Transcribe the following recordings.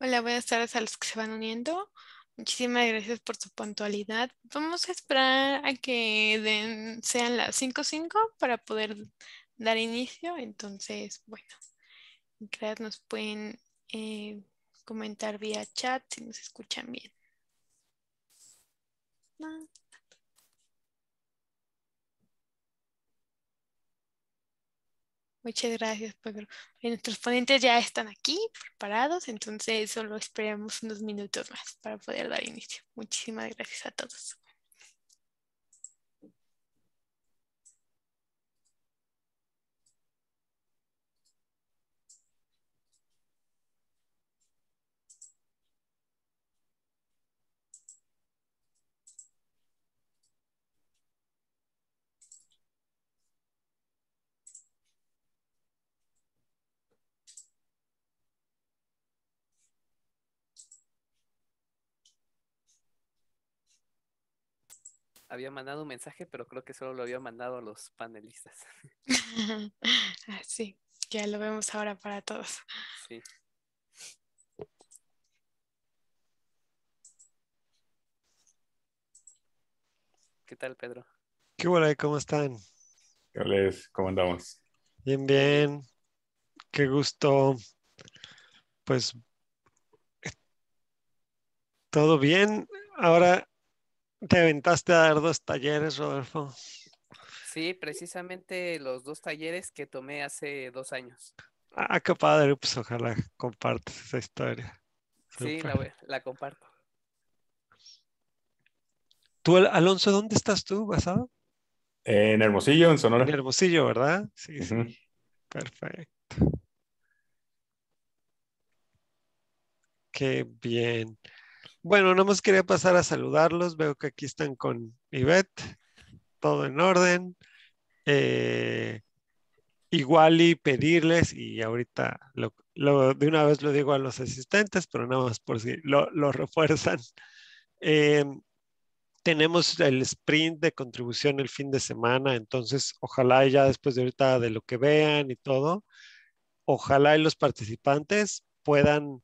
Hola, buenas tardes a los que se van uniendo. Muchísimas gracias por su puntualidad. Vamos a esperar a que sean las 5.05 para poder dar inicio. Entonces, bueno, que Nos pueden eh, comentar vía chat si nos escuchan bien. Muchas gracias, Pedro. nuestros ponentes ya están aquí preparados, entonces solo esperamos unos minutos más para poder dar inicio. Muchísimas gracias a todos. había mandado un mensaje, pero creo que solo lo había mandado a los panelistas. Ah, sí, ya lo vemos ahora para todos. Sí. ¿Qué tal, Pedro? ¿Qué bueno ¿Cómo están? ¿Qué les? ¿Cómo andamos? Bien, bien. Qué gusto. Pues eh, todo bien. Ahora te aventaste a dar dos talleres, Rodolfo. Sí, precisamente los dos talleres que tomé hace dos años. Ah, qué padre, pues ojalá compartas esa historia. Sí, la, la comparto. Tú, Alonso, ¿dónde estás tú basado? En Hermosillo, en Sonora. En Hermosillo, ¿verdad? Sí, sí. Perfecto. Qué bien. Bueno, nada más quería pasar a saludarlos. Veo que aquí están con Ivette. Todo en orden. Eh, igual y pedirles, y ahorita de una vez lo digo a los asistentes, pero nada más por si lo, refuerzan. Eh, tenemos el sprint de contribución el fin de semana, entonces ojalá ya después de ahorita de lo que vean y todo, ojalá los participantes puedan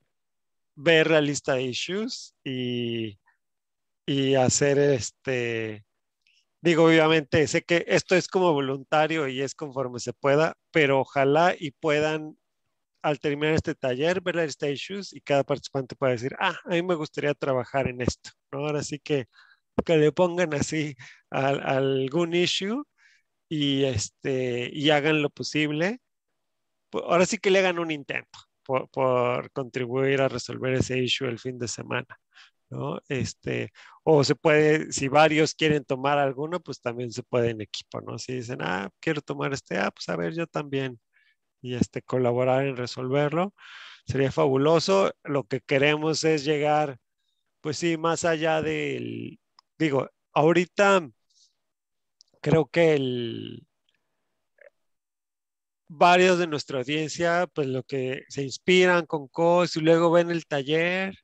ver la lista de issues y, y hacer este, digo, obviamente, sé que esto es como voluntario y es conforme se pueda, pero ojalá y puedan al terminar este taller ver la lista de issues y cada participante pueda decir, ah, a mí me gustaría trabajar en esto, Ahora sí que, que le pongan así algún issue y, este, y hagan lo posible. Ahora sí que le hagan un intento, por, contribuir a resolver ese issue el fin de semana. ¿no? Este, o se puede, si varios quieren tomar alguno, pues también se puede en equipo, ¿no? Si dicen, ah, quiero tomar este, ah, pues a ver, yo también, y este, colaborar en resolverlo, sería fabuloso. Lo que queremos es llegar, pues sí, más allá del, digo, ahorita creo que el, varios de nuestra audiencia, pues lo que se inspiran con COS y luego ven el taller,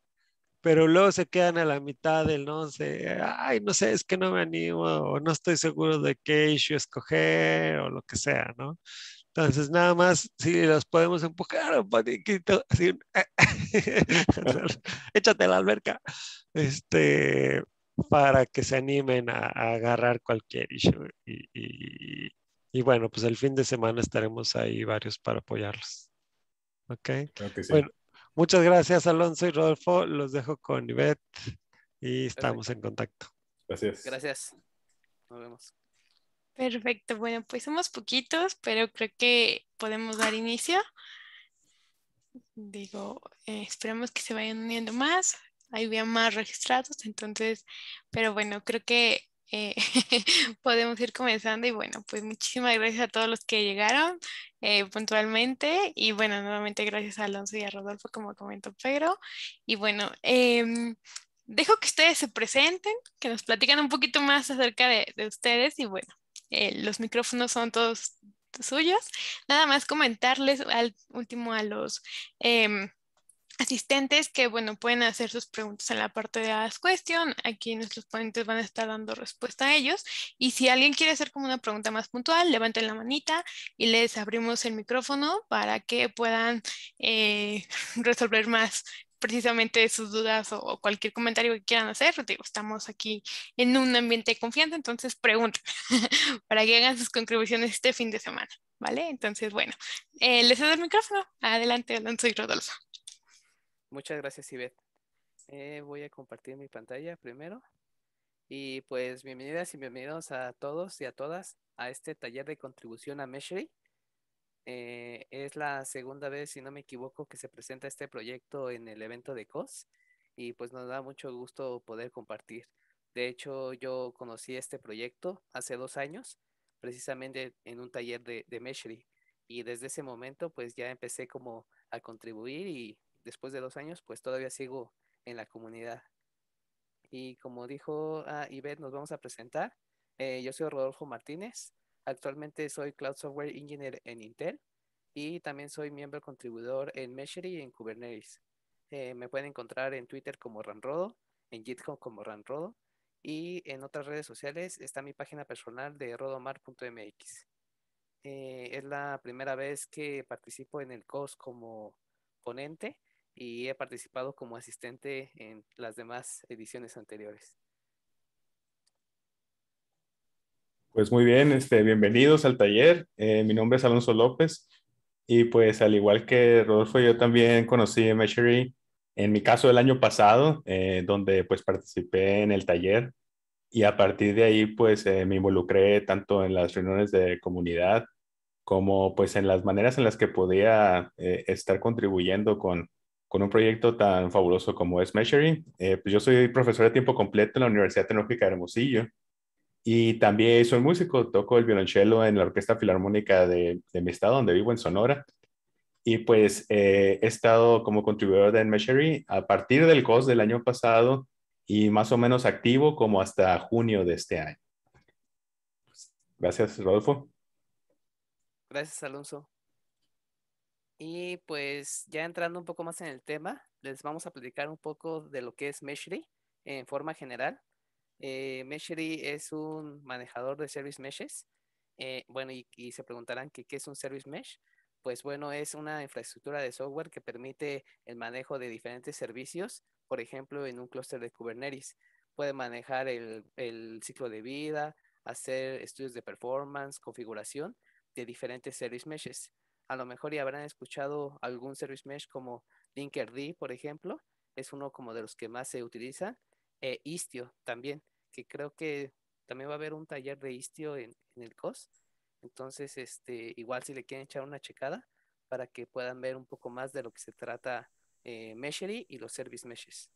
pero luego se quedan a la mitad del 11, ay, no sé, es que no me animo o no estoy seguro de qué issue escoger o lo que sea, ¿no? Entonces, nada más, si los podemos empujar un poquito, así, échate a la alberca, este, para que se animen a, agarrar cualquier issue y, y bueno, pues el fin de semana estaremos ahí varios para apoyarlos. Ok. Bueno, muchas gracias Alonso y Rodolfo. Los dejo con Ivette y estamos en contacto. Gracias. Gracias. Nos vemos. Perfecto. Bueno, pues somos poquitos, pero creo que podemos dar inicio. Digo, esperemos eh, esperamos que se vayan uniendo más. Ahí había más registrados, entonces, pero bueno, creo que eh, podemos ir comenzando y bueno, pues muchísimas gracias a todos los que llegaron eh, puntualmente y bueno, nuevamente gracias a Alonso y a Rodolfo como comentó Pedro y bueno, em, dejo que ustedes se presenten, que nos platican un poquito más acerca de, de ustedes y bueno, eh, los micrófonos son todos suyos, nada más comentarles al último a los... Em, asistentes que, bueno, pueden hacer sus preguntas en la parte de Ask Question. Aquí nuestros ponentes van a estar dando respuesta a ellos. Y si alguien quiere hacer como una pregunta más puntual, levanten la manita y les abrimos el micrófono para que puedan eh, resolver más precisamente sus dudas o, cualquier comentario que quieran hacer. estamos aquí en un ambiente de confianza, entonces pregunten para que hagan sus contribuciones este fin de semana, ¿vale? Entonces, bueno, eh, les doy el micrófono. Adelante, Alonso y Rodolfo. Muchas gracias, Ivet. Eh, voy a compartir mi pantalla primero. Y pues bienvenidas y bienvenidos a todos y a todas a este taller de contribución a Meshery. Eh, es la segunda vez, si no me equivoco, que se presenta este proyecto en el evento de COS y pues nos da mucho gusto poder compartir. De hecho, yo conocí este proyecto hace dos años, precisamente en un taller de, de y desde ese momento pues ya empecé como a contribuir y después de dos años, pues todavía sigo en la comunidad. Y como dijo ah, Ivette, nos vamos a presentar. Eh, yo soy Rodolfo Martínez. Actualmente soy Cloud Software Engineer en Intel y también soy miembro contribuidor en Meshery y en Kubernetes. Eh, me pueden encontrar en Twitter como Ranrodo, en GitHub como Ranrodo y en otras redes sociales está mi página personal de rodomar.mx. Eh, es la primera vez que participo en el COS como ponente y he participado como asistente en las demás ediciones anteriores. Pues muy bien, este, bienvenidos al taller. Eh, mi nombre es Alonso López y pues al igual que Rodolfo, yo también conocí a Measury en mi caso el año pasado, eh, donde pues participé en el taller y a partir de ahí pues eh, me involucré tanto en las reuniones de comunidad como pues en las maneras en las que podía estar contribuyendo con, con un proyecto tan fabuloso como es Measuring. Eh, pues yo soy profesor de tiempo completo en la Universidad Tecnológica de Hermosillo y también soy músico, toco el violonchelo en la Orquesta Filarmónica de, mi estado, donde vivo en Sonora. Y pues eh, he estado como contribuidor de Measuring a partir del COS del año pasado y más o menos activo como hasta junio de este año. Gracias, Rodolfo. Gracias, Alonso. Y pues ya entrando un poco más en el tema, les vamos a platicar un poco de lo que es Meshery en forma general. Eh, Meshery es un manejador de service meshes. Eh, bueno, y, se preguntarán que, qué es un service mesh. Pues bueno, es una infraestructura de software que permite el manejo de diferentes servicios. Por ejemplo, en un clúster de Kubernetes puede manejar el, el ciclo de vida, hacer estudios de performance, configuración de diferentes service meshes a lo mejor ya habrán escuchado algún service mesh como Linkerd, por ejemplo, es uno como de los que más se utiliza. Eh, Istio también, que creo que también va a haber un taller de Istio en, el COS. Entonces, este, igual si le quieren echar una checada para que puedan ver un poco más de lo que se trata eh, Meshery y los service meshes.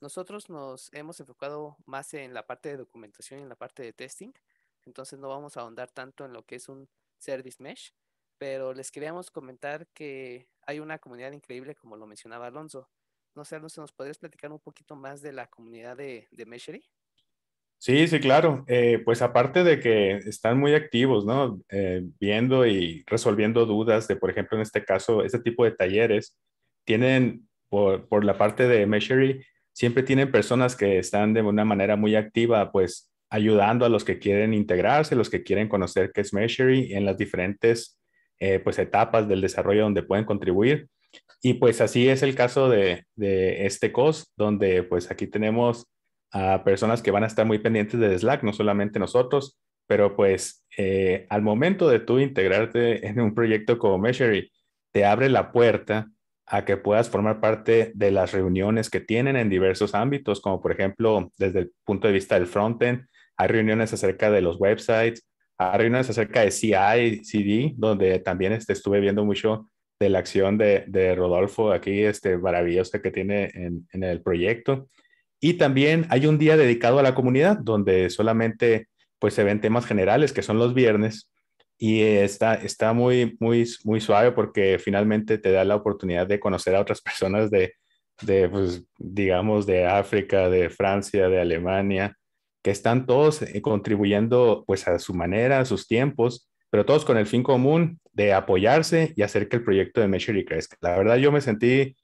Nosotros nos hemos enfocado más en la parte de documentación y en la parte de testing, entonces no vamos a ahondar tanto en lo que es un service mesh, pero les queríamos comentar que hay una comunidad increíble, como lo mencionaba Alonso. No sé, Alonso, ¿nos podrías platicar un poquito más de la comunidad de, de Meshery? Sí, sí, claro. Eh, pues aparte de que están muy activos, ¿no? Eh, viendo y resolviendo dudas de, por ejemplo, en este caso, este tipo de talleres, tienen por, por la parte de Meshery, siempre tienen personas que están de una manera muy activa, pues ayudando a los que quieren integrarse, los que quieren conocer qué es Meshery en las diferentes eh, pues etapas del desarrollo donde pueden contribuir. Y pues así es el caso de, este COS, donde pues aquí tenemos a personas que van a estar muy pendientes de Slack, no solamente nosotros, pero pues eh, al momento de tú integrarte en un proyecto como Meshery te abre la puerta a que puedas formar parte de las reuniones que tienen en diversos ámbitos, como por ejemplo desde el punto de vista del frontend, hay reuniones acerca de los websites, a reuniones acerca de CI, CD, donde también este, estuve viendo mucho de la acción de, Rodolfo aquí, este, maravillosa que tiene en, el proyecto. Y también hay un día dedicado a la comunidad, donde solamente pues se ven temas generales, que son los viernes, y está, muy, muy, muy suave porque finalmente te da la oportunidad de conocer a otras personas de, de pues, digamos, de África, de Francia, de Alemania, que están todos eh, contribuyendo pues a su manera, a sus tiempos, pero todos con el fin común de apoyarse y hacer que el proyecto de Meshery crezca. La verdad yo me sentí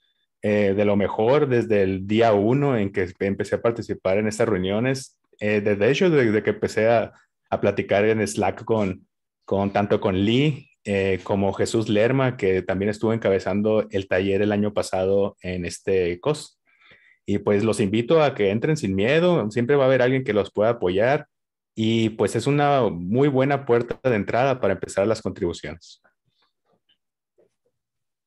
eh, de lo mejor desde el día uno en que empecé a participar en estas reuniones, eh, desde hecho desde que empecé a, a, platicar en Slack con, con tanto con Lee eh, como Jesús Lerma, que también estuvo encabezando el taller el año pasado en este COS. Y pues los invito a que entren sin miedo, siempre va a haber alguien que los pueda apoyar y pues es una muy buena puerta de entrada para empezar las contribuciones.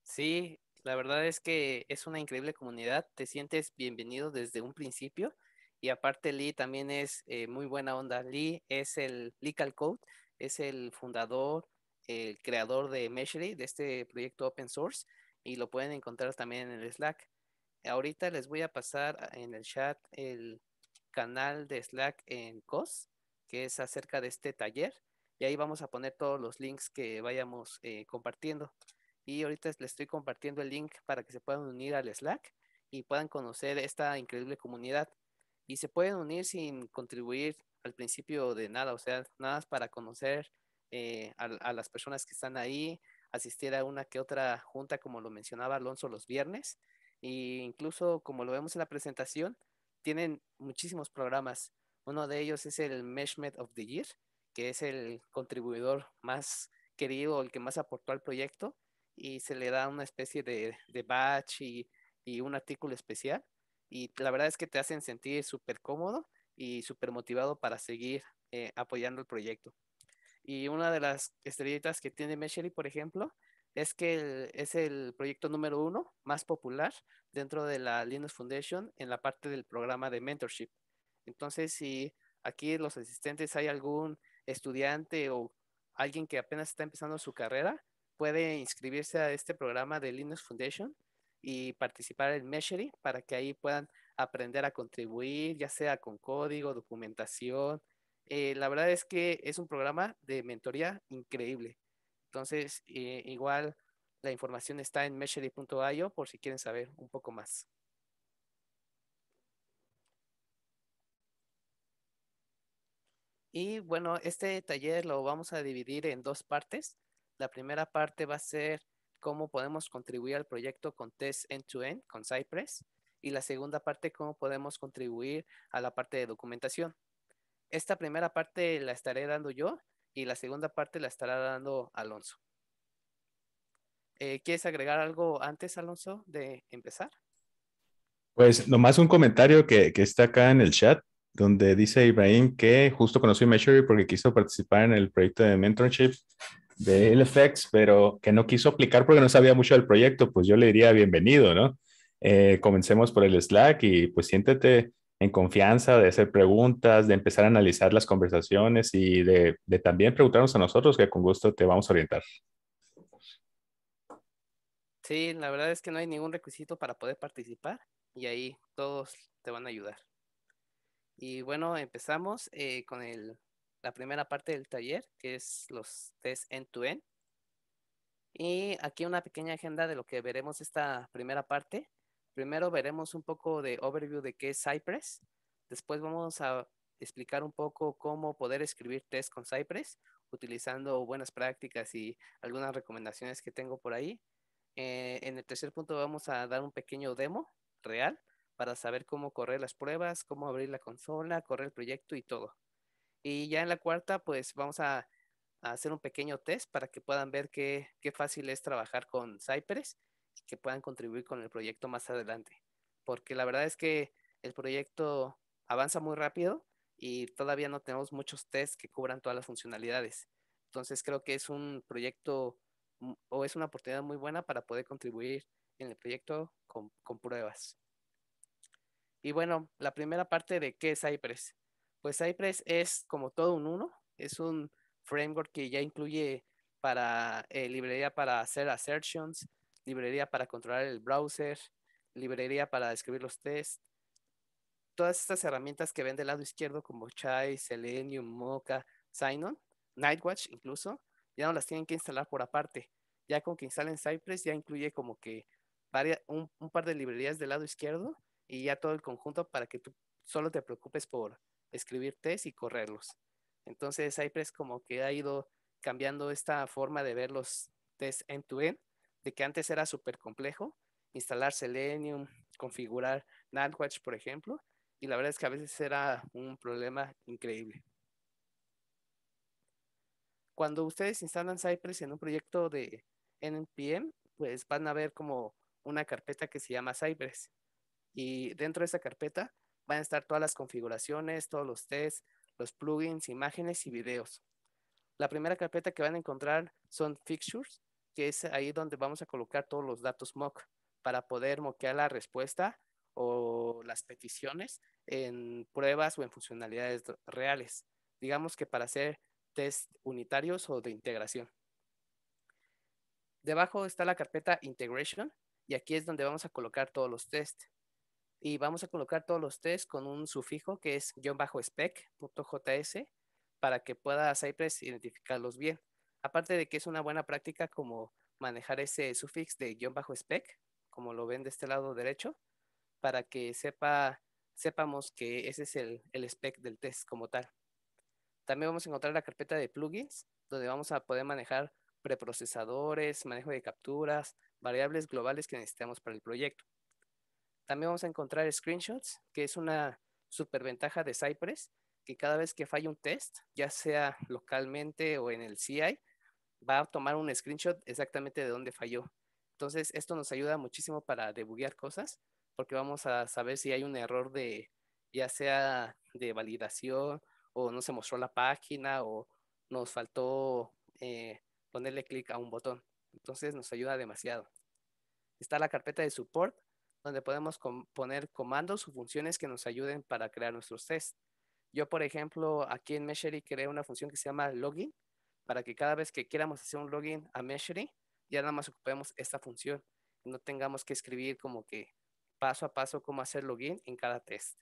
Sí, la verdad es que es una increíble comunidad, te sientes bienvenido desde un principio y aparte Lee también es eh, muy buena onda. Lee es el Legal Code, es el fundador, el creador de Meshery, de este proyecto open source y lo pueden encontrar también en el Slack. Ahorita les voy a pasar en el chat el canal de Slack en COS, que es acerca de este taller. Y ahí vamos a poner todos los links que vayamos eh, compartiendo. Y ahorita les estoy compartiendo el link para que se puedan unir al Slack y puedan conocer esta increíble comunidad. Y se pueden unir sin contribuir al principio de nada, o sea, nada para conocer eh, a las personas que están ahí, asistir a una que otra junta, como lo mencionaba Alonso, los viernes e incluso como lo vemos en la presentación, tienen muchísimos programas. Uno de ellos es el MeshMed of the Year, que es el contribuidor más querido, el que más aportó al proyecto, y se le da una especie de, de batch y, un artículo especial. Y la verdad es que te hacen sentir súper cómodo y súper motivado para seguir eh, apoyando el proyecto. Y una de las estrellitas que tiene Meshery por ejemplo, es que es el proyecto número uno más popular dentro de la Linux Foundation en la parte del programa de mentorship. Entonces, si aquí los asistentes hay algún estudiante o alguien que apenas está empezando su carrera, puede inscribirse a este programa de Linux Foundation y participar en Meshery para que ahí puedan aprender a contribuir, ya sea con código, documentación. Eh, la verdad es que es un programa de mentoría increíble. Entonces, eh, igual la información está en meshery.io por si quieren saber un poco más. Y bueno, este taller lo vamos a dividir en dos partes. La primera parte va a ser cómo podemos contribuir al proyecto con test end to -end, con Cypress. Y la segunda parte, cómo podemos contribuir a la parte de documentación. Esta primera parte la estaré dando yo y la segunda parte la estará dando Alonso. Eh, ¿Quieres agregar algo antes, Alonso, de empezar? Pues nomás un comentario que, está acá en el chat, donde dice Ibrahim que justo conoció y porque quiso participar en el proyecto de mentorship de LFX, pero que no quiso aplicar porque no sabía mucho del proyecto. Pues yo le diría bienvenido, ¿no? Eh, comencemos por el Slack y pues siéntete en confianza, de hacer preguntas, de empezar a analizar las conversaciones y de, también preguntarnos a nosotros que con gusto te vamos a orientar. Sí, la verdad es que no hay ningún requisito para poder participar y ahí todos te van a ayudar. Y bueno, empezamos eh, con el, la primera parte del taller, que es los test end to -end. Y aquí una pequeña agenda de lo que veremos esta primera parte. Primero veremos un poco de overview de qué es Cypress. Después vamos a explicar un poco cómo poder escribir test con Cypress utilizando buenas prácticas y algunas recomendaciones que tengo por ahí. Eh, en el tercer punto vamos a dar un pequeño demo real para saber cómo correr las pruebas, cómo abrir la consola, correr el proyecto y todo. Y ya en la cuarta, pues vamos a, hacer un pequeño test para que puedan ver qué fácil es trabajar con Cypress que puedan contribuir con el proyecto más adelante. Porque la verdad es que el proyecto avanza muy rápido y todavía no tenemos muchos tests que cubran todas las funcionalidades. Entonces creo que es un proyecto o es una oportunidad muy buena para poder contribuir en el proyecto con, pruebas. Y bueno, la primera parte de qué es Cypress. Pues Cypress es como todo un uno, es un framework que ya incluye para eh, librería para hacer assertions, librería para controlar el browser, librería para escribir los tests. Todas estas herramientas que ven del lado izquierdo como Chai, Selenium, Mocha, Sinon, Nightwatch incluso, ya no las tienen que instalar por aparte. Ya con que instalen Cypress ya incluye como que varias, un, par de librerías del lado izquierdo y ya todo el conjunto para que tú solo te preocupes por escribir test y correrlos. Entonces Cypress como que ha ido cambiando esta forma de ver los test end-to-end, en tu end de que antes era súper complejo instalar Selenium, configurar NatWatch, por ejemplo, y la verdad es que a veces era un problema increíble. Cuando ustedes instalan Cypress en un proyecto de NPM, pues van a ver como una carpeta que se llama Cypress. Y dentro de esa carpeta van a estar todas las configuraciones, todos los tests, los plugins, imágenes y videos. La primera carpeta que van a encontrar son fixtures, que es ahí donde vamos a colocar todos los datos mock para poder moquear la respuesta o las peticiones en pruebas o en funcionalidades reales, digamos que para hacer test unitarios o de integración. Debajo está la carpeta Integration y aquí es donde vamos a colocar todos los tests Y vamos a colocar todos los test con un sufijo que es guión bajo spec.js para que pueda Cypress identificarlos bien. Aparte de que es una buena práctica como manejar ese sufix de guión bajo spec, como lo ven de este lado derecho, para que sepa, sepamos que ese es el, el spec del test como tal. También vamos a encontrar la carpeta de plugins, donde vamos a poder manejar preprocesadores, manejo de capturas, variables globales que necesitamos para el proyecto. También vamos a encontrar screenshots, que es una superventaja de Cypress, que cada vez que falla un test, ya sea localmente o en el CI, va a tomar un screenshot exactamente de dónde falló. Entonces, esto nos ayuda muchísimo para debuguear cosas, porque vamos a saber si hay un error de, ya sea de validación, o no se mostró la página, o nos faltó eh, ponerle clic a un botón. Entonces, nos ayuda demasiado. Está la carpeta de support, donde podemos poner comandos o funciones que nos ayuden para crear nuestros tests. Yo, por ejemplo, aquí en Meshery creé una función que se llama login, para que cada vez que queramos hacer un login a Meshery, ya nada más ocupemos esta función. No tengamos que escribir como que paso a paso cómo hacer login en cada test.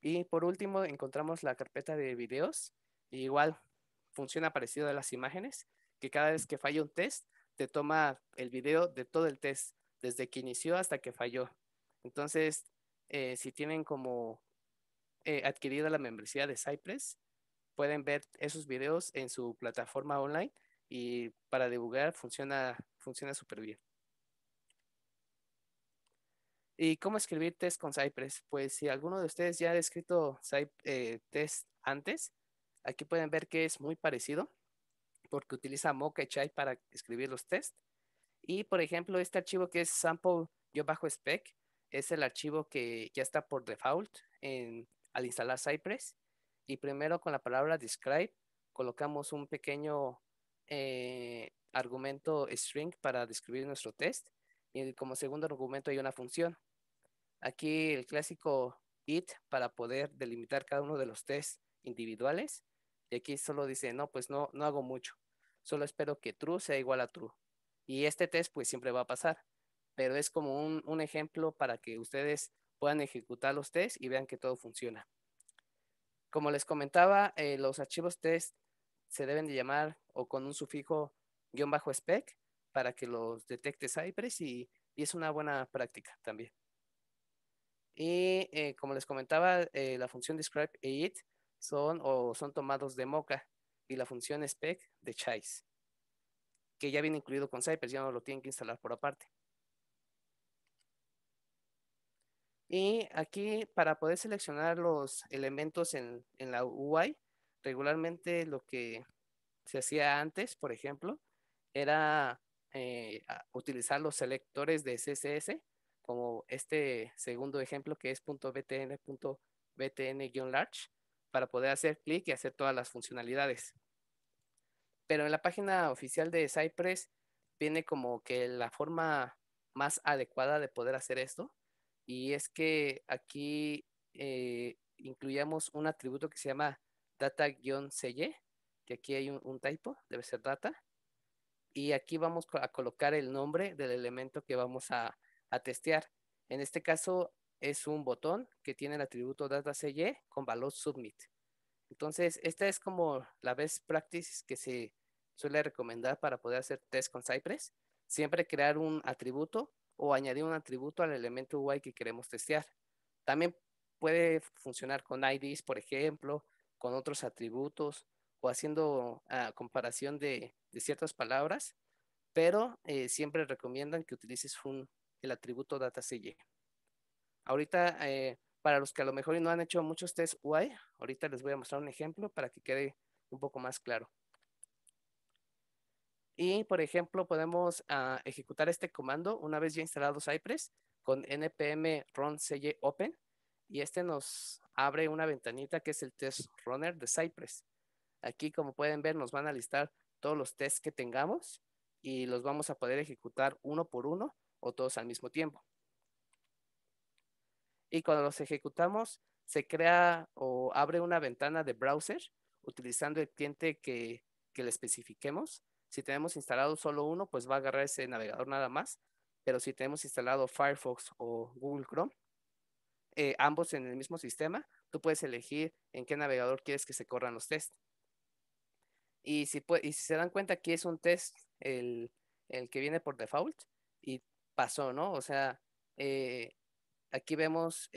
Y por último, encontramos la carpeta de videos. igual funciona parecido a las imágenes, que cada vez que falla un test, te toma el video de todo el test, desde que inició hasta que falló. Entonces, eh, si tienen como eh, adquirida la membresía de Cypress, pueden ver esos videos en su plataforma online y para divulgar funciona funciona súper bien. ¿Y cómo escribir test con Cypress? Pues si alguno de ustedes ya ha escrito eh, test antes, aquí pueden ver que es muy parecido porque utiliza Mocha Chai para escribir los test. Y por ejemplo, este archivo que es sample-spec es el archivo que ya está por default en, al instalar Cypress y primero con la palabra describe colocamos un pequeño eh, argumento string para describir nuestro test y como segundo argumento hay una función. Aquí el clásico it para poder delimitar cada uno de los tests individuales y aquí solo dice no, pues no, no hago mucho, solo espero que true sea igual a true y este test pues siempre va a pasar, pero es como un, un ejemplo para que ustedes puedan ejecutar los tests y vean que todo funciona. Como les comentaba, eh, los archivos test se deben de llamar o con un sufijo guión bajo spec para que los detecte Cypress y, es una buena práctica también. Y eh, como les comentaba, eh, la función describe e it son o son tomados de Mocha y la función spec de Chase, que ya viene incluido con Cypress, ya no lo tienen que instalar por aparte. Y aquí para poder seleccionar los elementos en, la UI, regularmente lo que se hacía antes, por ejemplo, era eh, utilizar los selectores de CSS, como este segundo ejemplo que es .btn.btn-large, para poder hacer clic y hacer todas las funcionalidades. Pero en la página oficial de Cypress viene como que la forma más adecuada de poder hacer esto y es que aquí eh, incluyamos un atributo que se llama data-selle, que aquí hay un, un, typo, debe ser data, y aquí vamos a colocar el nombre del elemento que vamos a, testear. En este caso es un botón que tiene el atributo data-selle con valor submit. Entonces, esta es como la best practice que se suele recomendar para poder hacer test con Cypress. Siempre crear un atributo o añadir un atributo al elemento UI que queremos testear. También puede funcionar con IDs, por ejemplo, con otros atributos o haciendo ah, comparación de, ciertas palabras, pero eh, siempre recomiendan que utilices el atributo DataCG. Ahorita, eh, para los que a lo mejor no han hecho muchos test UI, ahorita les voy a mostrar un ejemplo para que quede un poco más claro. Y, por ejemplo, podemos ah, ejecutar este comando una vez ya instalado Cypress con npm run open. Y este nos abre una ventanita que es el test runner de Cypress. Aquí, como pueden ver, nos van a listar todos los tests que tengamos y los vamos a poder ejecutar uno por uno o todos al mismo tiempo. Y cuando los ejecutamos, se crea o abre una ventana de browser utilizando el cliente que, que le especifiquemos si tenemos instalado solo uno, pues va a agarrar ese navegador nada más. Pero si tenemos instalado Firefox o Google Chrome, eh, ambos en el mismo sistema, tú puedes elegir en qué navegador quieres que se corran los test. Y si, se dan cuenta, aquí es un test el, que viene por default y pasó, ¿no? O sea, eh, aquí vemos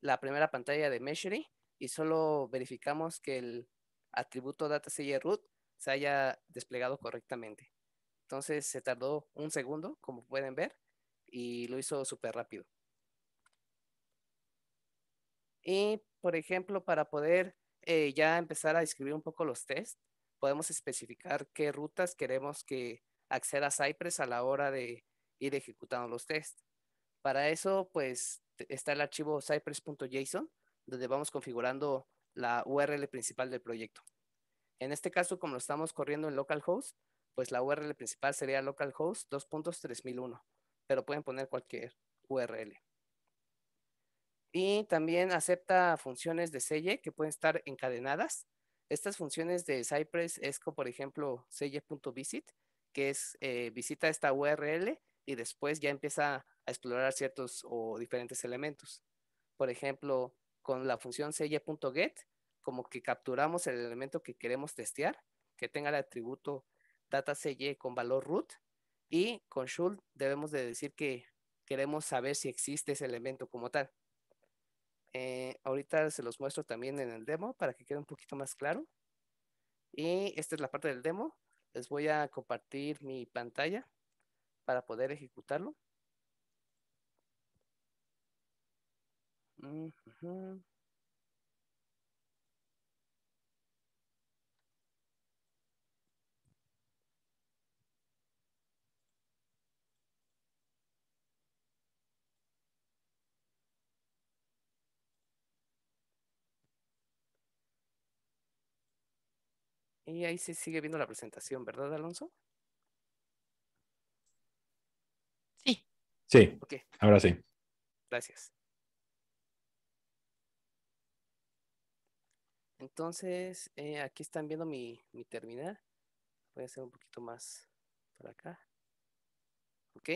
la primera pantalla de Meshery y solo verificamos que el atributo data DataSeller root se haya desplegado correctamente. Entonces se tardó un segundo, como pueden ver, y lo hizo súper rápido. Y, por ejemplo, para poder eh, ya empezar a escribir un poco los tests, podemos especificar qué rutas queremos que acceda Cypress a la hora de ir ejecutando los tests. Para eso, pues, está el archivo cypress.json, donde vamos configurando la URL principal del proyecto. En este caso, como lo estamos corriendo en localhost, pues la URL principal sería localhost 2.3001, pero pueden poner cualquier URL. Y también acepta funciones de selle que pueden estar encadenadas. Estas funciones de Cypress es como, por ejemplo, selle.visit, que es eh, visita esta URL y después ya empieza a explorar ciertos o diferentes elementos. Por ejemplo, con la función selle.get como que capturamos el elemento que queremos testear, que tenga el atributo data CY con valor root y con should debemos de decir que queremos saber si existe ese elemento como tal. Eh, ahorita se los muestro también en el demo para que quede un poquito más claro. Y esta es la parte del demo. Les voy a compartir mi pantalla para poder ejecutarlo. Y ahí se sigue viendo la presentación, ¿verdad, Alonso? Sí. Sí. Okay. Ahora sí. Gracias. Entonces, eh, aquí están viendo mi, mi terminal. Voy a hacer un poquito más para acá. Ok.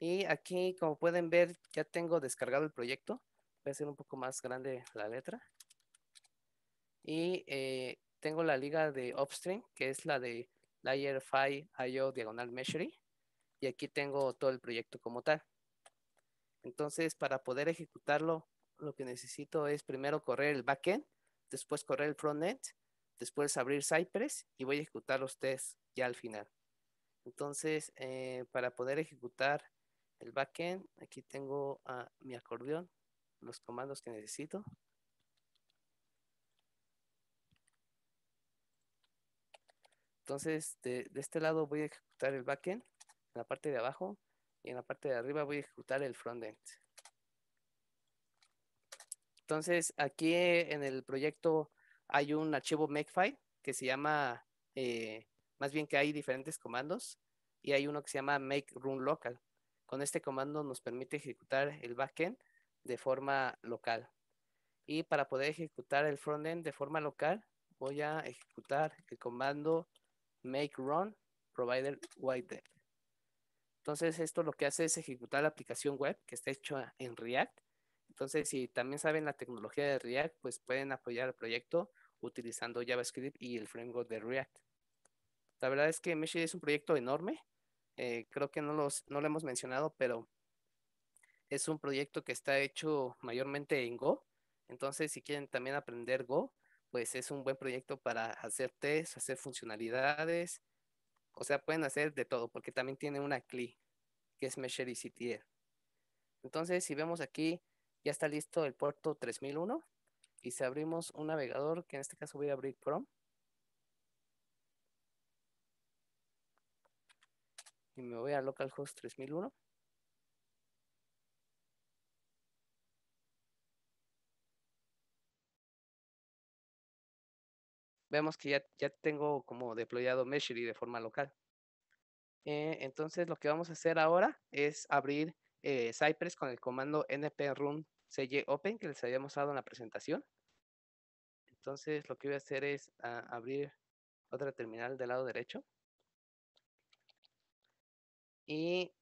Y aquí, como pueden ver, ya tengo descargado el proyecto. Voy a hacer un poco más grande la letra. Y eh, tengo la liga de Upstream, que es la de Layer 5 IO Diagonal Measuring, y aquí tengo todo el proyecto como tal. Entonces, para poder ejecutarlo, lo que necesito es primero correr el backend, después correr el frontend, después abrir Cypress y voy a ejecutar los tests ya al final. Entonces, eh, para poder ejecutar el backend, aquí tengo mi acordeón, los comandos que necesito. Entonces, de, este lado voy a ejecutar el backend, en la parte de abajo, y en la parte de arriba voy a ejecutar el frontend. Entonces, aquí eh, en el proyecto hay un archivo makefile que se llama, eh, más bien que hay diferentes comandos, y hay uno que se llama make run local. Con este comando nos permite ejecutar el backend de forma local. Y para poder ejecutar el frontend de forma local, voy a ejecutar el comando make run provider White Entonces, esto lo que hace es ejecutar la aplicación web que está hecha en React. Entonces, si también saben la tecnología de React, pues pueden apoyar el proyecto utilizando JavaScript y el framework de React. La verdad es que Mesh es un proyecto enorme. Eh, creo que no, los, no lo hemos mencionado, pero es un proyecto que está hecho mayormente en Go. Entonces, si quieren también aprender Go, pues es un buen proyecto para hacer test, hacer funcionalidades, o sea, pueden hacer de todo, porque también tiene una CLI, que es Mesher y e Entonces, si vemos aquí, ya está listo el puerto 3001, y si abrimos un navegador, que en este caso voy a abrir Chrome, y me voy a localhost 3001, vemos que ya, ya tengo como deployado Meshery de forma local. Eh, entonces lo que vamos a hacer ahora es abrir eh, Cypress con el comando run CY open que les habíamos dado en la presentación. Entonces lo que voy a hacer es ah, abrir otra terminal del lado derecho. Y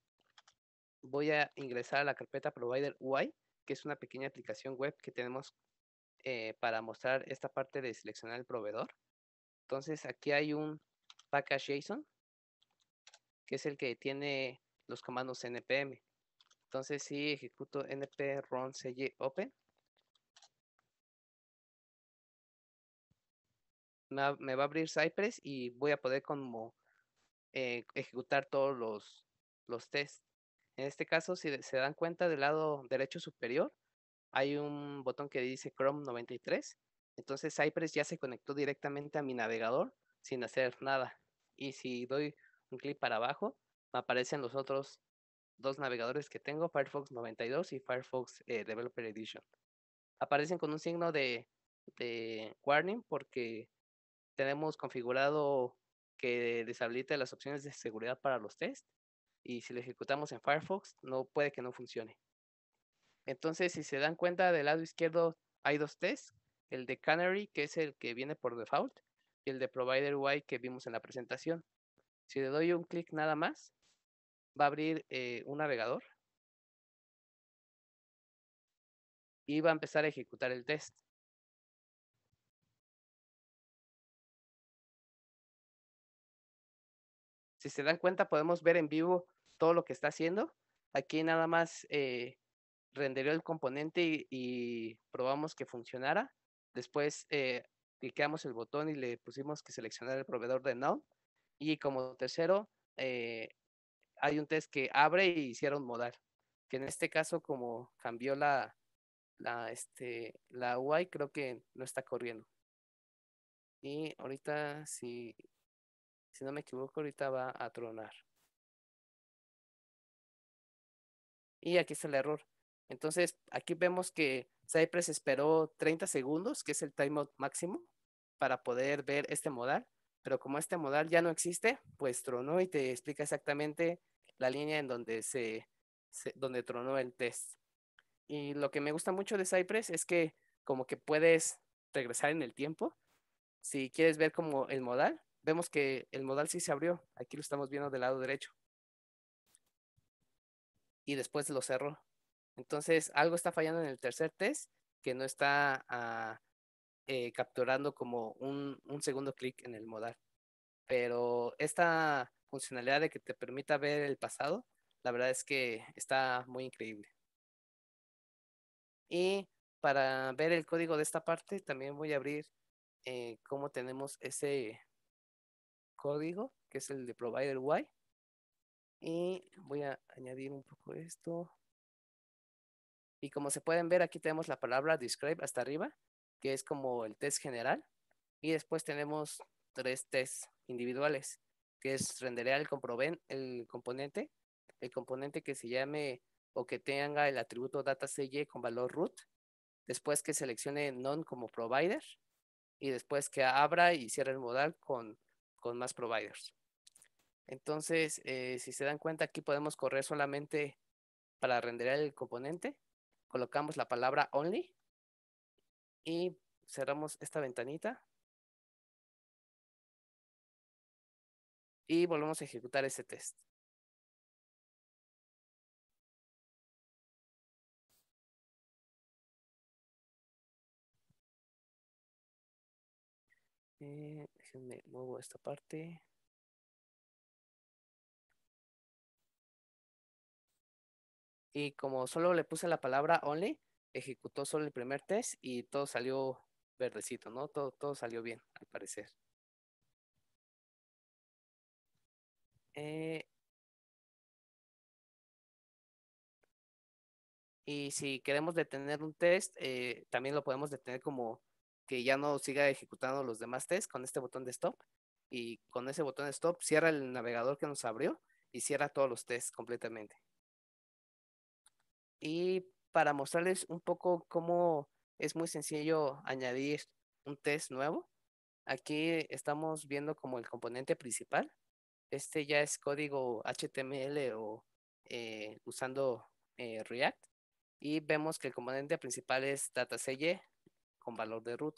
voy a ingresar a la carpeta provider UI, que es una pequeña aplicación web que tenemos eh, para mostrar esta parte de seleccionar el proveedor. Entonces aquí hay un package JSON, que es el que tiene los comandos npm. Entonces si ejecuto np run cg open, me va a abrir Cypress y voy a poder como eh, ejecutar todos los, los tests. En este caso, si se dan cuenta del lado derecho superior, hay un botón que dice Chrome 93. Entonces Cypress ya se conectó directamente a mi navegador sin hacer nada. Y si doy un clic para abajo, me aparecen los otros dos navegadores que tengo, Firefox 92 y Firefox eh, Developer Edition. Aparecen con un signo de, de warning porque tenemos configurado que deshabilite las opciones de seguridad para los tests. y si lo ejecutamos en Firefox no puede que no funcione. Entonces, si se dan cuenta, del lado izquierdo hay dos tests, el de Canary, que es el que viene por default, y el de Provider UI que vimos en la presentación. Si le doy un clic nada más, va a abrir eh, un navegador y va a empezar a ejecutar el test. Si se dan cuenta, podemos ver en vivo todo lo que está haciendo. Aquí nada más eh, Renderió el componente y, probamos que funcionara. Después eh, clicamos el botón y le pusimos que seleccionar el proveedor de Now. Y como tercero, eh, hay un test que abre y hicieron modal, que en este caso como cambió la, la, este, la UI, creo que no está corriendo. Y ahorita, si, si no me equivoco, ahorita va a tronar. Y aquí está el error. Entonces, aquí vemos que Cypress esperó 30 segundos, que es el timeout máximo, para poder ver este modal. Pero como este modal ya no existe, pues tronó y te explica exactamente la línea en donde, se, donde tronó el test. Y lo que me gusta mucho de Cypress es que como que puedes regresar en el tiempo. Si quieres ver como el modal, vemos que el modal sí se abrió. Aquí lo estamos viendo del lado derecho. Y después lo cerró. Entonces, algo está fallando en el tercer test que no está ah, eh, capturando como un, segundo clic en el modal. Pero esta funcionalidad de que te permita ver el pasado, la verdad es que está muy increíble. Y para ver el código de esta parte, también voy a abrir eh, cómo tenemos ese código, que es el de Provider Y. Y voy a añadir un poco esto. Y como se pueden ver, aquí tenemos la palabra describe hasta arriba, que es como el test general. Y después tenemos tres tests individuales, que es renderear el, el componente, el componente que se llame o que tenga el atributo DataCY con valor root, después que seleccione none como provider y después que abra y cierre el modal con, con más providers. Entonces, eh, si se dan cuenta, aquí podemos correr solamente para renderear el componente colocamos la palabra only y cerramos esta ventanita. Y volvemos a ejecutar ese test. Eh, déjenme muevo esta parte. y como solo le puse la palabra only, ejecutó solo el primer test y todo salió verdecito, ¿no? Todo, todo salió bien, al parecer. Eh, y si queremos detener un test, eh, también lo podemos detener como que ya no siga ejecutando los demás tests con este botón de stop. Y con ese botón de stop cierra el navegador que nos abrió y cierra todos los tests completamente y para mostrarles un poco cómo es muy sencillo añadir un test nuevo. Aquí estamos viendo como el componente principal. Este ya es código HTML o eh, usando eh, React. Y vemos que el componente principal es DataCy con valor de root.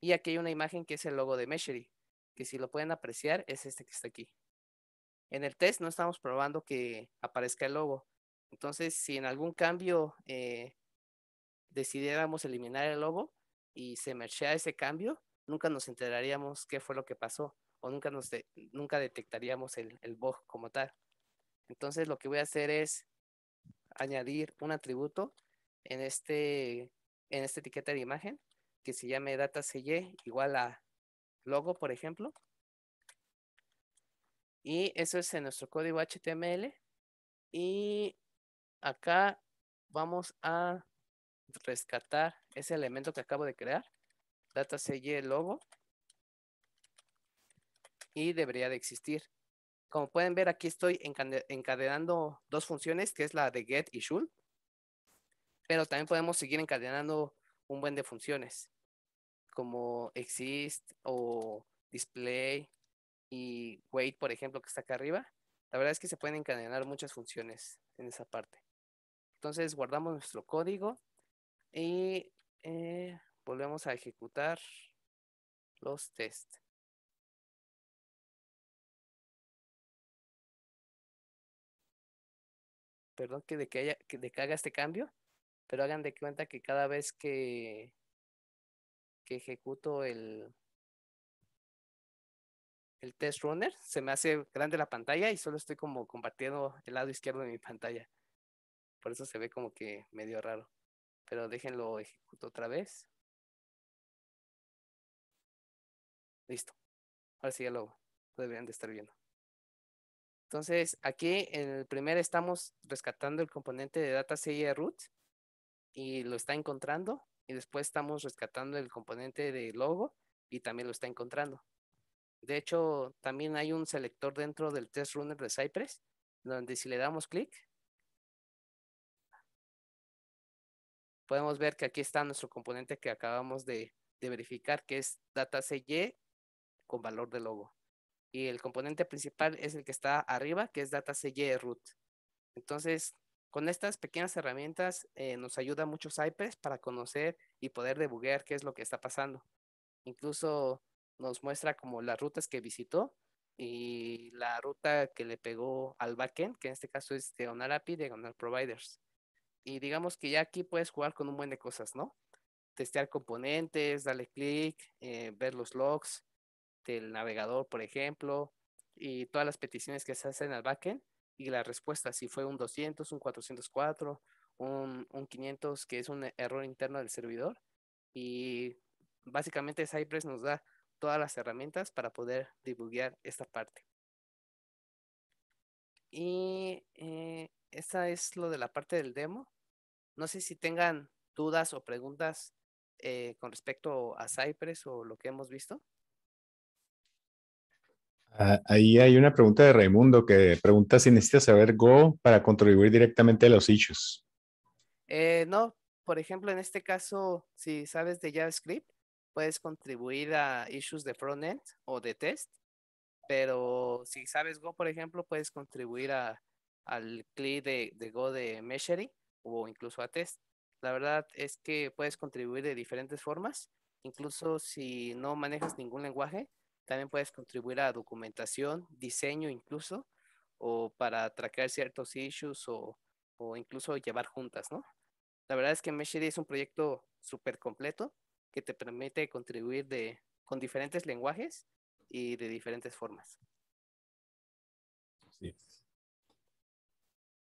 Y aquí hay una imagen que es el logo de Meshery, que si lo pueden apreciar es este que está aquí. En el test no estamos probando que aparezca el logo, entonces, si en algún cambio eh, decidiéramos eliminar el logo y se merchea ese cambio, nunca nos enteraríamos qué fue lo que pasó o nunca, nos nunca detectaríamos el, el bug como tal. Entonces, lo que voy a hacer es añadir un atributo en, este, en esta etiqueta de imagen que se llame data igual a logo, por ejemplo. Y eso es en nuestro código HTML. Y acá vamos a rescatar ese elemento que acabo de crear, data CY logo, y debería de existir. Como pueden ver, aquí estoy encadenando dos funciones, que es la de get y should, pero también podemos seguir encadenando un buen de funciones, como exist o display y wait, por ejemplo, que está acá arriba. La verdad es que se pueden encadenar muchas funciones en esa parte. Entonces guardamos nuestro código y eh, volvemos a ejecutar los test. Perdón que de que, haya, que de haga este cambio, pero hagan de cuenta que cada vez que, ejecuto el, el test runner, se me hace grande la pantalla y solo estoy como compartiendo el lado izquierdo de mi pantalla. Por eso se ve como que medio raro. Pero déjenlo ejecuto otra vez. Listo. Ahora sí ya lo, deberían de estar viendo. Entonces, aquí en el primer estamos rescatando el componente de data root y lo está encontrando. Y después estamos rescatando el componente de logo y también lo está encontrando. De hecho, también hay un selector dentro del test runner de Cypress, donde si le damos clic, podemos ver que aquí está nuestro componente que acabamos de, verificar, que es DataCY con valor de logo. Y el componente principal es el que está arriba, que es DataCY root. Entonces, con estas pequeñas herramientas eh, nos ayuda mucho Cypress para conocer y poder debuguear qué es lo que está pasando. Incluso nos muestra como las rutas que visitó y la ruta que le pegó al backend, que en este caso es de Onar API, de Onar providers. Y digamos que ya aquí puedes jugar con un buen de cosas, ¿no? Testear componentes, darle clic, eh, ver los logs del navegador, por ejemplo, y todas las peticiones que se hacen al backend y la respuesta, si fue un 200, un 404, un, un 500, que es un error interno del servidor. Y básicamente Cypress nos da todas las herramientas para poder divulgar esta parte. Y eh, esta es lo de la parte del demo. No sé si tengan dudas o preguntas eh, con respecto a Cypress o lo que hemos visto. Ah, ahí hay una pregunta de Raimundo que pregunta si necesitas saber Go para contribuir directamente a los issues. Eh, no, por ejemplo, en este caso, si sabes de JavaScript, puedes contribuir a issues de frontend o de test pero si sabes Go, por ejemplo, puedes contribuir al CLI de, Go de Meshery o incluso a Test. La verdad es que puedes contribuir de diferentes formas. Incluso si no manejas ningún lenguaje, también puedes contribuir a documentación, diseño incluso, o para atracar ciertos issues o, incluso llevar juntas, ¿no? La verdad es que Meshery es un proyecto súper completo que te permite contribuir con diferentes lenguajes y de diferentes formas.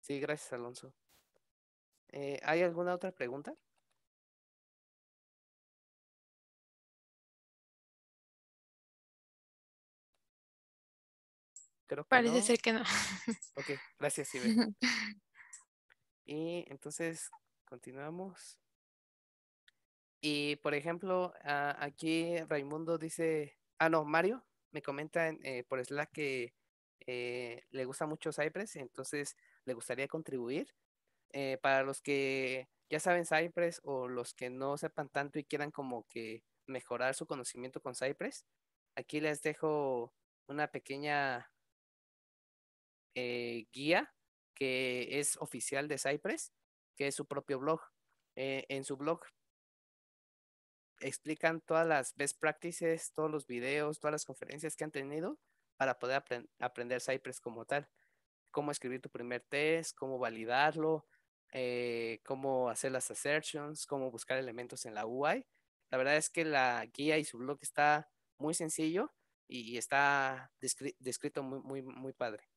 Sí. gracias, Alonso. Eh, ¿Hay alguna otra pregunta? Parece ser que no. Ok, gracias, y entonces, continuamos. Y, por ejemplo, aquí Raimundo dice, ah, no, Mario me comentan eh, por Slack que eh, le gusta mucho Cypress, entonces le gustaría contribuir. Eh, para los que ya saben Cypress o los que no sepan tanto y quieran como que mejorar su conocimiento con Cypress, aquí les dejo una pequeña guía que es oficial de Cypress, que es su propio blog. en su blog explican todas las best practices, todos los videos, todas las conferencias que han tenido para poder aprender Cypress como tal. Cómo escribir tu primer test, cómo validarlo, eh, cómo hacer las assertions, cómo buscar elementos en la UI. La verdad es que la guía y su blog está muy sencillo y, está descrito muy, muy, muy padre.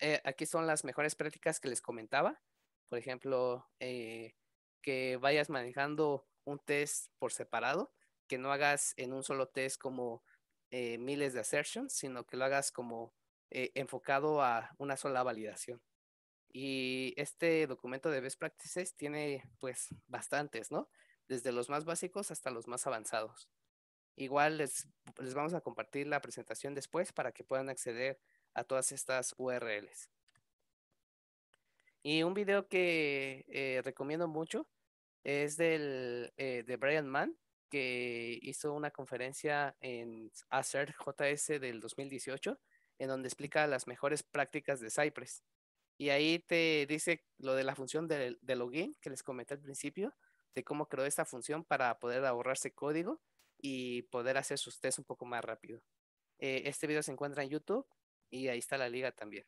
Eh, aquí son las mejores prácticas que les comentaba. Por ejemplo, eh, que vayas manejando un test por separado, que no hagas en un solo test como eh, miles de assertions, sino que lo hagas como eh, enfocado a una sola validación. Y este documento de best practices tiene pues bastantes, ¿no? Desde los más básicos hasta los más avanzados. Igual les, vamos a compartir la presentación después para que puedan acceder a todas estas URLs. Y un video que eh, recomiendo mucho es del, eh, de Brian Mann, que hizo una conferencia en ACER JS del 2018, en donde explica las mejores prácticas de Cypress. Y ahí te dice lo de la función de, login que les comenté al principio, de cómo creó esta función para poder ahorrarse código y poder hacer sus tests un poco más rápido. Eh, este video se encuentra en YouTube y ahí está la liga también.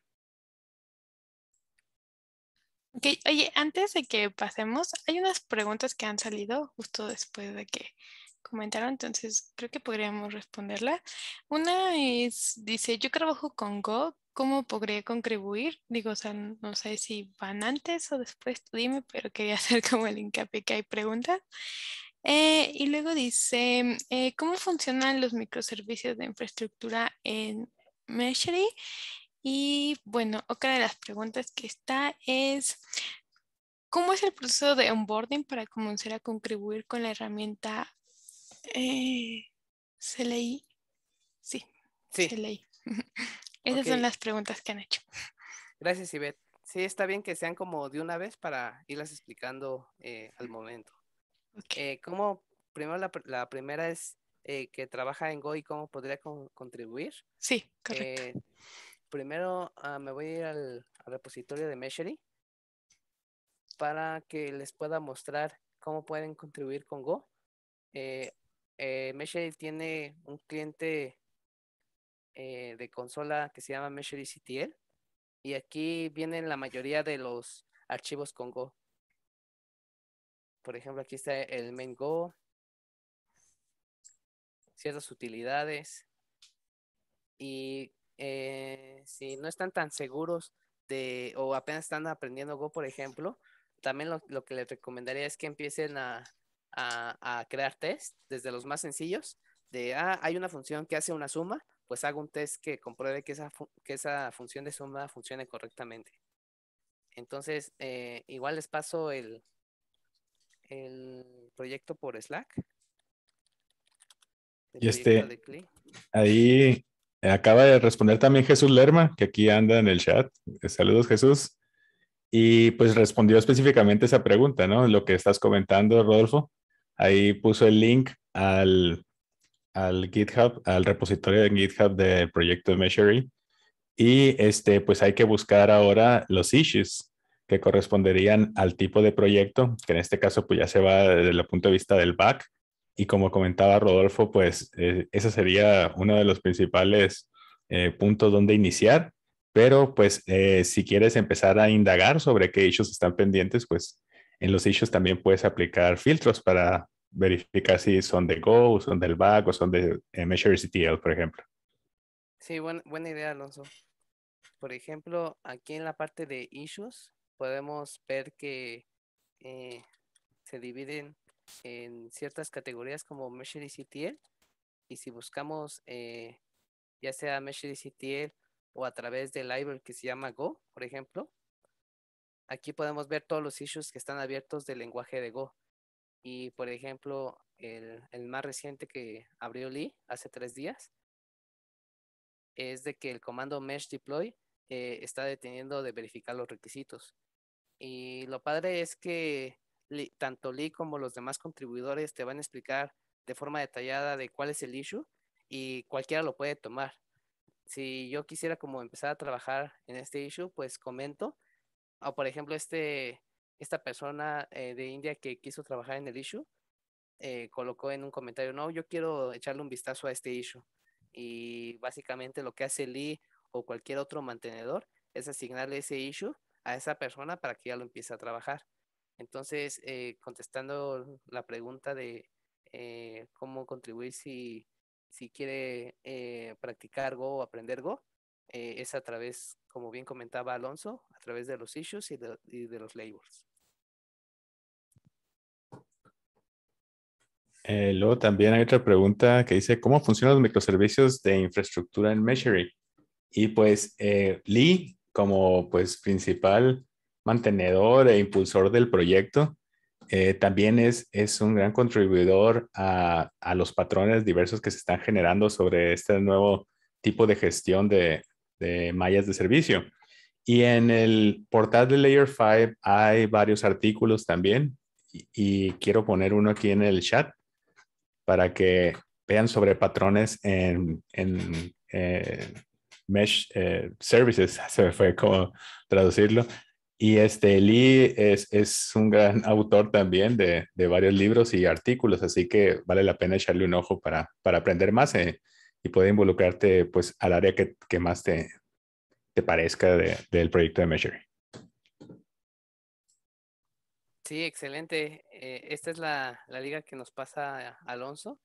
Okay. Oye, antes de que pasemos, hay unas preguntas que han salido justo después de que comentaron, entonces creo que podríamos responderla. Una es, dice, yo trabajo con Go, ¿cómo podría contribuir? Digo, o sea, no sé si van antes o después, dime, pero quería hacer como el hincapié que hay preguntas. Eh, y luego dice, eh, ¿cómo funcionan los microservicios de infraestructura en Meshery? Y bueno, otra de las preguntas que está es, ¿cómo es el proceso de onboarding para comenzar a contribuir con la herramienta eh, CLI? Sí, sí. CLI. Esas son las preguntas que han hecho. Gracias, Ivette. Sí, está bien que sean como de una vez para irlas explicando eh, al momento. Eh, ¿Cómo? Primero, la, primera es eh, que trabaja en Go y cómo podría contribuir. Sí, correcto primero ah, me voy a ir al, repositorio de Meshery para que les pueda mostrar cómo pueden contribuir con Go. Eh, eh, Meshery tiene un cliente eh, de consola que se llama Meshery CTL y aquí vienen la mayoría de los archivos con Go. Por ejemplo, aquí está el main Go, ciertas utilidades y eh, si no están tan seguros de, o apenas están aprendiendo Go, por ejemplo, también lo, que les recomendaría es que empiecen a, crear test desde los más sencillos, de, ah, hay una función que hace una suma, pues hago un test que compruebe que esa, que esa función de suma funcione correctamente. Entonces, eh, igual les paso el, el proyecto por Slack. y este, ahí Acaba de responder también Jesús Lerma, que aquí anda en el chat. Saludos, Jesús. Y pues respondió específicamente esa pregunta, ¿no? Lo que estás comentando, Rodolfo. Ahí puso el link al, al GitHub, al repositorio de GitHub del proyecto Measury. Y este, pues hay que buscar ahora los issues que corresponderían al tipo de proyecto, que en este caso pues ya se va desde el punto de vista del back y como comentaba Rodolfo, pues eh, ese sería uno de los principales eh, puntos donde iniciar, pero pues eh, si quieres empezar a indagar sobre qué issues están pendientes, pues en los issues también puedes aplicar filtros para verificar si son de Go, son del back o son de Measure CTL, por ejemplo. Sí, buena idea, Alonso. Por ejemplo, aquí en la parte de issues podemos ver que se dividen en ciertas categorías como MeshDCTL y si buscamos eh, ya sea MeshDCTL o a través del library que se llama Go, por ejemplo, aquí podemos ver todos los issues que están abiertos del lenguaje de Go. Y por ejemplo, el, más reciente que abrió Lee hace tres días es de que el comando mesh deploy eh, está deteniendo de verificar los requisitos. Y lo padre es que tanto Lee como los demás contribuidores te van a explicar de forma detallada de cuál es el issue y cualquiera lo puede tomar. Si yo quisiera como empezar a trabajar en este issue, pues comento. O por ejemplo, este, esta persona eh, de India que quiso trabajar en el issue, eh, colocó en un comentario, no, yo quiero echarle un vistazo a este issue. Y básicamente lo que hace Lee o cualquier otro mantenedor es asignarle ese issue a esa persona para que ya lo empiece a trabajar. Entonces, eh, contestando la pregunta de eh, cómo contribuir si, si quiere eh, practicar Go o aprender Go, es a través, como bien comentaba Alonso, a través de los issues y de, los labels. luego también hay otra pregunta que dice, ¿cómo funcionan los microservicios de infraestructura en Measuring? Y pues Lee, como pues principal mantenedor e impulsor del proyecto. Eh, también es, es un gran contribuidor a, a, los patrones diversos que se están generando sobre este nuevo tipo de gestión de, de mallas de servicio. Y en el portal de Layer 5 hay varios artículos también y, quiero poner uno aquí en el chat para que vean sobre patrones en, en eh, Mesh eh, Services, se me fue como traducirlo, y este Lee es, un gran autor también de, varios libros y artículos, así que vale la pena echarle un ojo para, aprender más eh, y poder involucrarte pues al área que, más te, parezca del proyecto de Measure. Sí, excelente. Eh, esta es la, la, liga que nos pasa Alonso.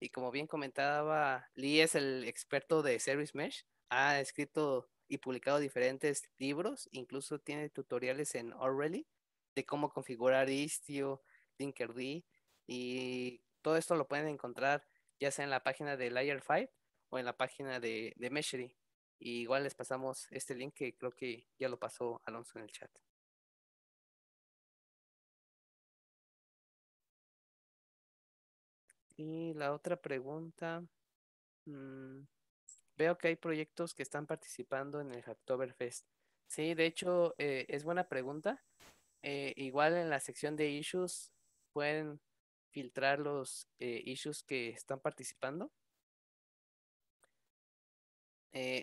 Y como bien comentaba, Lee es el experto de Service Mesh. Ha escrito y publicado diferentes libros, incluso tiene tutoriales en Already de cómo configurar Istio, Linkerd y todo esto lo pueden encontrar ya sea en la página de Layer 5 o en la página de, Meshery. igual les pasamos este link que creo que ya lo pasó Alonso en el chat. Y la otra pregunta. Mm, veo que hay proyectos que están participando en el Hacktoberfest. Sí, de hecho, eh, es buena pregunta. Eh, igual en la sección de issues pueden filtrar los eh, issues que están participando.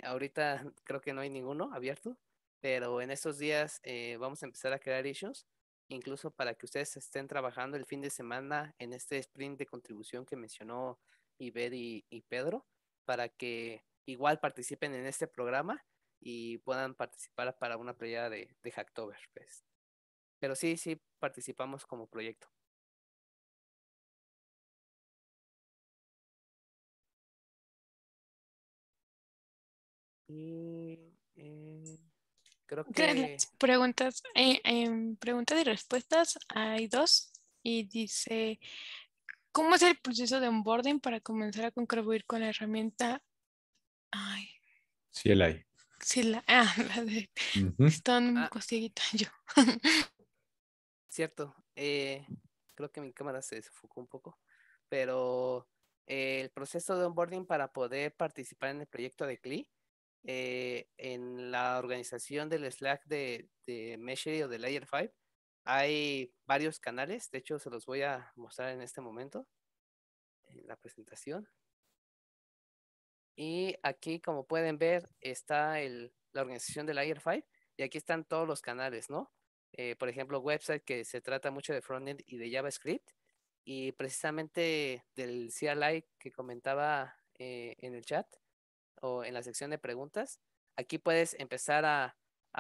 ahorita creo que no hay ninguno abierto, pero en estos días vamos a empezar a crear issues, incluso para que ustedes estén trabajando el fin de semana en este sprint de contribución que mencionó Iber y Pedro, para que igual participen en este programa y puedan participar para una playada de, de Hacktoberfest. Pues. Pero sí, sí participamos como proyecto. Y, eh, creo que... preguntas, eh, em, preguntas y respuestas hay dos. Y dice, ¿cómo es el proceso de onboarding para comenzar a contribuir con la herramienta Ay. Sí, la, Ah, la de Están ah. yo. Cierto. Eh, creo que mi cámara se desfocó un poco, pero eh, el proceso de onboarding para poder participar en el proyecto de CLI eh, en la organización del Slack de, de Meshery o de Layer 5 hay varios canales, de hecho se los voy a mostrar en este momento en la presentación. Y aquí, como pueden ver, está el, la organización de la 5 y aquí están todos los canales, ¿no? Eh, por ejemplo, website que se trata mucho de frontend y de JavaScript y precisamente del CLI que comentaba eh, en el chat o en la sección de preguntas. Aquí puedes empezar a,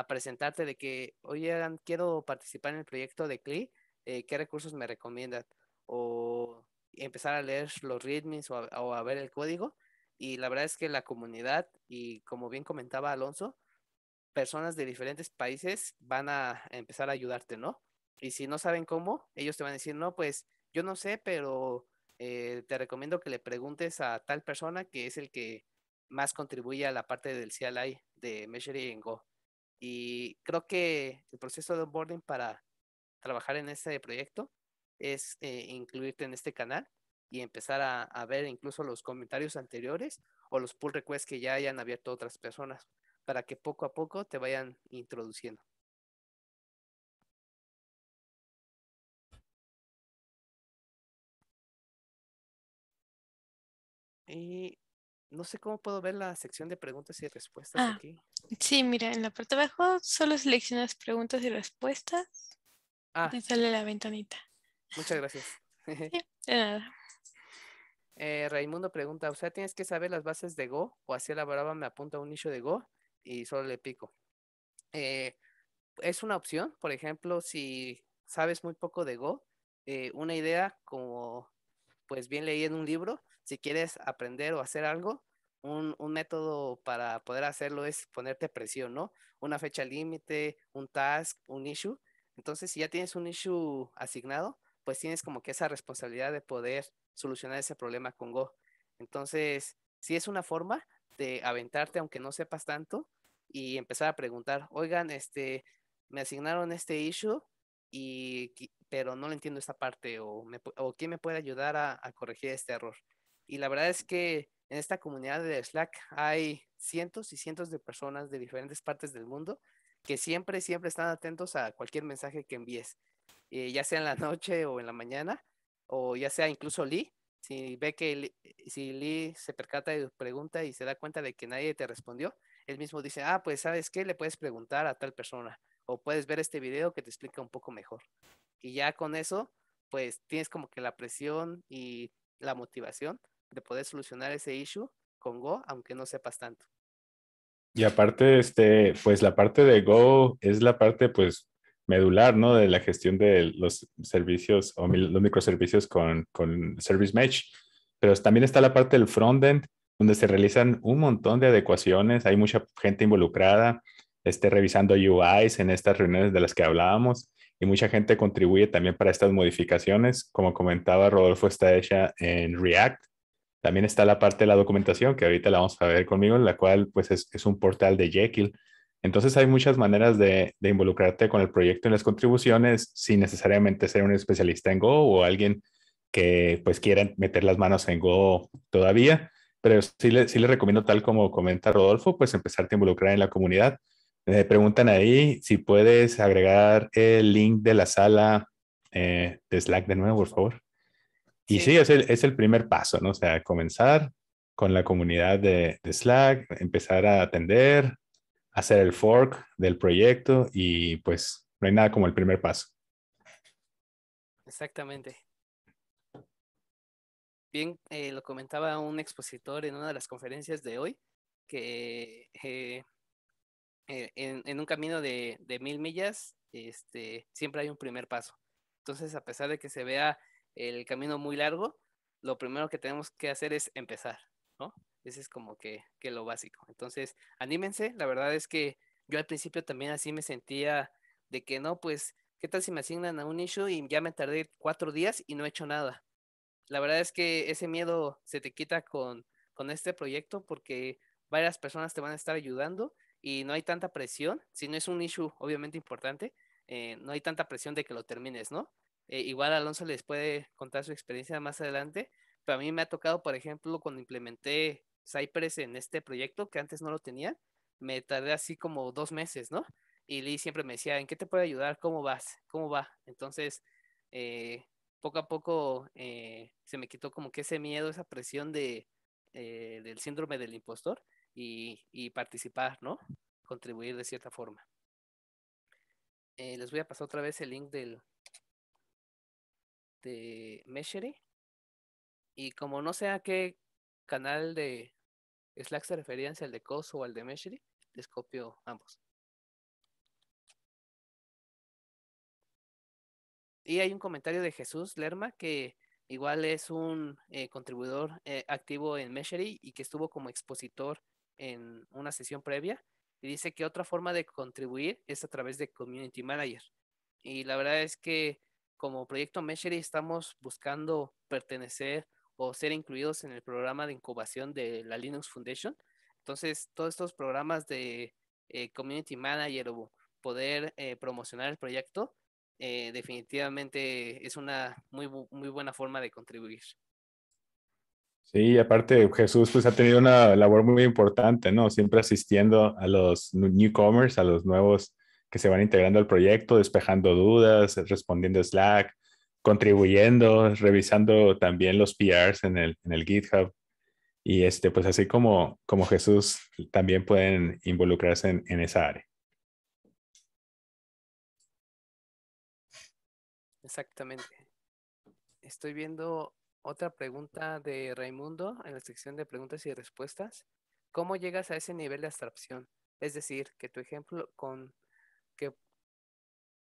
presentarte de que, oye, quiero participar en el proyecto de CLI, eh, ¿qué recursos me recomiendan? O empezar a leer los readmes o a ver el código y la verdad es que la comunidad, y como bien comentaba Alonso, personas de diferentes países van a empezar a ayudarte, ¿no? Y si no saben cómo, ellos te van a decir, no, pues yo no sé, pero eh, te recomiendo que le preguntes a tal persona que es el que más contribuye a la parte del CLI de Measuring Go. Y creo que el proceso de onboarding para trabajar en este proyecto es eh, incluirte en este canal y empezar a, ver incluso los comentarios anteriores o los pull requests que ya hayan abierto otras personas para que poco a poco te vayan introduciendo. Y no sé cómo puedo ver la sección de preguntas y respuestas ah, aquí. Sí, mira, en la parte de abajo solo seleccionas preguntas y respuestas. Ah. Te sale la ventanita. Muchas gracias. de nada. Eh, Raimundo pregunta, o sea, tienes que saber las bases de Go o así la brava me apunta un issue de Go y solo le pico. Eh, es una opción, por ejemplo, si sabes muy poco de Go, eh, una idea como pues bien leí en un libro, si quieres aprender o hacer algo, un, un método para poder hacerlo es ponerte presión, ¿no? Una fecha límite, un task, un issue. Entonces, si ya tienes un issue asignado, pues tienes como que esa responsabilidad de poder solucionar ese problema con Go. Entonces, sí es una forma de aventarte aunque no sepas tanto y empezar a preguntar, oigan, este, me asignaron este issue, y, pero no lo entiendo esta parte o, quién me puede ayudar a, a corregir este error. Y la verdad es que en esta comunidad de Slack hay cientos y cientos de personas de diferentes partes del mundo que siempre, siempre están atentos a cualquier mensaje que envíes. Eh, ya sea en la noche o en la mañana, o ya sea incluso Lee, si ve que Lee, si Lee se percata de pregunta y se da cuenta de que nadie te respondió, él mismo dice, ah, pues sabes qué, le puedes preguntar a tal persona o puedes ver este video que te explica un poco mejor. Y ya con eso, pues tienes como que la presión y la motivación de poder solucionar ese issue con Go, aunque no sepas tanto. Y aparte, este, pues la parte de Go es la parte, pues, medular, ¿no? De la gestión de los servicios o los microservicios con, Service Mesh. Pero también está la parte del frontend, donde se realizan un montón de adecuaciones, hay mucha gente involucrada, esté revisando UIs en estas reuniones de las que hablábamos y mucha gente contribuye también para estas modificaciones. Como comentaba Rodolfo, está hecha en React. También está la parte de la documentación, que ahorita la vamos a ver conmigo, en la cual pues es un portal de Jekyll entonces hay muchas maneras de, involucrarte con el proyecto y las contribuciones sin necesariamente ser un especialista en Go o alguien que pues quiera meter las manos en Go todavía, pero sí, le, les recomiendo tal como comenta Rodolfo, pues empezarte a involucrar en la comunidad. Me preguntan ahí si puedes agregar el link de la sala eh, de Slack de nuevo, por favor. Y sí, es, el, primer paso, ¿no? O sea, comenzar con la comunidad de Slack, empezar a atender, hacer el fork del proyecto y pues no hay nada como el primer paso. Exactamente. Bien, eh, lo comentaba un expositor en una de las conferencias de hoy, que eh, eh, en, un camino de, mil millas este, siempre hay un primer paso. Entonces, a pesar de que se vea el camino muy largo, lo primero que tenemos que hacer es empezar, ¿no? Ese es como que, lo básico. Entonces, anímense. La verdad es que yo al principio también así me sentía de que no, pues, ¿qué tal si me asignan a un issue y ya me tardé cuatro días y no he hecho nada? La verdad es que ese miedo se te quita con, con este proyecto porque varias personas te van a estar ayudando y no hay tanta presión. Si no es un issue obviamente importante, eh, no hay tanta presión de que lo termines, ¿no? Eh, igual Alonso les puede contar su experiencia más adelante, pero a mí me ha tocado, por ejemplo, cuando implementé Cypress en este proyecto que antes no lo tenía, me tardé así como dos meses, ¿no? Y Lee siempre me decía, ¿en qué te puedo ayudar? ¿Cómo vas? ¿Cómo va? Entonces, eh, poco a poco eh, se me quitó como que ese miedo, esa presión de, eh, del síndrome del impostor y, participar, ¿no? Contribuir de cierta forma. les voy a pasar otra vez el link del de Meshery. Y como no sé a qué canal de, Slack se refería al de COS o al de Meshery. Les copio ambos. Y hay un comentario de Jesús Lerma que igual es un eh, contribuidor eh, activo en Meshery y que estuvo como expositor en una sesión previa. Y dice que otra forma de contribuir es a través de Community Manager. Y la verdad es que como proyecto Meshery estamos buscando pertenecer o ser incluidos en el programa de incubación de la Linux Foundation. Entonces, todos estos programas de eh, Community Manager o poder eh, promocionar el proyecto, eh, definitivamente es una muy, muy buena forma de contribuir. Sí, aparte Jesús pues ha tenido una labor muy importante, ¿no? Siempre asistiendo a los newcomers, a los nuevos que se van integrando al proyecto, despejando dudas, respondiendo Slack, contribuyendo, revisando también los PRs en el, en el GitHub. Y este, pues así como, como Jesús, también pueden involucrarse en, en esa área. Exactamente. Estoy viendo otra pregunta de Raimundo en la sección de preguntas y respuestas. ¿Cómo llegas a ese nivel de abstracción? Es decir, que tu ejemplo con que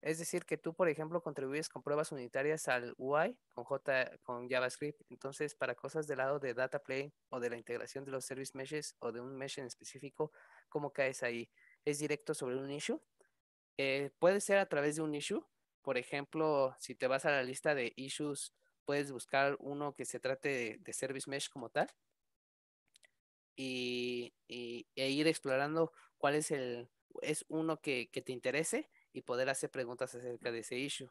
es decir, que tú, por ejemplo, contribuyes con pruebas unitarias al UI con, J, con JavaScript. Entonces, para cosas del lado de Data Plane o de la integración de los service meshes o de un mesh en específico, ¿cómo caes ahí? ¿Es directo sobre un issue? Eh, puede ser a través de un issue. Por ejemplo, si te vas a la lista de issues, puedes buscar uno que se trate de, service mesh como tal. Y, e ir explorando cuál es el, es uno que te interese y poder hacer preguntas acerca de ese issue.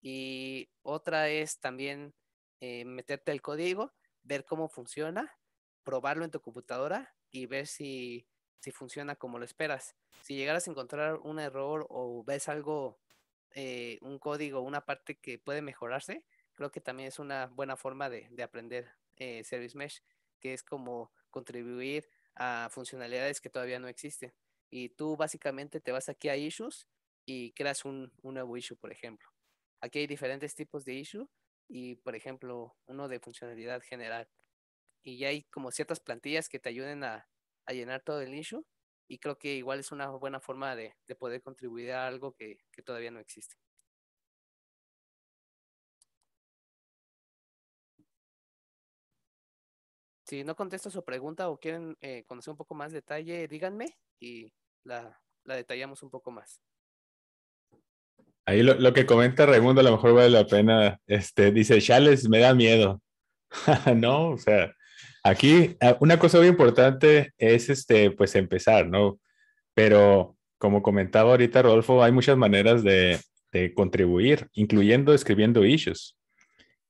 Y otra es también eh, meterte el código, ver cómo funciona, probarlo en tu computadora y ver si, funciona como lo esperas. Si llegaras a encontrar un error o ves algo, eh, un código, una parte que puede mejorarse, creo que también es una buena forma de, aprender eh, Service Mesh, que es como contribuir a funcionalidades que todavía no existen. Y tú básicamente te vas aquí a issues y creas un, nuevo issue, por ejemplo. Aquí hay diferentes tipos de issue y, por ejemplo, uno de funcionalidad general. Y ya hay como ciertas plantillas que te ayuden a, llenar todo el issue y creo que igual es una buena forma de, poder contribuir a algo que, todavía no existe. Si no contesto su pregunta o quieren eh, conocer un poco más detalle, díganme y la detallamos un poco más. Ahí lo, que comenta Raimundo a lo mejor vale la pena. Este, dice, Chales, me da miedo. no, o sea, aquí ah, una cosa muy importante es, este, pues empezar, ¿no? Pero como comentaba ahorita Rodolfo, hay muchas maneras de, contribuir, incluyendo escribiendo issues.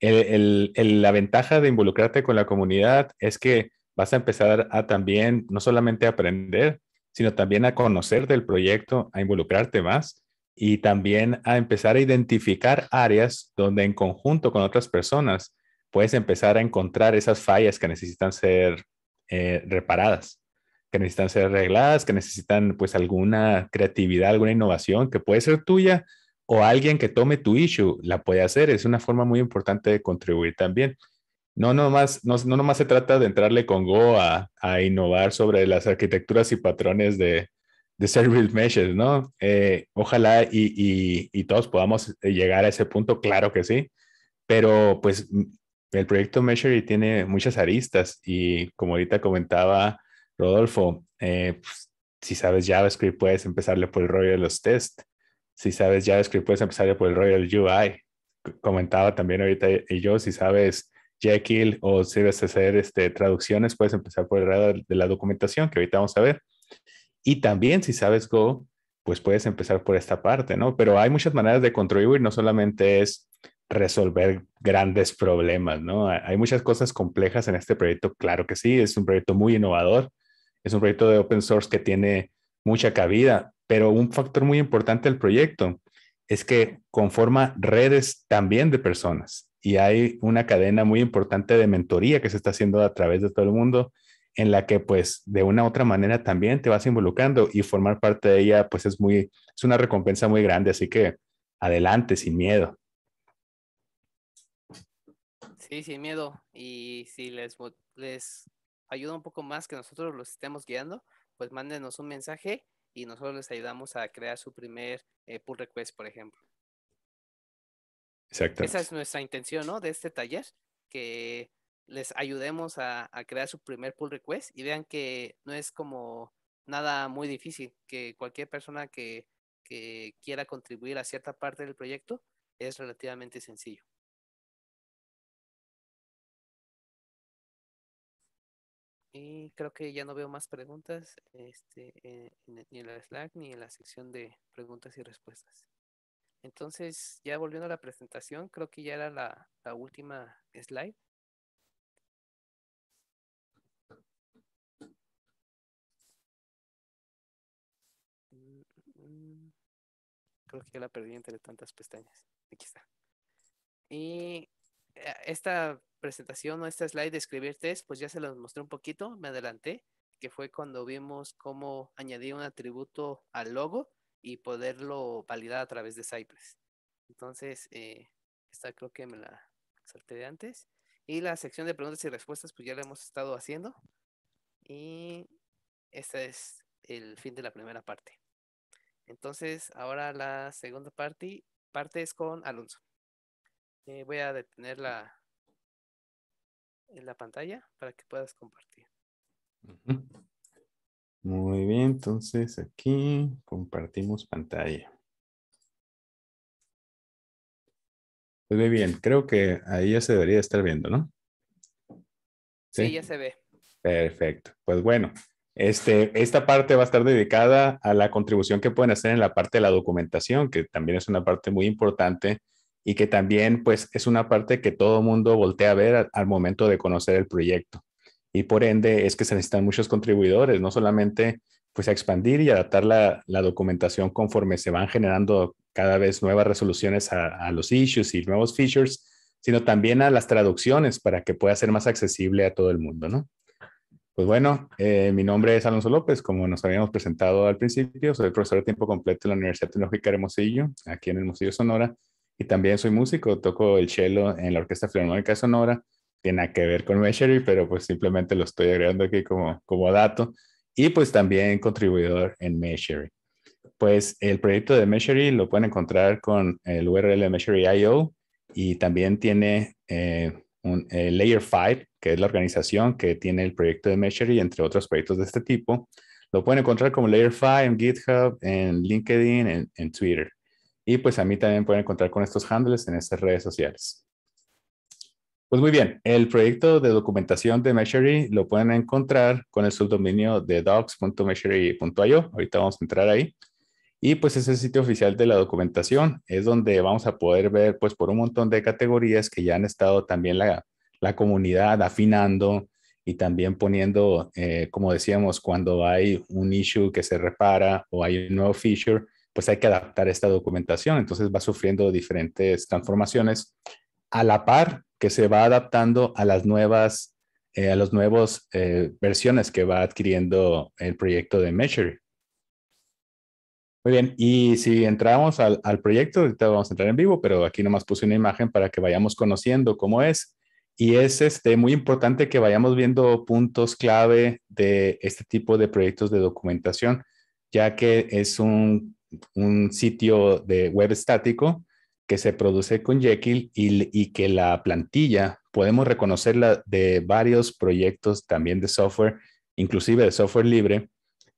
la ventaja de involucrarte con la comunidad es que vas a empezar a también, no solamente aprender, sino también a conocer del proyecto, a involucrarte más y también a empezar a identificar áreas donde en conjunto con otras personas puedes empezar a encontrar esas fallas que necesitan ser eh, reparadas, que necesitan ser arregladas, que necesitan pues alguna creatividad, alguna innovación que puede ser tuya o alguien que tome tu issue la puede hacer. Es una forma muy importante de contribuir también. No nomás, no, no se trata de entrarle con Go a innovar sobre las arquitecturas y patrones de, de Service ¿no? Eh, ojalá y, y, y, todos podamos eh, llegar a ese punto, claro que sí, pero pues mm, el proyecto Measure tiene muchas aristas y como ahorita comentaba Rodolfo, eh, pues, si sabes JavaScript puedes empezarle por el rollo de los tests, si sabes JavaScript puedes empezarle por el rollo del UI, comentaba también ahorita y yo, si sabes Jekyll o si a hacer este, traducciones, puedes empezar por el rollo de la documentación que ahorita vamos a ver. Y también si sabes Go, pues puedes empezar por esta parte, ¿no? Pero hay muchas maneras de contribuir, no solamente es resolver grandes problemas, ¿no? Hay muchas cosas complejas en este proyecto, claro que sí, es un proyecto muy innovador, es un proyecto de open source que tiene mucha cabida, pero un factor muy importante del proyecto es que conforma redes también de personas y hay una cadena muy importante de mentoría que se está haciendo a través de todo el mundo en la que pues de una u otra manera también te vas involucrando y formar parte de ella pues es muy, es una recompensa muy grande, así que adelante sin miedo. Sí, sin miedo. Y si les, les ayuda un poco más que nosotros los estemos guiando, pues mándenos un mensaje y nosotros les ayudamos a crear su primer eh, pull request, por ejemplo. Exacto. Esa es nuestra intención, ¿no? De este taller, que les ayudemos a, crear su primer pull request y vean que no es como nada muy difícil, que cualquier persona que, quiera contribuir a cierta parte del proyecto es relativamente sencillo. Y creo que ya no veo más preguntas este, eh, ni en la Slack ni en la sección de preguntas y respuestas. Entonces, ya volviendo a la presentación, creo que ya era la, la última slide. Mm, creo que ya la perdí entre tantas pestañas. Aquí está. Y eh, esta presentación o esta slide de escribir test, pues ya se los mostré un poquito, me adelanté, que fue cuando vimos cómo añadir un atributo al logo y poderlo validar a través de Cypress. Entonces, eh, esta creo que me la salté de antes. Y la sección de preguntas y respuestas, pues ya la hemos estado haciendo. Y este es el fin de la primera parte. Entonces, ahora la segunda parte, parte es con Alonso. Eh, voy a detenerla en la pantalla para que puedas compartir. Muy bien, entonces aquí compartimos pantalla. Pues muy bien, creo que ahí ya se debería estar viendo, ¿no? sí ya se ve. Perfecto. Pues bueno, este, esta parte va a estar dedicada a la contribución que pueden hacer en la parte de la documentación, que también es una parte muy importante y que también pues es una parte que todo mundo voltea a ver al, momento de conocer el proyecto. Y por ende es que se necesitan muchos contribuidores, no solamente pues a expandir y adaptar la, documentación conforme se van generando cada vez nuevas resoluciones a, a los issues y nuevos features, sino también a las traducciones para que pueda ser más accesible a todo el mundo, ¿no? Pues bueno, eh, mi nombre es Alonso López, como nos habíamos presentado al principio, soy profesor de tiempo completo en la Universidad Tecnológica de Hermosillo, aquí en el museo Sonora, y también soy músico, toco el cello en la Orquesta Filarmónica Sonora, tiene que ver con Meshery, pero pues simplemente lo estoy agregando aquí como, como dato, y pues también contribuidor en Meshery. Pues el proyecto de Meshery lo pueden encontrar con el URL de Meshery.io y también tiene eh, un, eh, Layer 5, que es la organización que tiene el proyecto de y entre otros proyectos de este tipo. Lo pueden encontrar como Layer 5 en GitHub, en LinkedIn, en, Twitter. Y pues a mí también pueden encontrar con estos handles en estas redes sociales. Pues muy bien, el proyecto de documentación de Meshery lo pueden encontrar con el subdominio de docs.meshery.io. Ahorita vamos a entrar ahí. Y pues ese sitio oficial de la documentación, es donde vamos a poder ver pues por un montón de categorías que ya han estado también la, comunidad afinando y también poniendo, eh, como decíamos, cuando hay un issue que se repara o hay un nuevo feature, pues hay que adaptar esta documentación. Entonces va sufriendo diferentes transformaciones a la par que se va adaptando a las nuevas, eh, a los nuevos eh, versiones que va adquiriendo el proyecto de Measure. Muy bien, y si entramos al, al, proyecto, ahorita vamos a entrar en vivo, pero aquí nomás puse una imagen para que vayamos conociendo cómo es. Y es este, muy importante que vayamos viendo puntos clave de este tipo de proyectos de documentación, ya que es un, un sitio de web estático que se produce con Jekyll y, y que la plantilla podemos reconocerla de varios proyectos también de software, inclusive de software libre,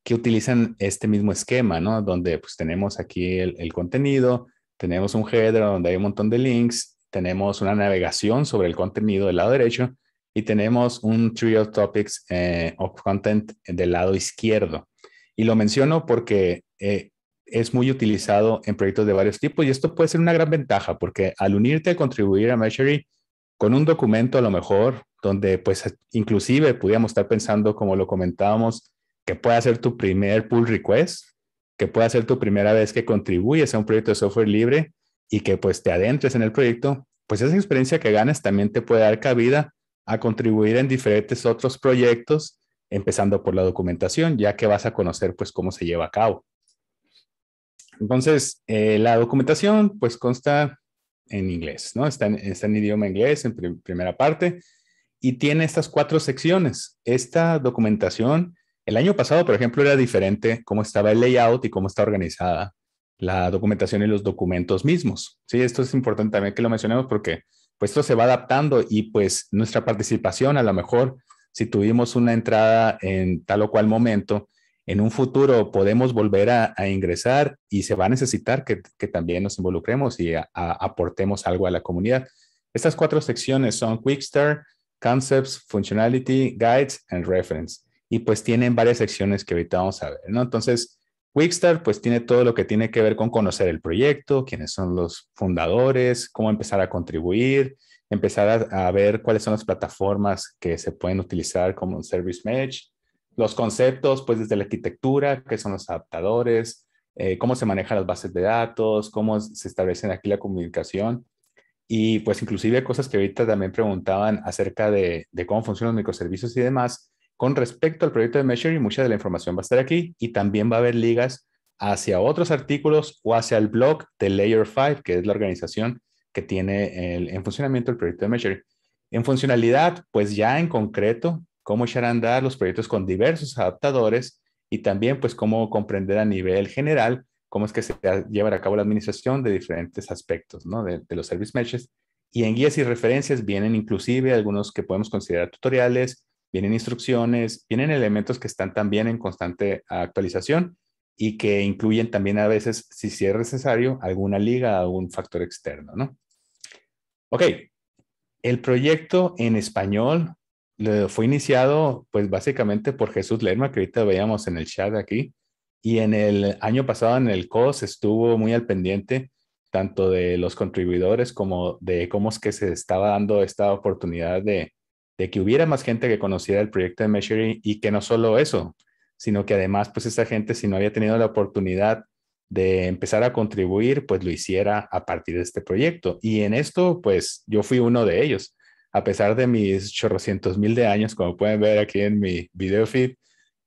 que utilizan este mismo esquema, ¿no? Donde pues tenemos aquí el, contenido, tenemos un header donde hay un montón de links, tenemos una navegación sobre el contenido del lado derecho y tenemos un tree of topics eh, of content del lado izquierdo. Y lo menciono porque eh, es muy utilizado en proyectos de varios tipos y esto puede ser una gran ventaja porque al unirte a contribuir a Measury con un documento a lo mejor donde pues inclusive pudiéramos estar pensando como lo comentábamos que pueda ser tu primer pull request, que pueda ser tu primera vez que contribuyes a un proyecto de software libre y que pues te adentres en el proyecto, pues esa experiencia que ganes también te puede dar cabida a contribuir en diferentes otros proyectos, empezando por la documentación, ya que vas a conocer pues cómo se lleva a cabo. Entonces, eh, la documentación pues consta en inglés, ¿no? Está en, idioma inglés en primera parte y tiene estas cuatro secciones. Esta documentación el año pasado, por ejemplo, era diferente cómo estaba el layout y cómo está organizada la documentación y los documentos mismos. Sí, esto es importante también que lo mencionemos porque pues esto se va adaptando y pues nuestra participación a lo mejor si tuvimos una entrada en tal o cual momento, en un futuro podemos volver a, ingresar y se va a necesitar que, también nos involucremos y aportemos algo a la comunidad. Estas cuatro secciones son Quickstart, Concepts, Functionality, Guides and Reference y pues tienen varias secciones que ahorita vamos a ver, ¿no? Entonces, Wixstar pues tiene todo lo que tiene que ver con conocer el proyecto, quiénes son los fundadores, cómo empezar a contribuir, empezar a, ver cuáles son las plataformas que se pueden utilizar como un service mesh, los conceptos pues desde la arquitectura, qué son los adaptadores, eh, cómo se manejan las bases de datos, cómo se establece aquí la comunicación y pues inclusive cosas que ahorita también preguntaban acerca de, de cómo funcionan los microservicios y demás, con respecto al proyecto de Measure mucha de la información va a estar aquí y también va a haber ligas hacia otros artículos o hacia el blog de Layer 5, que es la organización que tiene en funcionamiento el proyecto de Measure. En funcionalidad, pues ya en concreto, cómo echar a andar los proyectos con diversos adaptadores y también pues cómo comprender a nivel general cómo es que se llevará a cabo la administración de diferentes aspectos de, de los service meshes. Y en guías y referencias vienen inclusive algunos que podemos considerar tutoriales, vienen instrucciones, vienen elementos que están también en constante actualización y que incluyen también a veces, si, es necesario, alguna liga, algún factor externo, ¿no? Ok, el proyecto en español fue iniciado pues básicamente por Jesús Lerma, que ahorita veíamos en el chat aquí, y en el año pasado en el COS estuvo muy al pendiente tanto de los contribuidores como de cómo es que se estaba dando esta oportunidad de, de que hubiera más gente que conociera el proyecto de Measuring y que no solo eso, sino que además, pues esa gente, si no había tenido la oportunidad de empezar a contribuir, pues lo hiciera a partir de este proyecto. Y en esto, pues yo fui uno de ellos. A pesar de mis chorrocientos mil de años, como pueden ver aquí en mi video feed,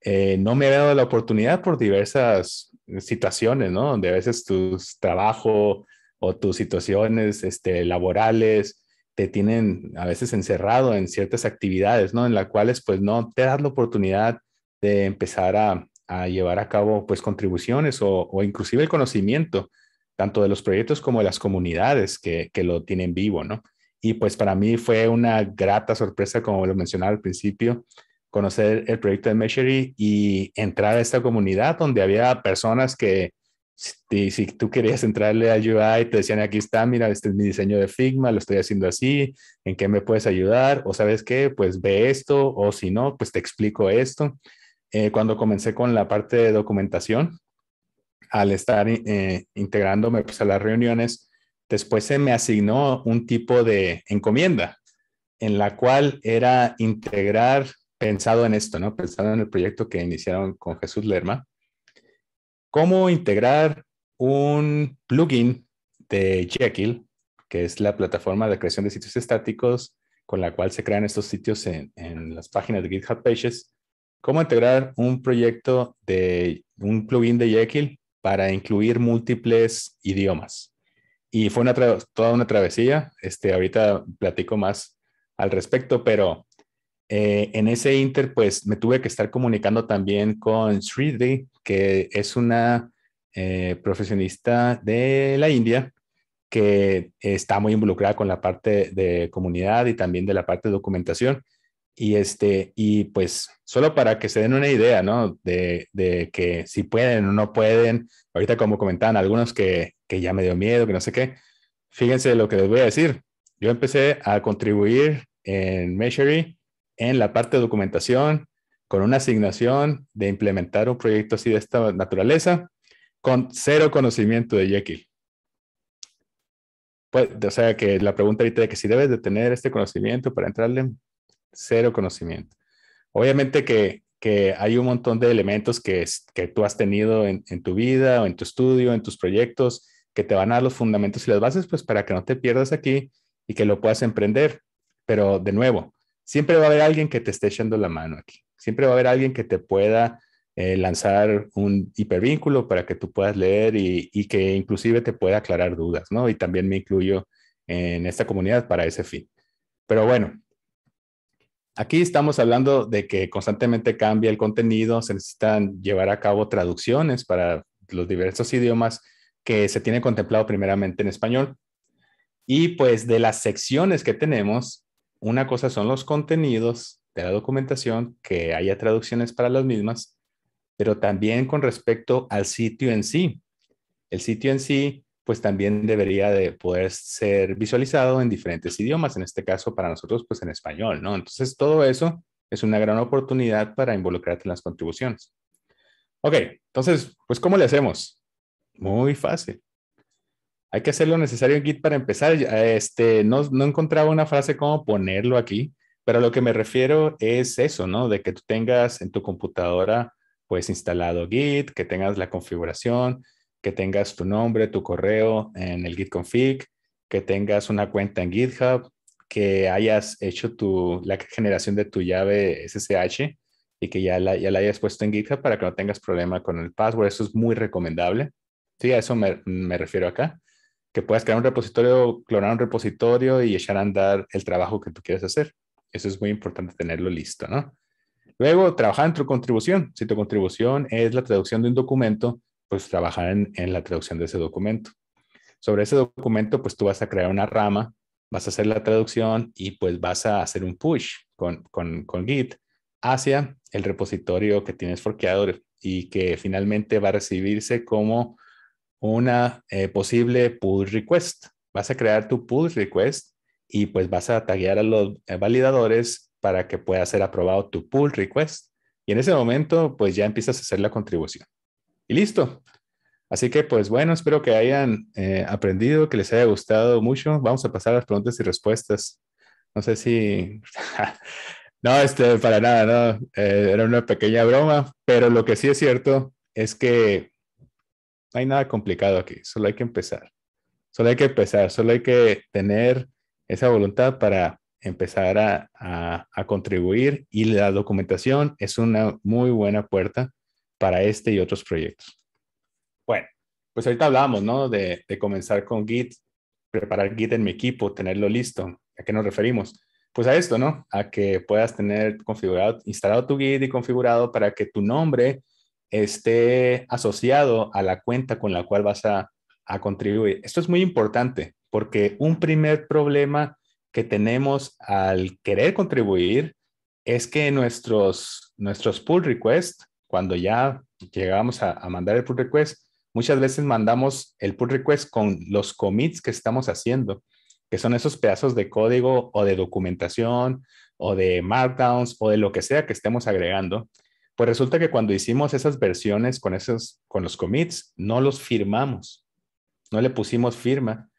eh, no me había dado la oportunidad por diversas situaciones, ¿no? Donde a veces tus trabajo o tus situaciones este, laborales, te tienen a veces encerrado en ciertas actividades, ¿no? En las cuales pues no te das la oportunidad de empezar a, llevar a cabo pues contribuciones o, o, inclusive el conocimiento, tanto de los proyectos como de las comunidades que, que lo tienen vivo, ¿no? Y pues para mí fue una grata sorpresa, como lo mencionaba al principio, conocer el proyecto de Meshery y entrar a esta comunidad donde había personas que si, tú querías entrarle al UI, te decían, aquí está, mira, este es mi diseño de Figma, lo estoy haciendo así, ¿en qué me puedes ayudar? O sabes qué, pues ve esto, o si no, pues te explico esto. Eh, cuando comencé con la parte de documentación, al estar eh, integrándome pues, a las reuniones, después se me asignó un tipo de encomienda en la cual era integrar, pensado en esto, ¿no? Pensado en el proyecto que iniciaron con Jesús Lerma, cómo integrar un plugin de Jekyll, que es la plataforma de creación de sitios estáticos con la cual se crean estos sitios en, las páginas de GitHub Pages, cómo integrar un proyecto de un plugin de Jekyll para incluir múltiples idiomas. Y fue una toda una travesía. Este, ahorita platico más al respecto, pero eh, en ese inter, pues me tuve que estar comunicando también con 3D, que es una eh, profesionista de la India que está muy involucrada con la parte de comunidad y también de la parte de documentación. Y, este, y pues solo para que se den una idea, ¿no? De, que si pueden o no pueden, ahorita como comentaban algunos que, ya me dio miedo, que no sé qué, fíjense lo que les voy a decir. Yo empecé a contribuir en Meshery en la parte de documentación con una asignación de implementar un proyecto así de esta naturaleza con cero conocimiento de Jekyll. Pues, o sea que la pregunta ahorita de que si debes de tener este conocimiento para entrarle, cero conocimiento. Obviamente que, hay un montón de elementos que, que tú has tenido en, en, tu vida o en tu estudio, en tus proyectos, que te van a dar los fundamentos y las bases, pues para que no te pierdas aquí y que lo puedas emprender. Pero de nuevo, siempre va a haber alguien que te esté echando la mano aquí. Siempre va a haber alguien que te pueda eh, lanzar un hipervínculo para que tú puedas leer y, y, que inclusive te pueda aclarar dudas, ¿no? Y también me incluyo en esta comunidad para ese fin. Pero bueno, aquí estamos hablando de que constantemente cambia el contenido, se necesitan llevar a cabo traducciones para los diversos idiomas que se tiene contemplado primeramente en español. Y pues de las secciones que tenemos, una cosa son los contenidos de la documentación, que haya traducciones para las mismas, pero también con respecto al sitio en sí. El sitio en sí, pues también debería de poder ser visualizado en diferentes idiomas, en este caso para nosotros, pues en español, ¿no? Entonces, todo eso es una gran oportunidad para involucrarte en las contribuciones. Ok, entonces, pues, ¿cómo le hacemos? Muy fácil. Hay que hacer lo necesario en Git para empezar. Este, no, no encontraba una frase como ponerlo aquí, pero lo que me refiero es eso, ¿no? De que tú tengas en tu computadora, pues instalado Git, que tengas la configuración, que tengas tu nombre, tu correo en el Git config, que tengas una cuenta en GitHub, que hayas hecho tu, la generación de tu llave SSH y que ya la, ya la hayas puesto en GitHub para que no tengas problema con el password. Eso es muy recomendable. Sí, a eso me, me refiero acá. Que puedas crear un repositorio, clonar un repositorio y echar a andar el trabajo que tú quieres hacer. Eso es muy importante tenerlo listo, ¿no? Luego, trabajar en tu contribución. Si tu contribución es la traducción de un documento, pues trabajar en, la traducción de ese documento. Sobre ese documento, pues tú vas a crear una rama, vas a hacer la traducción y pues vas a hacer un push con, Git hacia el repositorio que tienes forkeado y que finalmente va a recibirse como una eh, posible pull request. Vas a crear tu pull request y pues vas a taguear a los eh, validadores para que pueda ser aprobado tu pull request. Y en ese momento, pues ya empiezas a hacer la contribución. Y listo. Así que, pues bueno, espero que hayan eh, aprendido, que les haya gustado mucho. Vamos a pasar a las preguntas y respuestas. No sé si... no, este, para nada, no. Eh, era una pequeña broma, pero lo que sí es cierto es que no hay nada complicado aquí. Solo hay que empezar. Solo hay que empezar. Solo hay que tener esa voluntad para empezar a, contribuir y la documentación es una muy buena puerta para este y otros proyectos. Bueno, pues ahorita hablamos, ¿no? De, comenzar con Git, preparar Git en mi equipo, tenerlo listo. ¿A qué nos referimos? Pues a esto, ¿no? A que puedas tener configurado, instalado tu Git y configurado para que tu nombre esté asociado a la cuenta con la cual vas a, a contribuir. Esto es muy importante porque un primer problema que tenemos al querer contribuir es que nuestros, nuestros pull requests, cuando ya llegamos a, a mandar el pull request, muchas veces mandamos el pull request con los commits que estamos haciendo, que son esos pedazos de código o de documentación o de markdowns o de lo que sea que estemos agregando. Pues resulta que cuando hicimos esas versiones con, esos, con los commits, no los firmamos, no le pusimos firma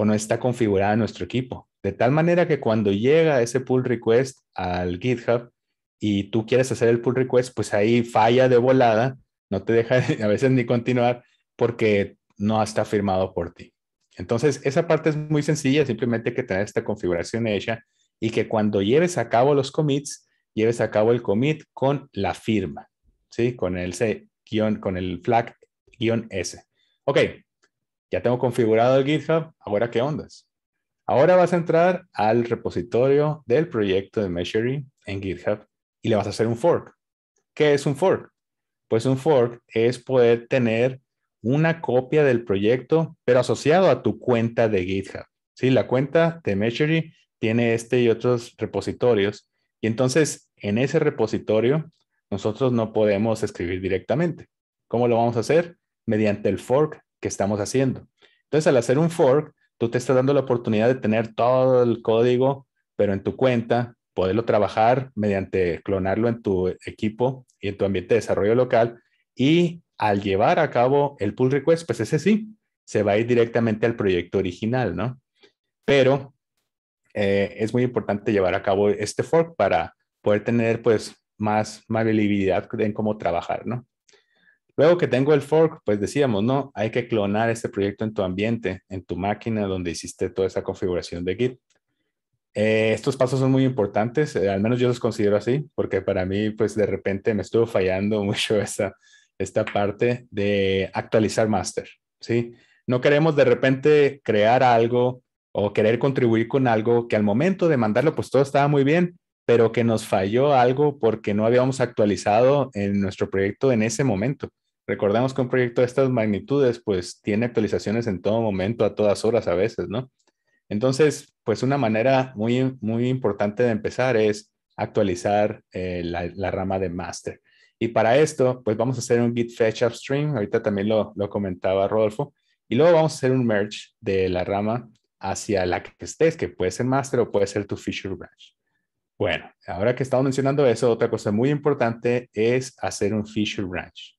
o no está configurada en nuestro equipo. De tal manera que cuando llega ese pull request al GitHub y tú quieres hacer el pull request, pues ahí falla de volada, no te deja a veces ni continuar porque no está firmado por ti. Entonces, esa parte es muy sencilla, simplemente que tener esta configuración hecha y que cuando lleves a cabo los commits, lleves a cabo el commit con la firma, ¿sí? Con el C, con el flag guión S. Ok, ya tengo configurado el GitHub, ahora qué ondas. Ahora vas a entrar al repositorio del proyecto de Measury en GitHub y le vas a hacer un fork. ¿Qué es un fork? Pues un fork es poder tener una copia del proyecto, pero asociado a tu cuenta de GitHub. La cuenta de Measury tiene este y otros repositorios. Y entonces, en ese repositorio, nosotros no podemos escribir directamente. ¿Cómo lo vamos a hacer? Mediante el fork que estamos haciendo. Entonces, al hacer un fork, tú te estás dando la oportunidad de tener todo el código, pero en tu cuenta, poderlo trabajar mediante clonarlo en tu equipo y en tu ambiente de desarrollo local. Y al llevar a cabo el pull request, pues ese sí, se va a ir directamente al proyecto original, ¿no? Pero eh, es muy importante llevar a cabo este fork para poder tener, pues, más maleabilidad en cómo trabajar, ¿no? Luego que tengo el fork, pues decíamos, no, hay que clonar este proyecto en tu ambiente, en tu máquina donde hiciste toda esa configuración de Git. Eh, estos pasos son muy importantes, eh, al menos yo los considero así, porque para mí, pues de repente me estuvo fallando mucho esta parte de actualizar master, ¿sí? No queremos de repente crear algo o querer contribuir con algo que al momento de mandarlo, pues todo estaba muy bien, pero que nos falló algo porque no habíamos actualizado en nuestro proyecto en ese momento. Recordemos que un proyecto de estas magnitudes pues tiene actualizaciones en todo momento, a todas horas a veces, ¿no? Entonces, pues una manera muy, muy importante de empezar es actualizar eh, la, rama de master. Y para esto, pues vamos a hacer un git fetch upstream, ahorita también lo, lo comentaba Rodolfo, y luego vamos a hacer un merge de la rama hacia la que estés, que puede ser master o puede ser tu feature branch. Bueno, ahora que estamos mencionando eso, otra cosa muy importante es hacer un feature branch.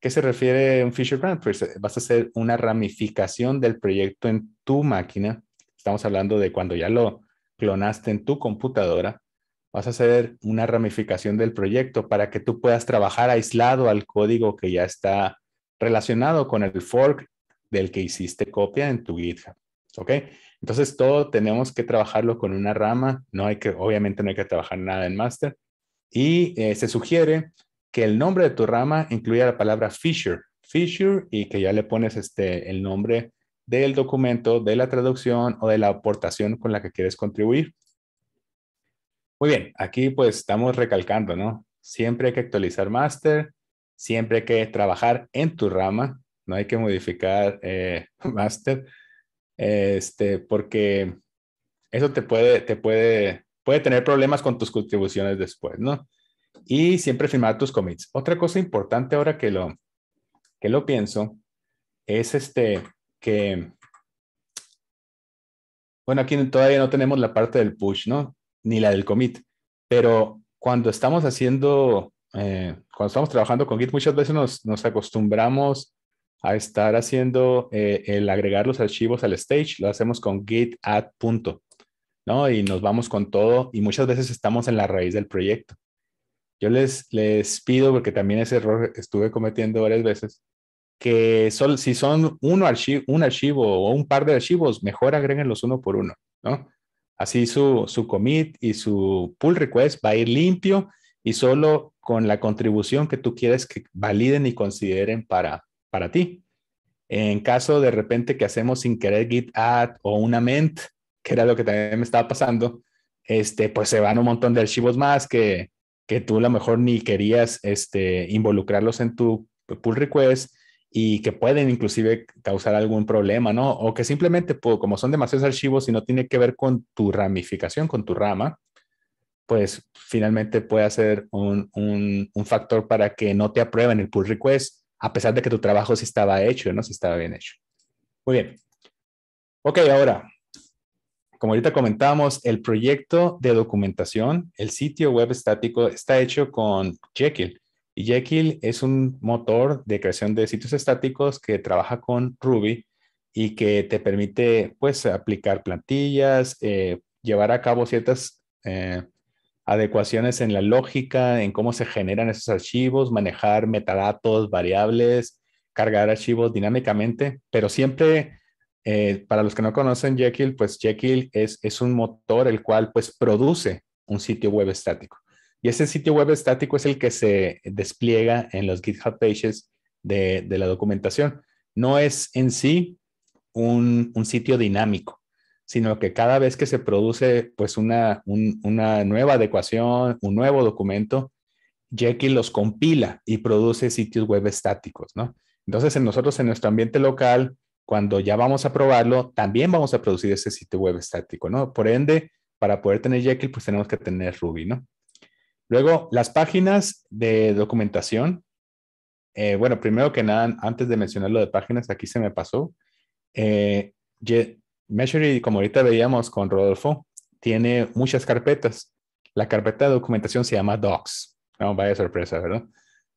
¿Qué se refiere un Fisher-Brand? Pues, eh, vas a hacer una ramificación del proyecto en tu máquina. Estamos hablando de cuando ya lo clonaste en tu computadora. Vas a hacer una ramificación del proyecto para que tú puedas trabajar aislado al código que ya está relacionado con el fork del que hiciste copia en tu GitHub. ¿Ok? Entonces todo tenemos que trabajarlo con una rama. No hay que, obviamente no hay que trabajar nada en master. Y eh, se sugiere que el nombre de tu rama incluya la palabra Fisher. Fisher y que ya le pones este, el nombre del documento, de la traducción o de la aportación con la que quieres contribuir. Muy bien, aquí pues estamos recalcando, ¿no? Siempre hay que actualizar master siempre hay que trabajar en tu rama, no hay que modificar eh, master este, porque eso te puede, te puede, puede tener problemas con tus contribuciones después, ¿no? y siempre firmar tus commits. Otra cosa importante ahora que lo, que lo pienso es este que, bueno, aquí todavía no tenemos la parte del push, ¿no? Ni la del commit, pero cuando estamos haciendo, eh, cuando estamos trabajando con Git, muchas veces nos, acostumbramos a estar haciendo eh, el agregar los archivos al stage, lo hacemos con git add punto, ¿no? Y nos vamos con todo y muchas veces estamos en la raíz del proyecto. Yo les, les pido, porque también ese error estuve cometiendo varias veces, que si son uno un archivo o un par de archivos, mejor agréguenlos uno por uno, ¿no? Así su, su commit y su pull request va a ir limpio y solo con la contribución que tú quieres que validen y consideren para, para ti. En caso de repente que hacemos sin querer git add o una ment, que era lo que también me estaba pasando, este, pues se van un montón de archivos más que, que tú a lo mejor ni querías este, involucrarlos en tu pull request y que pueden inclusive causar algún problema, ¿no? O que simplemente, pues, como son demasiados archivos y no tiene que ver con tu ramificación, con tu rama, pues finalmente puede ser un, un, factor para que no te aprueben el pull request, a pesar de que tu trabajo sí estaba hecho, ¿no? Sí estaba bien hecho. Muy bien. Ok, ahora, como ahorita comentamos, el proyecto de documentación, el sitio web estático, está hecho con Jekyll. Y Jekyll es un motor de creación de sitios estáticos que trabaja con Ruby y que te permite, pues, aplicar plantillas, eh, llevar a cabo ciertas eh, adecuaciones en la lógica, en cómo se generan esos archivos, manejar metadatos, variables, cargar archivos dinámicamente, pero siempre eh, para los que no conocen Jekyll, pues Jekyll es, un motor el cual pues produce un sitio web estático. Y ese sitio web estático es el que se despliega en los GitHub pages de, la documentación. No es en sí un, sitio dinámico, sino que cada vez que se produce pues una, nueva adecuación, un nuevo documento, Jekyll los compila y produce sitios web estáticos, ¿no? Entonces, en nosotros en nuestro ambiente local, cuando ya vamos a probarlo, también vamos a producir ese sitio web estático, ¿no? Por ende, para poder tener Jekyll, pues tenemos que tener Ruby, ¿no? Luego, las páginas de documentación. Eh, bueno, primero que nada, antes de mencionar lo de páginas, aquí se me pasó. Eh, como ahorita veíamos con Rodolfo, tiene muchas carpetas. La carpeta de documentación se llama Docs. No, vaya sorpresa, ¿verdad?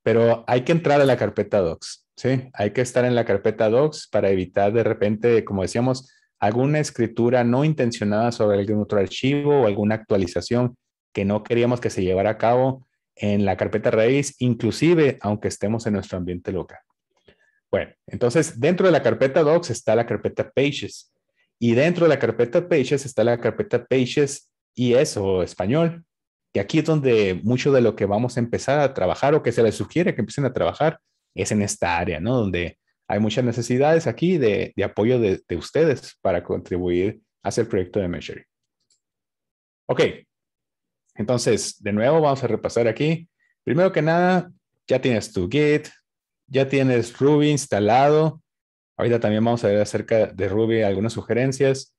pero hay que entrar a la carpeta docs, ¿sí? Hay que estar en la carpeta docs para evitar de repente, como decíamos, alguna escritura no intencionada sobre algún otro archivo o alguna actualización que no queríamos que se llevara a cabo en la carpeta raíz, inclusive aunque estemos en nuestro ambiente local. Bueno, entonces dentro de la carpeta docs está la carpeta pages y dentro de la carpeta pages está la carpeta pages y eso español que aquí es donde mucho de lo que vamos a empezar a trabajar o que se les sugiere que empiecen a trabajar es en esta área, ¿no? Donde hay muchas necesidades aquí de, apoyo de, ustedes para contribuir hacia el proyecto de Measure. Ok, entonces, de nuevo vamos a repasar aquí. Primero que nada, ya tienes tu Git, ya tienes Ruby instalado. Ahorita también vamos a ver acerca de Ruby algunas sugerencias.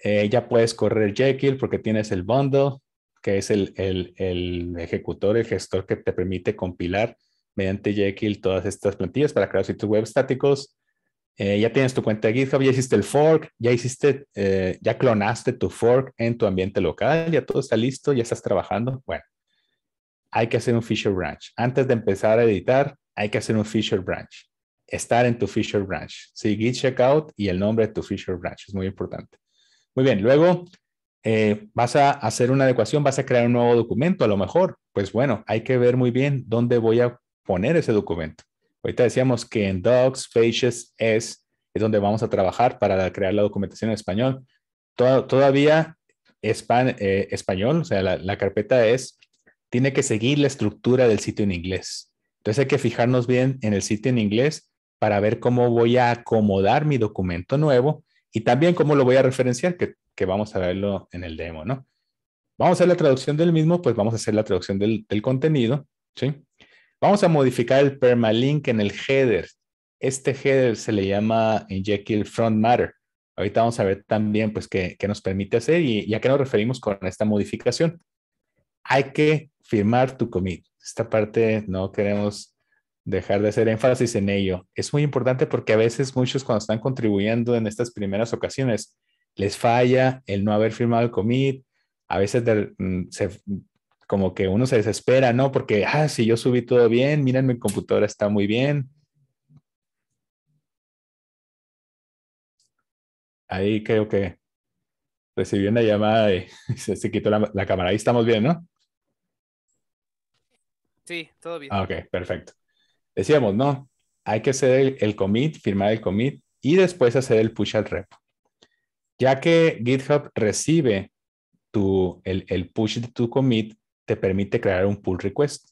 Eh, ya puedes correr Jekyll porque tienes el bundle que es el, ejecutor, el gestor que te permite compilar mediante Jekyll todas estas plantillas para crear sitios web estáticos. Eh, ya tienes tu cuenta de GitHub, ya hiciste el fork, ya hiciste, eh, ya clonaste tu fork en tu ambiente local, ya todo está listo, ya estás trabajando. Bueno, hay que hacer un feature branch. Antes de empezar a editar, hay que hacer un feature branch. Estar en tu feature branch. Sí, git checkout y el nombre de tu feature branch es muy importante. Muy bien, luego eh, vas a hacer una adecuación, vas a crear un nuevo documento, a lo mejor, pues bueno, hay que ver muy bien dónde voy a poner ese documento. Ahorita decíamos que en Docs, Pages, es, es donde vamos a trabajar para crear la documentación en español. todavía Span, eh, español, o sea, la, la, carpeta es, tiene que seguir la estructura del sitio en inglés. Entonces hay que fijarnos bien en el sitio en inglés para ver cómo voy a acomodar mi documento nuevo y también cómo lo voy a referenciar, que, vamos a verlo en el demo, ¿no? Vamos a hacer la traducción del mismo, pues vamos a hacer la traducción del, contenido, ¿sí? Vamos a modificar el permalink en el header. Este header se le llama Jekyll Front Matter. Ahorita vamos a ver también, pues, qué, nos permite hacer y, y a qué nos referimos con esta modificación. Hay que firmar tu commit. Esta parte no queremos dejar de hacer énfasis en ello. Es muy importante porque a veces muchos cuando están contribuyendo en estas primeras ocasiones, les falla el no haber firmado el commit, a veces mm, como que uno se desespera, ¿no? Porque, ah, si yo subí todo bien, miren, mi computadora está muy bien. Ahí creo que recibí una llamada y se, quitó la, cámara. Ahí estamos bien, ¿no? Sí, todo bien. Ah, ok, perfecto. Decíamos, no, hay que hacer el, commit, firmar el commit y después hacer el push al repo. Ya que GitHub recibe tu, el, push de tu commit, te permite crear un pull request.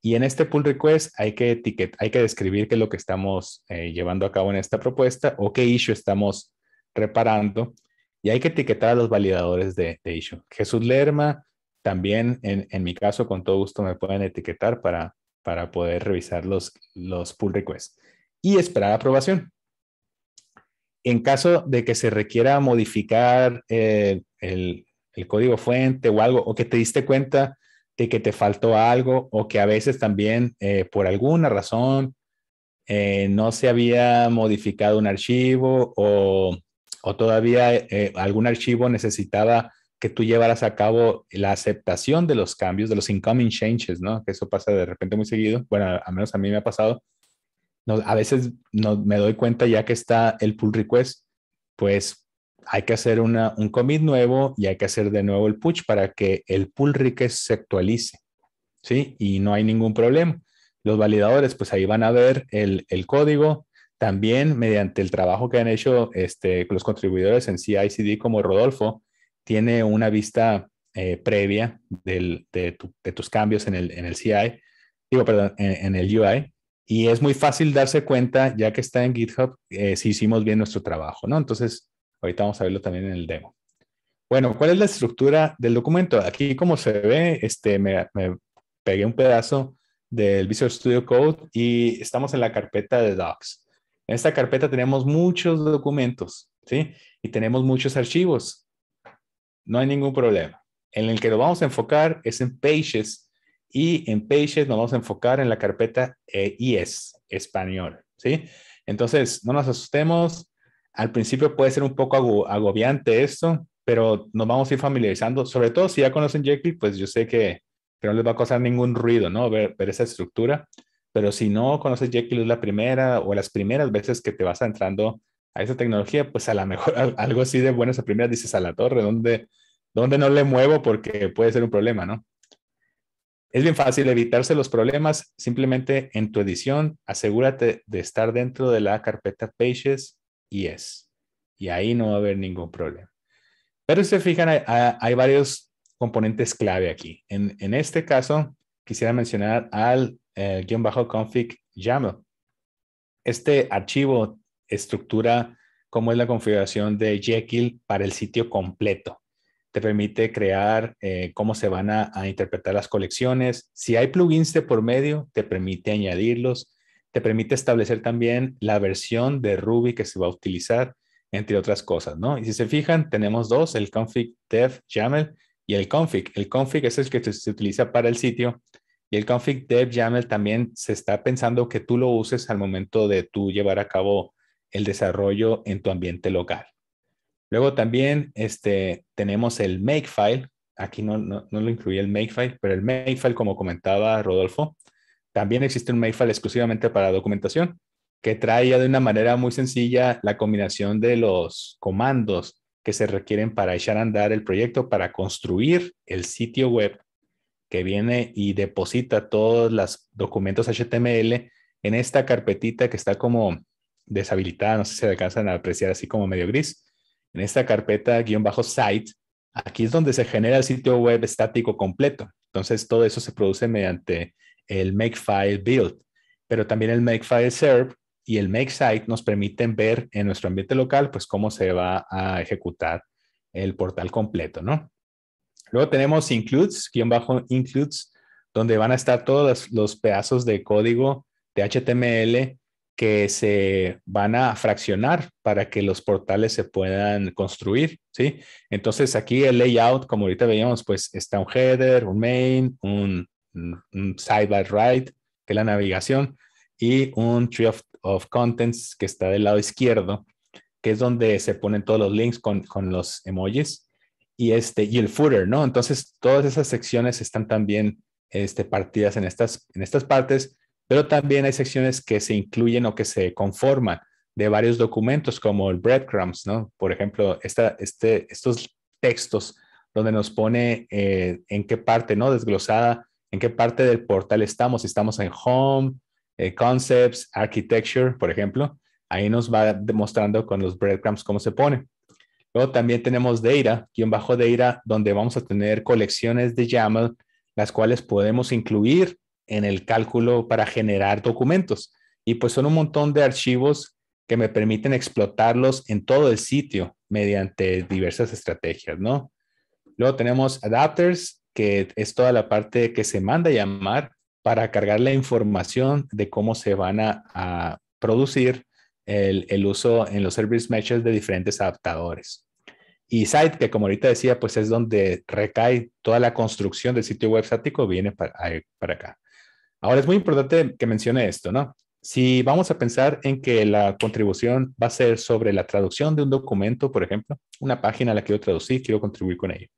Y en este pull request hay que etiquetar, hay que describir qué es lo que estamos eh, llevando a cabo en esta propuesta o qué issue estamos reparando. Y hay que etiquetar a los validadores de, de issue. Jesús Lerma, también en, mi caso, con todo gusto me pueden etiquetar para para poder revisar los, los pull requests y esperar aprobación. En caso de que se requiera modificar eh, el, código fuente o algo, o que te diste cuenta de que te faltó algo, o que a veces también eh, por alguna razón eh, no se había modificado un archivo o, o todavía algún archivo necesitaba que tú llevaras a cabo la aceptación de los cambios, de los incoming changes, ¿no? Que eso pasa de repente muy seguido. Bueno, al menos a mí me ha pasado. No, a veces no, me doy cuenta ya que está el pull request, pues hay que hacer un commit nuevo y hay que hacer de nuevo el push para que el pull request se actualice, ¿sí? Y no hay ningún problema. Los validadores, pues ahí van a ver el, código. También mediante el trabajo que han hecho este, los contribuidores en CICD como Rodolfo, tiene una vista eh, previa de, tus cambios en el, CI, digo, en, el UI. Y es muy fácil darse cuenta, ya que está en GitHub, eh, si hicimos bien nuestro trabajo, ¿no? Entonces, ahorita vamos a verlo también en el demo. Bueno, ¿cuál es la estructura del documento? Aquí, como se ve, este, me, me pegué un pedazo del Visual Studio Code y estamos en la carpeta de Docs. En esta carpeta tenemos muchos documentos, ¿sí? Y tenemos muchos archivos no hay ningún problema. En el que nos vamos a enfocar es en Pages y en Pages nos vamos a enfocar en la carpeta ES, eh, español, ¿sí? Entonces, no nos asustemos. Al principio puede ser un poco agobiante esto, pero nos vamos a ir familiarizando, sobre todo si ya conocen Jekyll, pues yo sé que, no les va a causar ningún ruido, ¿no? Ver, ver esa estructura, pero si no conoces Jekyll es la primera o las primeras veces que te vas entrando a esa tecnología, pues a lo mejor algo así de buenas a primera dices a la torre, donde no le muevo? Porque puede ser un problema, ¿no? Es bien fácil evitarse los problemas. Simplemente en tu edición, asegúrate de estar dentro de la carpeta Pages y es. Y ahí no va a haber ningún problema. Pero si se fijan, hay, varios componentes clave aquí. En, este caso, quisiera mencionar al eh, guión bajo config YAML. Este archivo estructura cómo es la configuración de Jekyll para el sitio completo. Te permite crear eh, cómo se van a, interpretar las colecciones. Si hay plugins de por medio, te permite añadirlos. Te permite establecer también la versión de Ruby que se va a utilizar, entre otras cosas, ¿no? Y si se fijan, tenemos dos, el config dev YAML y el config. El config es el que se utiliza para el sitio y el config dev YAML también se está pensando que tú lo uses al momento de tú llevar a cabo el desarrollo en tu ambiente local. Luego también este, tenemos el Makefile. Aquí no, no, lo incluí el Makefile, pero el Makefile, como comentaba Rodolfo, también existe un Makefile exclusivamente para documentación, que trae de una manera muy sencilla la combinación de los comandos que se requieren para echar a andar el proyecto, para construir el sitio web que viene y deposita todos los documentos HTML en esta carpetita que está como deshabilitada, no sé si alcanzan a apreciar así como medio gris. En esta carpeta guión bajo site, aquí es donde se genera el sitio web estático completo. Entonces todo eso se produce mediante el makefile build, pero también el makefile serve y el make site nos permiten ver en nuestro ambiente local, pues cómo se va a ejecutar el portal completo, ¿no? Luego tenemos includes, guión bajo includes, donde van a estar todos los pedazos de código de HTML que se van a fraccionar para que los portales se puedan construir, ¿sí? Entonces aquí el layout, como ahorita veíamos, pues está un header, un main, un, side right, que es la navegación, y un tree of, contents que está del lado izquierdo, que es donde se ponen todos los links con, los emojis, y, este, y el footer, ¿no? Entonces todas esas secciones están también este, partidas en estas, en estas partes pero también hay secciones que se incluyen o que se conforman de varios documentos como el breadcrumbs, ¿no? Por ejemplo, esta, este, estos textos donde nos pone eh, en qué parte, ¿no? Desglosada, en qué parte del portal estamos, si estamos en home, eh, concepts, architecture, por ejemplo. Ahí nos va demostrando con los breadcrumbs cómo se pone. Luego también tenemos data, guión bajo data, donde vamos a tener colecciones de YAML, las cuales podemos incluir en el cálculo para generar documentos. Y pues son un montón de archivos que me permiten explotarlos en todo el sitio mediante diversas estrategias, ¿no? Luego tenemos adapters, que es toda la parte que se manda a llamar para cargar la información de cómo se van a, producir el, el, uso en los service meshes de diferentes adaptadores. Y site, que como ahorita decía, pues es donde recae toda la construcción del sitio web estático, viene para, para acá. Ahora es muy importante que mencione esto, ¿no? Si vamos a pensar en que la contribución va a ser sobre la traducción de un documento, por ejemplo, una página a la que yo traducí, quiero contribuir con ello.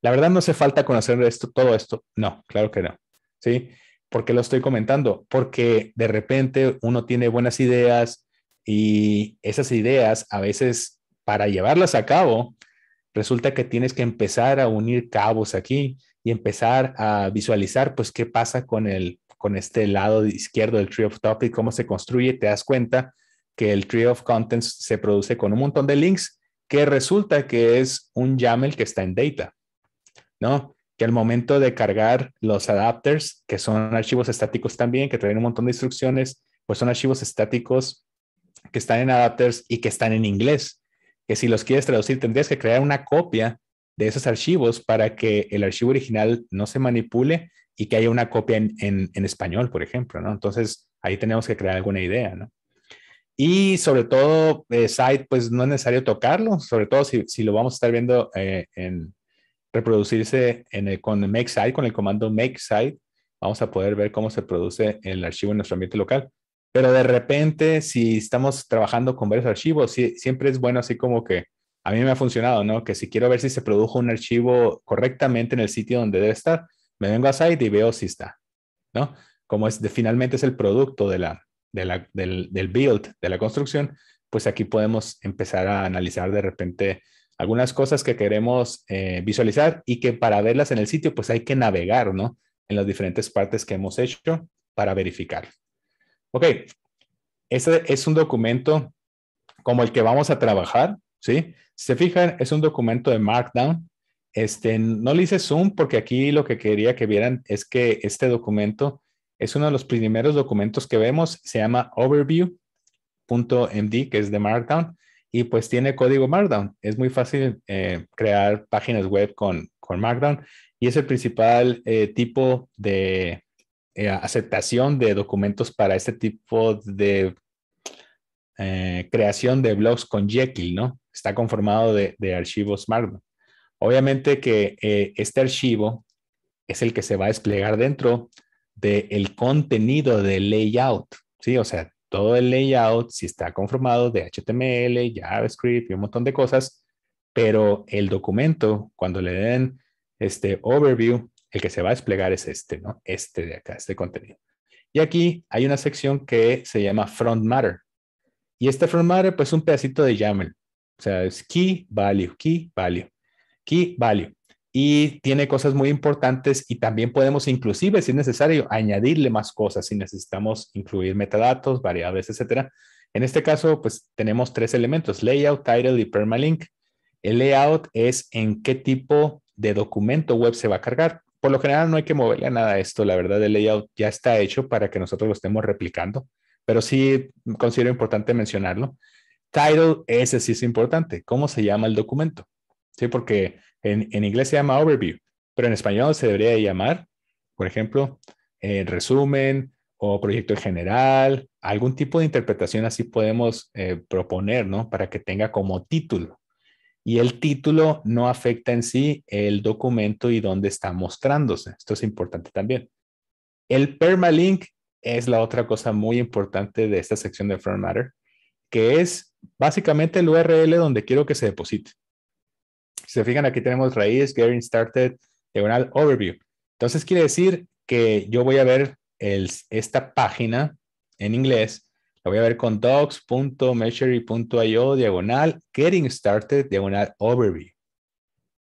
La verdad no hace falta conocer esto, todo esto. No, claro que no. ¿Sí? ¿Por qué lo estoy comentando? Porque de repente uno tiene buenas ideas y esas ideas a veces para llevarlas a cabo resulta que tienes que empezar a unir cabos aquí y empezar a visualizar pues qué pasa con el con este lado izquierdo del Tree of Topic, cómo se construye, te das cuenta que el Tree of Contents se produce con un montón de links que resulta que es un YAML que está en data, ¿no? Que al momento de cargar los adapters, que son archivos estáticos también, que traen un montón de instrucciones, pues son archivos estáticos que están en adapters y que están en inglés. Que si los quieres traducir, tendrías que crear una copia de esos archivos para que el archivo original no se manipule y que haya una copia en, español, por ejemplo, ¿no? Entonces, ahí tenemos que crear alguna idea, ¿no? Y sobre todo, eh, site, pues no es necesario tocarlo, sobre todo si, lo vamos a estar viendo eh, en reproducirse con make site, con el comando make site, vamos a poder ver cómo se produce el archivo en nuestro ambiente local. Pero de repente, si estamos trabajando con varios archivos, siempre es bueno así como que a mí me ha funcionado, ¿no? Que si quiero ver si se produjo un archivo correctamente en el sitio donde debe estar, vengo a Site y veo si está, ¿no? Como es finalmente es el producto de la, del, build, de la construcción, pues aquí podemos empezar a analizar de repente algunas cosas que queremos eh, visualizar y que para verlas en el sitio, pues hay que navegar, ¿no? En las diferentes partes que hemos hecho para verificar. Ok, este es un documento como el que vamos a trabajar, ¿sí? Si se fijan, es un documento de Markdown este, no le hice zoom porque aquí lo que quería que vieran es que este documento es uno de los primeros documentos que vemos, se llama overview.md, que es de Markdown, y pues tiene código Markdown. Es muy fácil eh, crear páginas web con, Markdown y es el principal eh, tipo de eh, aceptación de documentos para este tipo de creación de blogs con Jekyll, ¿no? Está conformado de, de archivos Markdown. Obviamente que eh, este archivo es el que se va a desplegar dentro del contenido del layout, ¿sí? O sea, todo el layout, si está conformado de HTML, JavaScript y un montón de cosas, pero el documento, cuando le den este overview, el que se va a desplegar es este, ¿no? Este de acá, este contenido. Y aquí hay una sección que se llama Front Matter. Y este Front Matter, pues, es un pedacito de YAML. O sea, es key, value, key, value key value y tiene cosas muy importantes y también podemos inclusive, si es necesario, añadirle más cosas si necesitamos incluir metadatos, variables, etc. En este caso, pues tenemos tres elementos, layout, title y permalink. El layout es en qué tipo de documento web se va a cargar. Por lo general no hay que moverle a nada esto, la verdad el layout ya está hecho para que nosotros lo estemos replicando, pero sí considero importante mencionarlo. Title, ese sí es importante, ¿cómo se llama el documento? ¿sí? Porque en, inglés se llama overview, pero en español se debería llamar, por ejemplo, eh, resumen o proyecto general, algún tipo de interpretación así podemos eh, proponer, ¿no? Para que tenga como título. Y el título no afecta en sí el documento y dónde está mostrándose. Esto es importante también. El permalink es la otra cosa muy importante de esta sección de Front Matter, que es básicamente el URL donde quiero que se deposite. Si se fijan, aquí tenemos raíz, getting started, diagonal, overview. Entonces quiere decir que yo voy a ver esta página en inglés, la voy a ver con docs.measury.io, diagonal, getting started, diagonal, overview.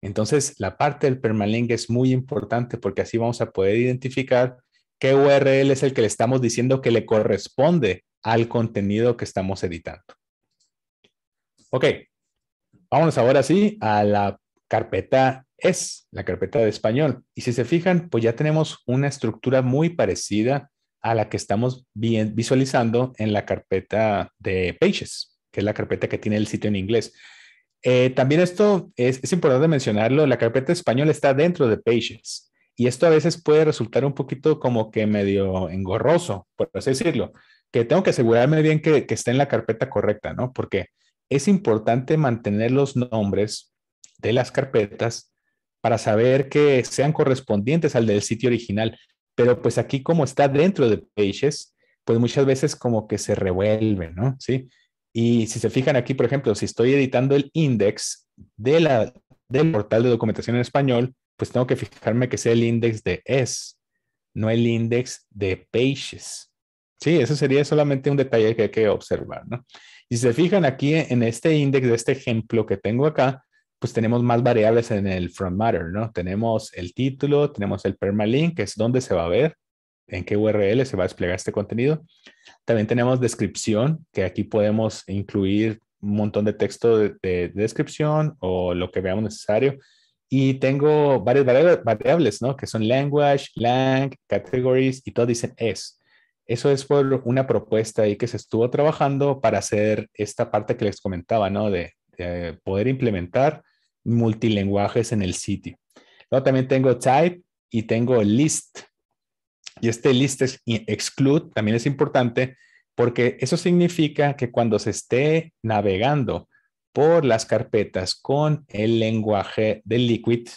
Entonces, la parte del permalink es muy importante porque así vamos a poder identificar qué URL es el que le estamos diciendo que le corresponde al contenido que estamos editando. Ok, Vámonos ahora sí a la carpeta es, la carpeta de español. Y si se fijan, pues ya tenemos una estructura muy parecida a la que estamos visualizando en la carpeta de Pages, que es la carpeta que tiene el sitio en inglés. Eh, también esto es, importante mencionarlo, la carpeta de español está dentro de Pages y esto a veces puede resultar un poquito como que medio engorroso, por así decirlo, que tengo que asegurarme bien que, que esté en la carpeta correcta, ¿no? Porque es importante mantener los nombres de las carpetas para saber que sean correspondientes al del sitio original. Pero pues aquí como está dentro de Pages, pues muchas veces como que se revuelve, ¿no? Sí. Y si se fijan aquí, por ejemplo, si estoy editando el index de la, del portal de documentación en español, pues tengo que fijarme que sea el index de S, no el index de Pages. Sí, eso sería solamente un detalle que hay que observar, ¿no? Si se fijan aquí en este índice de este ejemplo que tengo acá, pues tenemos más variables en el front matter, ¿no? Tenemos el título, tenemos el permalink, que es dónde se va a ver, en qué URL se va a desplegar este contenido. También tenemos descripción, que aquí podemos incluir un montón de texto de, descripción o lo que veamos necesario. Y tengo varias variables, ¿no? Que son language, lang, categories y todo dicen es. Eso es por una propuesta ahí que se estuvo trabajando para hacer esta parte que les comentaba, ¿no? De, poder implementar multilenguajes en el sitio. Luego también tengo type y tengo list. Y este list es exclude también es importante porque eso significa que cuando se esté navegando por las carpetas con el lenguaje de Liquid,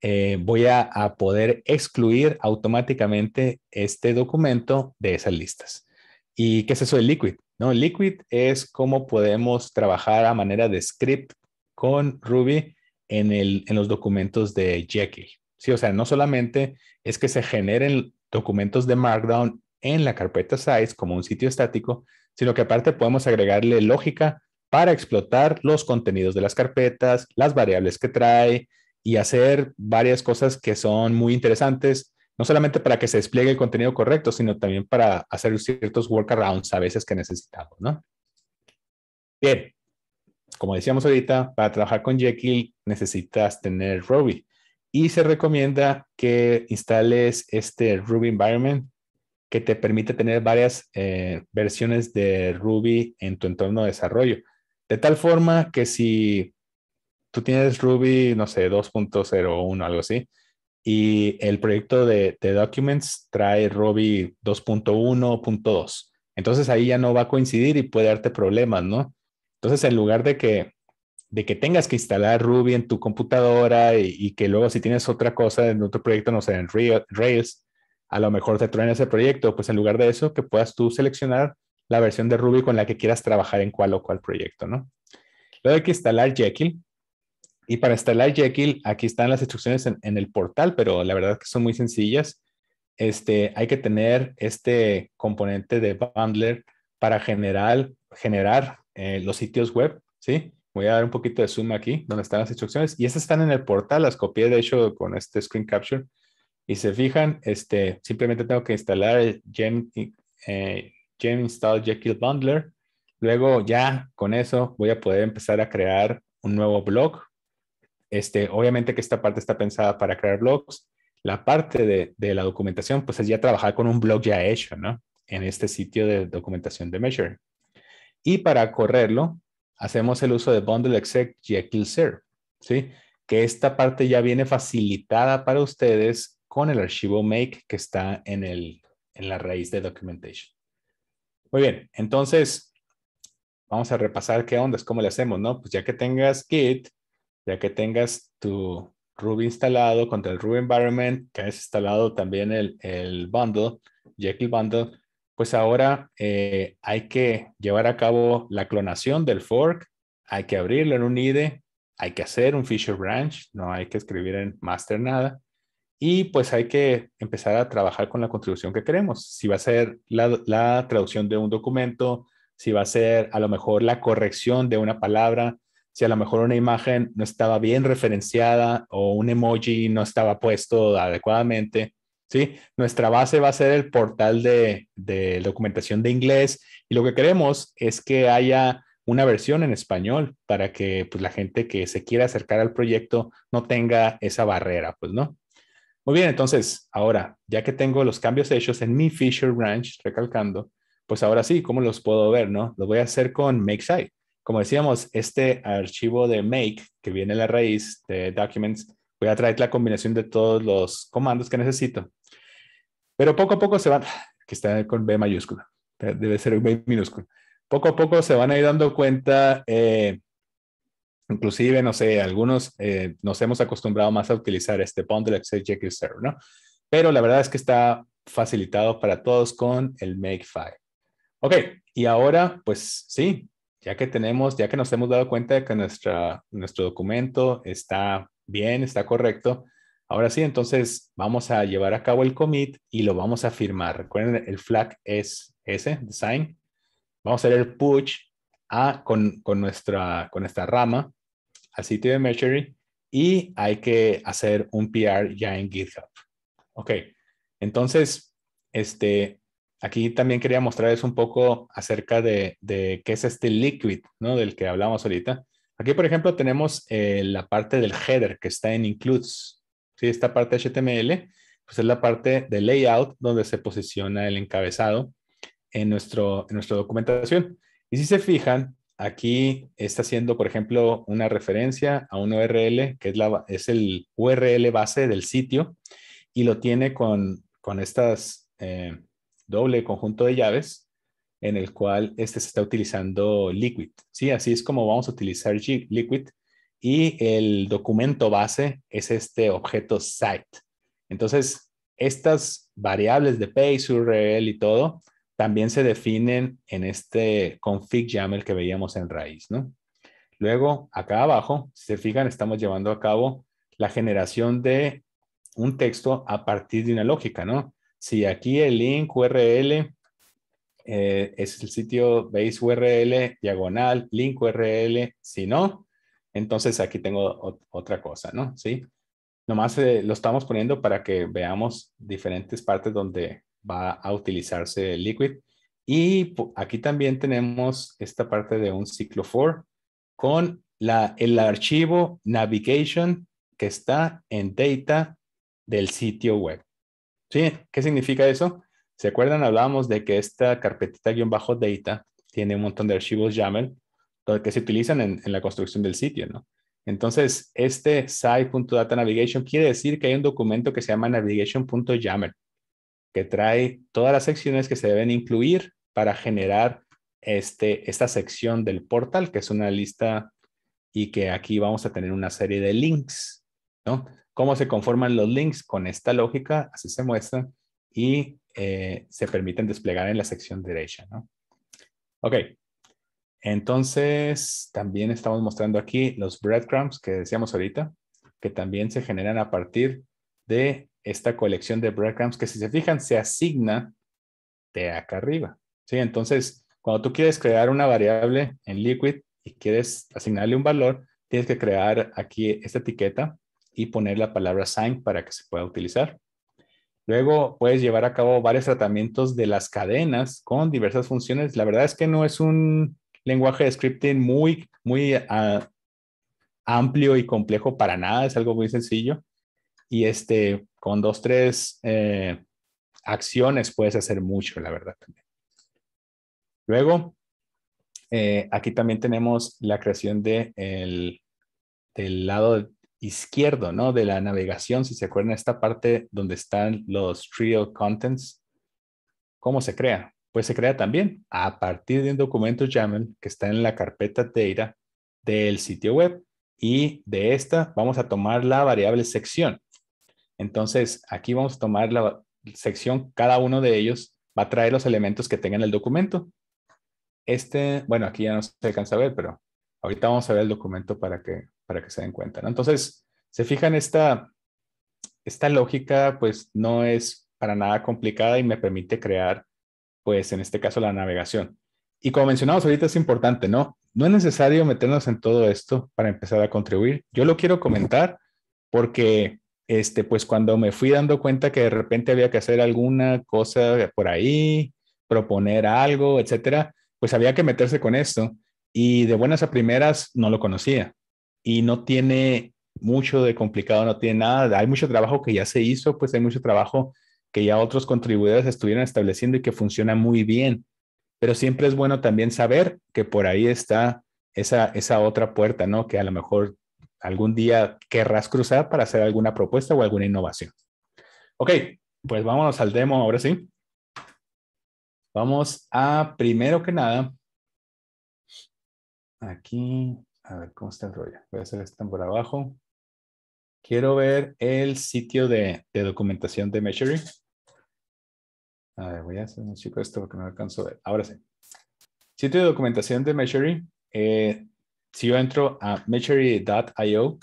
eh, voy a, poder excluir automáticamente este documento de esas listas. ¿Y qué es eso de Liquid? No, Liquid es cómo podemos trabajar a manera de script con Ruby en, los documentos de Jekyll. Sí, o sea, no solamente es que se generen documentos de Markdown en la carpeta size como un sitio estático, sino que aparte podemos agregarle lógica para explotar los contenidos de las carpetas, las variables que trae, y hacer varias cosas que son muy interesantes, no solamente para que se despliegue el contenido correcto, sino también para hacer ciertos workarounds a veces que necesitamos, ¿no? Bien, como decíamos ahorita, para trabajar con Jekyll necesitas tener Ruby y se recomienda que instales este Ruby Environment que te permite tener varias eh, versiones de Ruby en tu entorno de desarrollo. De tal forma que si tú tienes Ruby, no sé, 2.01, algo así, y el proyecto de, de Documents trae Ruby 2.1.2. Entonces ahí ya no va a coincidir y puede darte problemas, ¿no? Entonces, en lugar de que, de que tengas que instalar Ruby en tu computadora y, que luego si tienes otra cosa en otro proyecto, no sé, en Rails, a lo mejor te traen ese proyecto, pues en lugar de eso, que puedas tú seleccionar la versión de Ruby con la que quieras trabajar en cual o cual proyecto, ¿no? Luego hay que instalar Jekyll, y para instalar Jekyll, aquí están las instrucciones en, el portal, pero la verdad que son muy sencillas. Este, hay que tener este componente de bundler para generar, generar eh, los sitios web, ¿sí? Voy a dar un poquito de zoom aquí, donde están las instrucciones. Y estas están en el portal, las copié de hecho con este screen capture. Y se fijan, este, simplemente tengo que instalar el gem, eh, gem install Jekyll bundler. Luego ya con eso voy a poder empezar a crear un nuevo blog este, obviamente que esta parte está pensada para crear blogs. La parte de, la documentación, pues es ya trabajar con un blog ya hecho, ¿no? En este sitio de documentación de Measure. Y para correrlo, hacemos el uso de bundle exec Jekyll serve, ¿sí? Que esta parte ya viene facilitada para ustedes con el archivo make que está en, la raíz de documentation. Muy bien, entonces vamos a repasar qué onda, cómo le hacemos, ¿no? Pues ya que tengas Git, ya que tengas tu Ruby instalado contra el Ruby Environment, que has instalado también el, el bundle, Jekyll Bundle, pues ahora eh, hay que llevar a cabo la clonación del fork, hay que abrirlo en un IDE, hay que hacer un Fisher branch, no hay que escribir en master nada, y pues hay que empezar a trabajar con la contribución que queremos. Si va a ser la traducción de un documento, si va a ser a lo mejor la corrección de una palabra, si a lo mejor una imagen no estaba bien referenciada o un emoji no estaba puesto adecuadamente. ¿sí? Nuestra base va a ser el portal de, documentación de inglés y lo que queremos es que haya una versión en español para que pues, la gente que se quiera acercar al proyecto no tenga esa barrera, pues, ¿no? Muy bien, entonces, ahora, ya que tengo los cambios hechos en mi Fisher Branch, recalcando, pues ahora sí, ¿cómo los puedo ver, no? Lo voy a hacer con MakeSite como decíamos, este archivo de make que viene en la raíz de documents, voy a traer la combinación de todos los comandos que necesito. Pero poco a poco se van, que está con B mayúscula, debe ser B minúscula. Poco a poco se van a ir dando cuenta, eh, inclusive, no sé, algunos eh, nos hemos acostumbrado más a utilizar este bundle server, ¿no? Pero la verdad es que está facilitado para todos con el makefile. Ok, y ahora, pues sí, ya que tenemos, ya que nos hemos dado cuenta de que nuestra, nuestro documento está bien, está correcto, ahora sí, entonces vamos a llevar a cabo el commit y lo vamos a firmar. Recuerden, el flag es ese, design. Vamos a hacer el push a, con, con, nuestra, con esta rama al sitio de Mercury y hay que hacer un PR ya en GitHub. Ok, entonces, este, Aquí también quería mostrarles un poco acerca de, qué es este liquid, ¿no? Del que hablamos ahorita. Aquí, por ejemplo, tenemos eh, la parte del header que está en includes. ¿sí? Esta parte HTML, pues es la parte de layout donde se posiciona el encabezado en, nuestro, en nuestra documentación. Y si se fijan, aquí está haciendo, por ejemplo, una referencia a un URL, que es, la, es el URL base del sitio, y lo tiene con, estas... Eh, doble conjunto de llaves en el cual este se está utilizando Liquid. ¿sí? Así es como vamos a utilizar Liquid y el documento base es este objeto site. Entonces, estas variables de page URL y todo también se definen en este config YAML que veíamos en raíz. ¿no? Luego, acá abajo, si se fijan, estamos llevando a cabo la generación de un texto a partir de una lógica, ¿no? Si aquí el link URL eh, es el sitio base URL diagonal link URL. Si no, entonces aquí tengo otra cosa, ¿no? Sí. Nomás eh, lo estamos poniendo para que veamos diferentes partes donde va a utilizarse el liquid. Y aquí también tenemos esta parte de un ciclo for con el archivo navigation que está en data del sitio web. Sí, ¿qué significa eso? ¿Se acuerdan? Hablábamos de que esta carpetita guión bajo data tiene un montón de archivos YAML que se utilizan en, la construcción del sitio, ¿no? Entonces, este site.data navigation quiere decir que hay un documento que se llama navigation.yaml, que trae todas las secciones que se deben incluir para generar este, esta sección del portal, que es una lista y que aquí vamos a tener una serie de links, ¿no? cómo se conforman los links con esta lógica, así se muestra, y eh, se permiten desplegar en la sección derecha. Ok, entonces también estamos mostrando aquí los breadcrumbs que decíamos ahorita, que también se generan a partir de esta colección de breadcrumbs que si se fijan se asigna de acá arriba. ¿sí? Entonces, cuando tú quieres crear una variable en Liquid y quieres asignarle un valor, tienes que crear aquí esta etiqueta y poner la palabra sign para que se pueda utilizar. Luego puedes llevar a cabo varios tratamientos de las cadenas con diversas funciones. La verdad es que no es un lenguaje de scripting muy, muy ah, amplio y complejo para nada, es algo muy sencillo. Y este, con dos, tres eh, acciones puedes hacer mucho, la verdad. Luego, eh, aquí también tenemos la creación de el, del lado izquierdo, ¿no? De la navegación, si se acuerdan, esta parte donde están los trio contents, ¿cómo se crea? Pues se crea también a partir de un documento YAML que está en la carpeta data del sitio web y de esta vamos a tomar la variable sección. Entonces, aquí vamos a tomar la sección, cada uno de ellos va a traer los elementos que tengan el documento. Este, bueno, aquí ya no se alcanza a ver, pero Ahorita vamos a ver el documento para que, para que se den cuenta. Entonces, se fijan, esta, esta lógica pues no es para nada complicada y me permite crear, pues en este caso, la navegación. Y como mencionamos ahorita es importante, ¿no? No es necesario meternos en todo esto para empezar a contribuir. Yo lo quiero comentar porque, este, pues cuando me fui dando cuenta que de repente había que hacer alguna cosa por ahí, proponer algo, etcétera, pues había que meterse con esto. Y de buenas a primeras no lo conocía. Y no tiene mucho de complicado, no tiene nada. Hay mucho trabajo que ya se hizo, pues hay mucho trabajo que ya otros contribuidores estuvieron estableciendo y que funciona muy bien. Pero siempre es bueno también saber que por ahí está esa, esa otra puerta, ¿no? Que a lo mejor algún día querrás cruzar para hacer alguna propuesta o alguna innovación. Ok, pues vámonos al demo ahora sí. Vamos a, primero que nada, aquí, a ver cómo está el rollo. Voy a hacer esto por abajo. Quiero ver el sitio de, documentación de Measuring. A ver, voy a hacer un chico esto porque no alcanzo a ver. Ahora sí. Sitio de documentación de Measuring. Eh, si yo entro a measuring.io,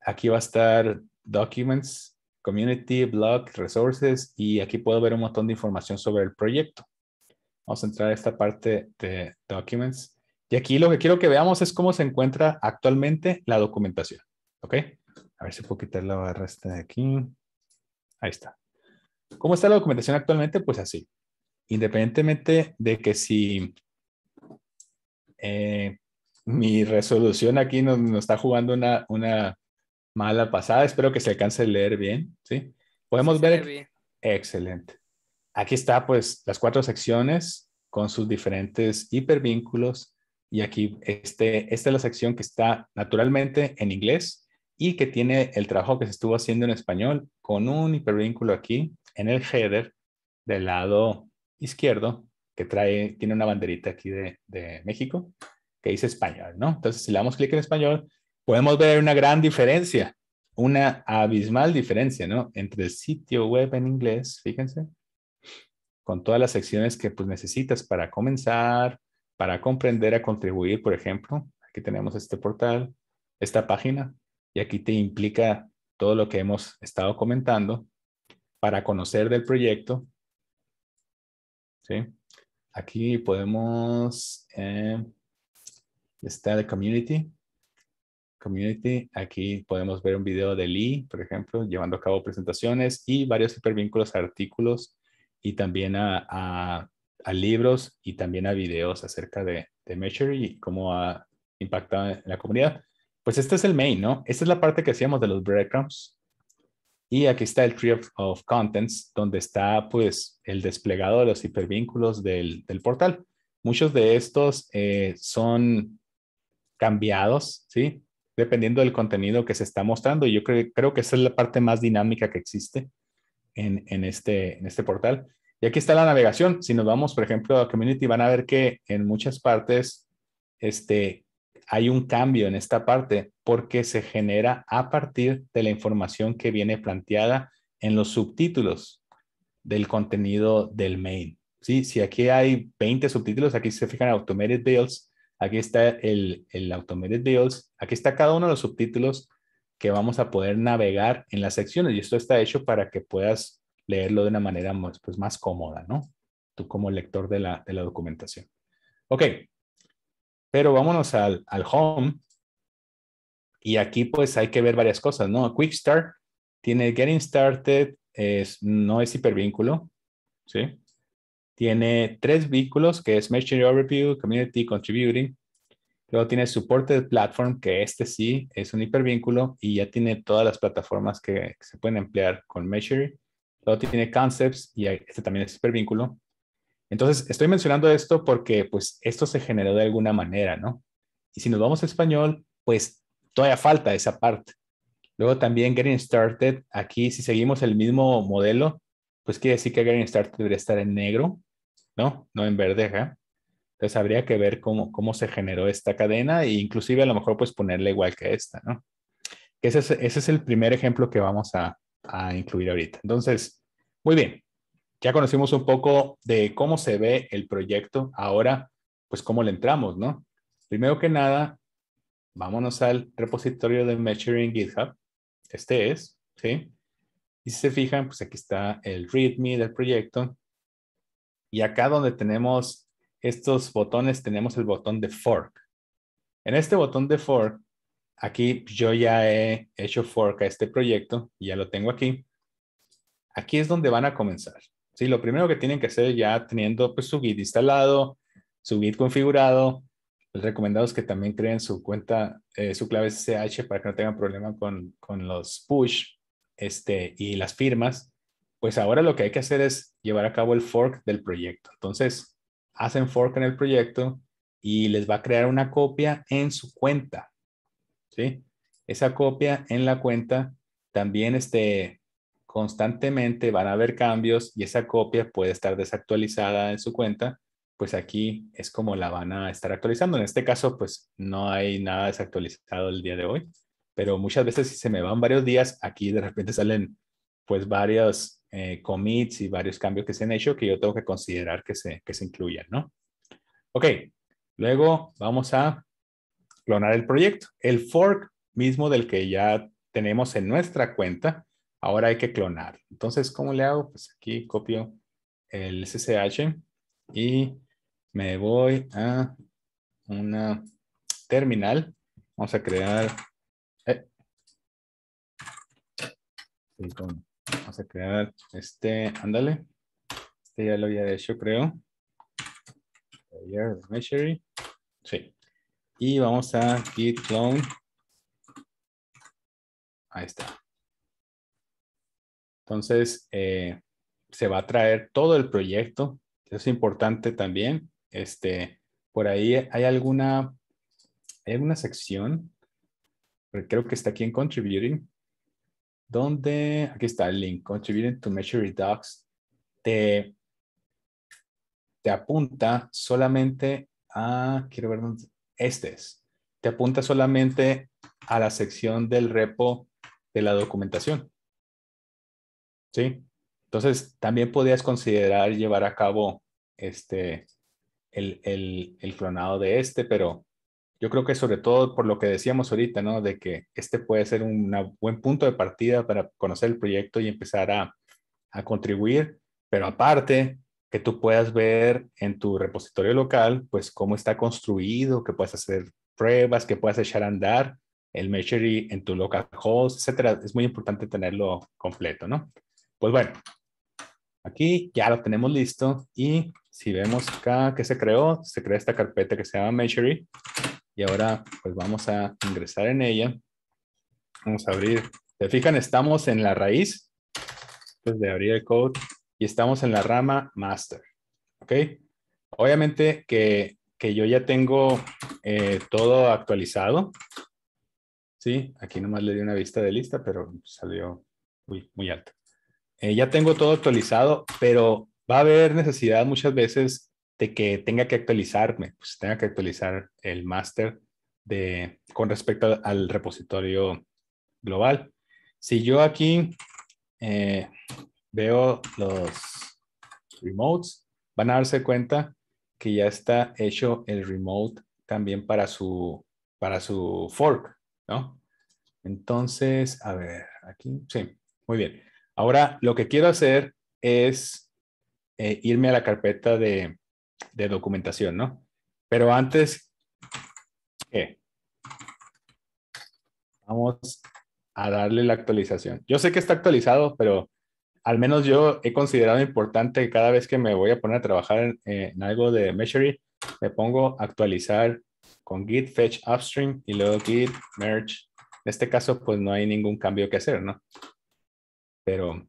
aquí va a estar Documents, Community, Blog, Resources y aquí puedo ver un montón de información sobre el proyecto. Vamos a entrar a esta parte de Documents y aquí lo que quiero que veamos es cómo se encuentra actualmente la documentación. ¿Ok? A ver si puedo quitar la barra esta de aquí. Ahí está. ¿Cómo está la documentación actualmente? Pues así. Independientemente de que si eh, mi resolución aquí nos, está jugando una, mala pasada, espero que se alcance a leer bien. ¿sí? Podemos ver. Excelente. Aquí está pues las cuatro secciones con sus diferentes hipervínculos, y aquí, este, esta es la sección que está naturalmente en inglés y que tiene el trabajo que se estuvo haciendo en español con un hipervínculo aquí en el header del lado izquierdo que trae, tiene una banderita aquí de, México que dice español, ¿no? Entonces, si le damos clic en español, podemos ver una gran diferencia, una abismal diferencia, ¿no? Entre el sitio web en inglés, fíjense, con todas las secciones que pues necesitas para comenzar, para comprender a contribuir, por ejemplo, aquí tenemos este portal, esta página, y aquí te implica todo lo que hemos estado comentando para conocer del proyecto. ¿sí? Aquí podemos, eh, está community. Community, aquí podemos ver un video de Lee, por ejemplo, llevando a cabo presentaciones y varios hipervínculos a artículos y también a a libros y también a videos acerca de, de Measure y cómo ha impactado en la comunidad. Pues este es el main, ¿no? Esta es la parte que hacíamos de los breadcrumbs. Y aquí está el tree of, contents, donde está pues el desplegado de los hipervínculos del, del portal. Muchos de estos eh, son cambiados, ¿sí? Dependiendo del contenido que se está mostrando. Yo creo que esa es la parte más dinámica que existe en, en, este, en este portal. Y aquí está la navegación. Si nos vamos, por ejemplo, a Community, van a ver que en muchas partes este, hay un cambio en esta parte porque se genera a partir de la información que viene planteada en los subtítulos del contenido del main. ¿Sí? Si aquí hay 20 subtítulos, aquí se fijan Automated Deals, aquí está el, el Automated Deals, aquí está cada uno de los subtítulos que vamos a poder navegar en las secciones y esto está hecho para que puedas leerlo de una manera más, pues, más cómoda, ¿no? Tú como lector de la, documentación. Ok, pero vámonos al, home. Y aquí pues hay que ver varias cosas, ¿no? Quick Start tiene Getting Started, es, no es hipervínculo, ¿sí? Tiene tres vínculos, que es Measure Overview, Community, Contributing. Luego tiene Supported Platform, que este sí es un hipervínculo y ya tiene todas las plataformas que, se pueden emplear con Measure tiene Concepts y este también es hipervínculo. Entonces, estoy mencionando esto porque pues esto se generó de alguna manera, ¿no? Y si nos vamos a español, pues todavía falta esa parte. Luego también Getting Started, aquí si seguimos el mismo modelo, pues quiere decir que Getting Started debería estar en negro, ¿no? No en verde, ¿eh? Entonces habría que ver cómo, cómo se generó esta cadena e inclusive a lo mejor pues ponerla igual que esta, ¿no? ese es el primer ejemplo que vamos a, a incluir ahorita. Entonces, muy bien, ya conocimos un poco de cómo se ve el proyecto. Ahora, pues cómo le entramos, ¿no? Primero que nada, vámonos al repositorio de Measuring GitHub. Este es, ¿sí? Y si se fijan, pues aquí está el README del proyecto. Y acá donde tenemos estos botones, tenemos el botón de fork. En este botón de fork Aquí yo ya he hecho fork a este proyecto, ya lo tengo aquí. Aquí es donde van a comenzar. Sí, lo primero que tienen que hacer ya teniendo pues, su Git instalado, su Git configurado, les recomendados que también creen su cuenta, eh, su clave SSH para que no tengan problema con, con los push este, y las firmas. Pues ahora lo que hay que hacer es llevar a cabo el fork del proyecto. Entonces, hacen fork en el proyecto y les va a crear una copia en su cuenta. Esa copia en la cuenta también este, constantemente van a haber cambios y esa copia puede estar desactualizada en su cuenta, pues aquí es como la van a estar actualizando. En este caso, pues no hay nada desactualizado el día de hoy, pero muchas veces si se me van varios días, aquí de repente salen pues varios eh, commits y varios cambios que se han hecho que yo tengo que considerar que se, que se incluyan, ¿no? Ok, luego vamos a clonar el proyecto. El fork mismo del que ya tenemos en nuestra cuenta, ahora hay que clonar. Entonces, ¿cómo le hago? Pues aquí copio el SSH y me voy a una terminal. Vamos a crear... Eh, vamos a crear este, ándale. Este ya lo había hecho, creo. Sí. Y vamos a git clone. Ahí está. Entonces, eh, se va a traer todo el proyecto. Eso es importante también. Este, por ahí hay alguna, hay alguna sección, eh, creo que está aquí en Contributing, donde, aquí está el link, Contributing to Measure Docs, te, te apunta solamente a, quiero ver dónde, este es. Te apunta solamente a la sección del repo de la documentación. ¿Sí? Entonces, también podías considerar llevar a cabo este, el, el, el clonado de este, pero yo creo que sobre todo por lo que decíamos ahorita, ¿no? De que este puede ser un buen punto de partida para conocer el proyecto y empezar a contribuir, pero aparte que tú puedas ver en tu repositorio local, pues cómo está construido, que puedas hacer pruebas, que puedas echar a andar el measure en tu local host etcétera. Es muy importante tenerlo completo, ¿no? Pues bueno, aquí ya lo tenemos listo y si vemos acá que se creó, se crea esta carpeta que se llama measure y ahora pues vamos a ingresar en ella. Vamos a abrir. ¿Se fijan? Estamos en la raíz. Entonces de abrir el code y estamos en la rama master. ¿Ok? Obviamente que, yo ya tengo eh, todo actualizado. Sí, aquí nomás le di una vista de lista, pero salió muy alto. Eh, ya tengo todo actualizado, pero va a haber necesidad muchas veces de que tenga que actualizarme, pues tenga que actualizar el master. de con respecto al, repositorio global. Si yo aquí eh, veo los remotes, van a darse cuenta que ya está hecho el remote también para su, para su fork, ¿no? Entonces, a ver, aquí, sí, muy bien. Ahora, lo que quiero hacer es eh, irme a la carpeta de, de documentación, ¿no? Pero antes, ¿qué? Vamos a darle la actualización. Yo sé que está actualizado, pero al menos yo he considerado importante que cada vez que me voy a poner a trabajar eh, en, algo de Measury, me pongo a actualizar con git fetch upstream y luego git merge. En este caso, pues no hay ningún cambio que hacer, ¿no? Pero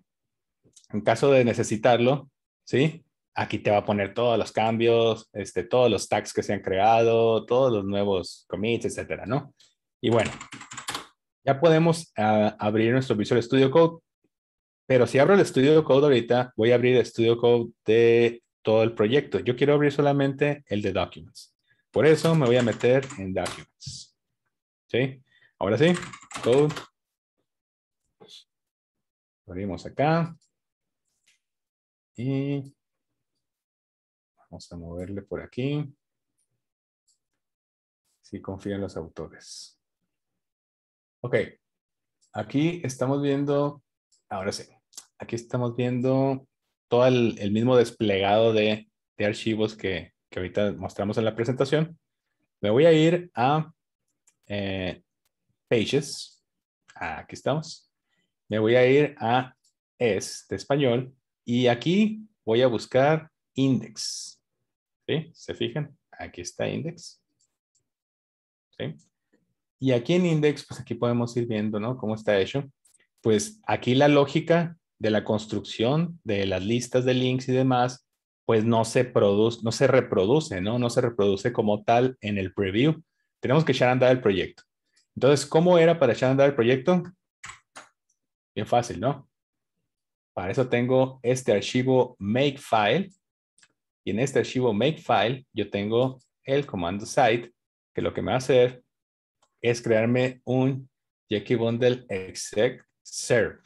en caso de necesitarlo, ¿sí? Aquí te va a poner todos los cambios, este, todos los tags que se han creado, todos los nuevos commits, etcétera, ¿no? Y bueno, ya podemos ah, abrir nuestro Visual Studio Code pero si abro el Studio Code ahorita, voy a abrir el Studio Code de todo el proyecto. Yo quiero abrir solamente el de Documents. Por eso me voy a meter en Documents. ¿Sí? Ahora sí, Code. Abrimos acá. Y vamos a moverle por aquí. Si confían los autores. Ok. Aquí estamos viendo Ahora sí, aquí estamos viendo todo el, mismo desplegado de, archivos que, ahorita mostramos en la presentación. Me voy a ir a eh, Pages. Aquí estamos. Me voy a ir a es de español y aquí voy a buscar index. ¿Sí? ¿Se fijan? Aquí está index. ¿Sí? Y aquí en index, pues aquí podemos ir viendo, ¿no? Cómo está hecho pues aquí la lógica de la construcción de las listas de links y demás, pues no se produce, no se reproduce, ¿no? No se reproduce como tal en el preview. Tenemos que echar a andar el proyecto. Entonces, ¿cómo era para echar a andar el proyecto? Bien fácil, ¿no? Para eso tengo este archivo makefile. Y en este archivo makefile yo tengo el comando site, que lo que me va a hacer es crearme un Jackie Bundle exec serve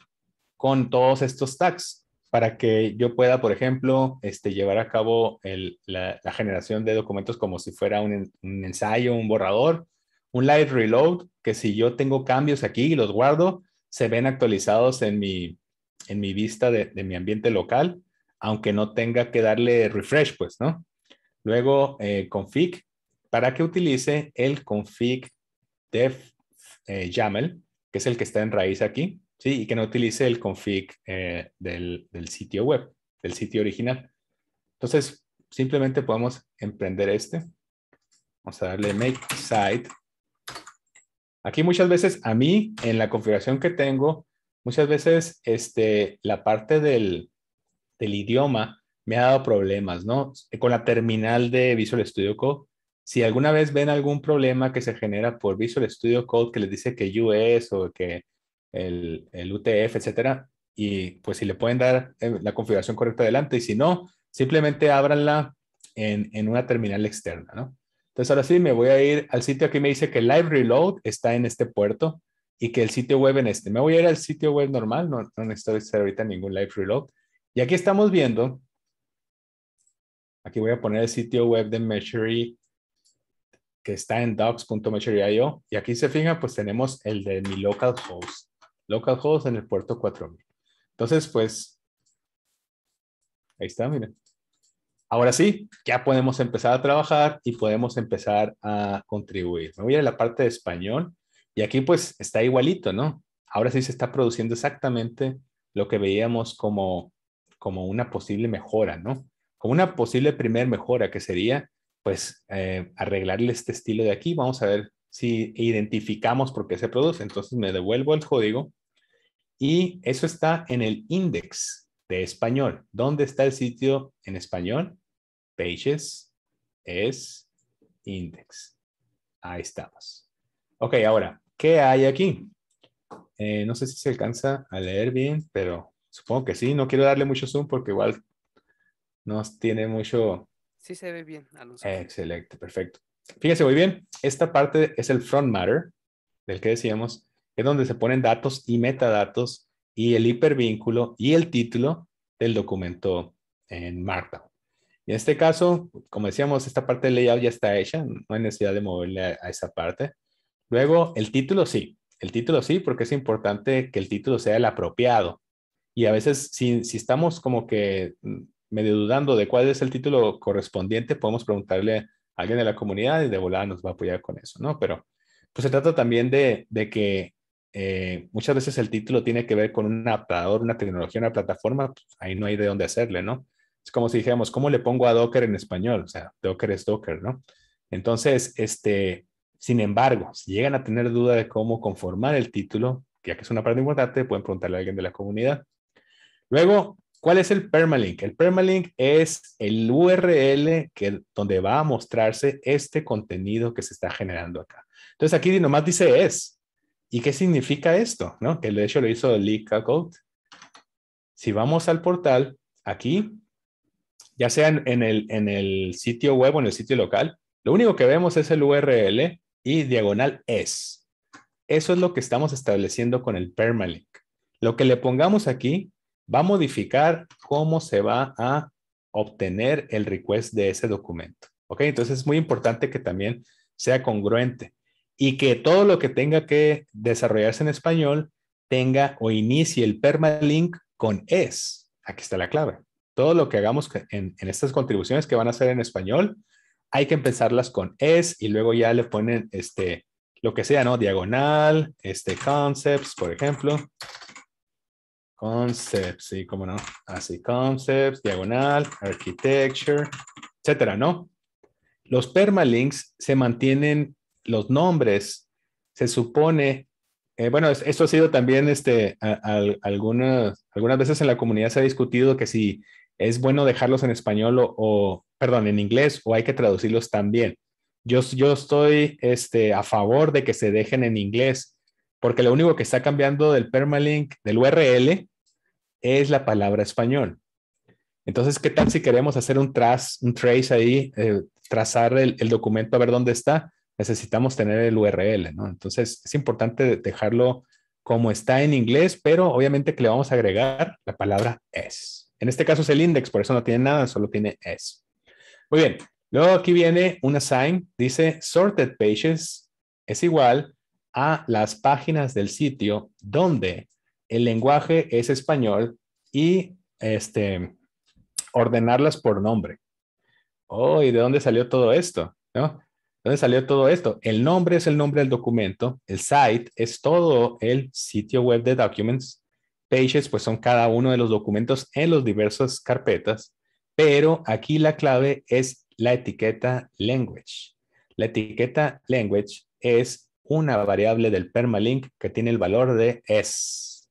con todos estos tags para que yo pueda, por ejemplo, este, llevar a cabo la, generación de documentos como si fuera un, ensayo, un borrador, un live reload, que si yo tengo cambios aquí y los guardo, se ven actualizados en mi, en mi vista de, mi ambiente local, aunque no tenga que darle refresh, pues, ¿no? Luego, eh, config, para que utilice el config dev eh, YAML, que es el que está en raíz aquí, Sí, y que no utilice el config eh, del, sitio web, del sitio original. Entonces, simplemente podemos emprender este. Vamos a darle make site. Aquí muchas veces a mí, en la configuración que tengo, muchas veces este, la parte del, del idioma me ha dado problemas, ¿no? Con la terminal de Visual Studio Code. Si alguna vez ven algún problema que se genera por Visual Studio Code que les dice que US o que el, UTF, etcétera. Y pues si le pueden dar eh, la configuración correcta adelante y si no, simplemente ábranla en, en una terminal externa, ¿no? Entonces ahora sí me voy a ir al sitio que me dice que Live Reload está en este puerto y que el sitio web en este. Me voy a ir al sitio web normal, no, no necesito hacer ahorita ningún Live Reload. Y aquí estamos viendo, aquí voy a poner el sitio web de Measury que está en docs.measury.io y aquí se fijan, pues tenemos el de mi localhost localhost en el puerto 4000. Entonces, pues, ahí está, miren. Ahora sí, ya podemos empezar a trabajar y podemos empezar a contribuir. Me voy a la parte de español y aquí pues está igualito, ¿no? Ahora sí se está produciendo exactamente lo que veíamos como, como una posible mejora, ¿no? Como una posible primer mejora que sería pues eh, arreglarle este estilo de aquí. Vamos a ver si identificamos por qué se produce. Entonces me devuelvo el código y eso está en el index de español. ¿Dónde está el sitio en español? Pages es index. Ahí estamos. Ok, ahora, ¿qué hay aquí? Eh, no sé si se alcanza a leer bien, pero supongo que sí. No quiero darle mucho zoom porque igual nos tiene mucho... Sí se ve bien, Excelente, perfecto. Fíjense muy bien, esta parte es el front matter, del que decíamos, donde se ponen datos y metadatos y el hipervínculo y el título del documento en Markdown. Y en este caso, como decíamos, esta parte del layout ya está hecha, no hay necesidad de moverle a, esa parte. Luego, el título sí, el título sí, porque es importante que el título sea el apropiado. Y a veces, si, estamos como que mm, medio dudando de cuál es el título correspondiente, podemos preguntarle a alguien de la comunidad y de volada nos va a apoyar con eso, ¿no? Pero pues se trata también de, de que eh, muchas veces el título tiene que ver con un adaptador, una tecnología, una plataforma, pues, ahí no hay de dónde hacerle, ¿no? Es como si dijéramos, ¿cómo le pongo a Docker en español? O sea, Docker es Docker, ¿no? Entonces, este, sin embargo, si llegan a tener duda de cómo conformar el título, ya que es una parte importante, pueden preguntarle a alguien de la comunidad. Luego, ¿cuál es el permalink? El permalink es el URL que, donde va a mostrarse este contenido que se está generando acá. Entonces, aquí nomás dice es, ¿Y qué significa esto? Que de hecho lo hizo Lee code Si vamos al portal, aquí, ya sea en el, en el sitio web o en el sitio local, lo único que vemos es el URL y diagonal es. Eso es lo que estamos estableciendo con el permalink. Lo que le pongamos aquí va a modificar cómo se va a obtener el request de ese documento. ¿Ok? Entonces es muy importante que también sea congruente y que todo lo que tenga que desarrollarse en español tenga o inicie el permalink con es. Aquí está la clave. Todo lo que hagamos en, estas contribuciones que van a hacer en español, hay que empezarlas con es y luego ya le ponen este, lo que sea, ¿no? Diagonal, este, concepts, por ejemplo. Concepts, sí, cómo no. Así, concepts, diagonal, architecture, etcétera, ¿no? Los permalinks se mantienen los nombres, se supone, eh, bueno, esto ha sido también, este, algunas, algunas veces en la comunidad se ha discutido que si es bueno dejarlos en español o, perdón, en inglés o hay que traducirlos también. Yo, yo estoy este, a favor de que se dejen en inglés, porque lo único que está cambiando del permalink, del URL, es la palabra español. Entonces, ¿qué tal si queremos hacer un, tras, un trace ahí, eh, trazar el, el, documento a ver dónde está? necesitamos tener el URL, ¿no? Entonces es importante dejarlo como está en inglés, pero obviamente que le vamos a agregar la palabra es. En este caso es el index, por eso no tiene nada, solo tiene es. Muy bien, luego aquí viene un assign, dice sorted pages es igual a las páginas del sitio donde el lenguaje es español y este, ordenarlas por nombre. Oh, ¿y de dónde salió todo esto? ¿No? ¿Dónde salió todo esto? El nombre es el nombre del documento, el site es todo el sitio web de Documents, pages pues son cada uno de los documentos en los diversas carpetas, pero aquí la clave es la etiqueta language. La etiqueta language es una variable del permalink que tiene el valor de s.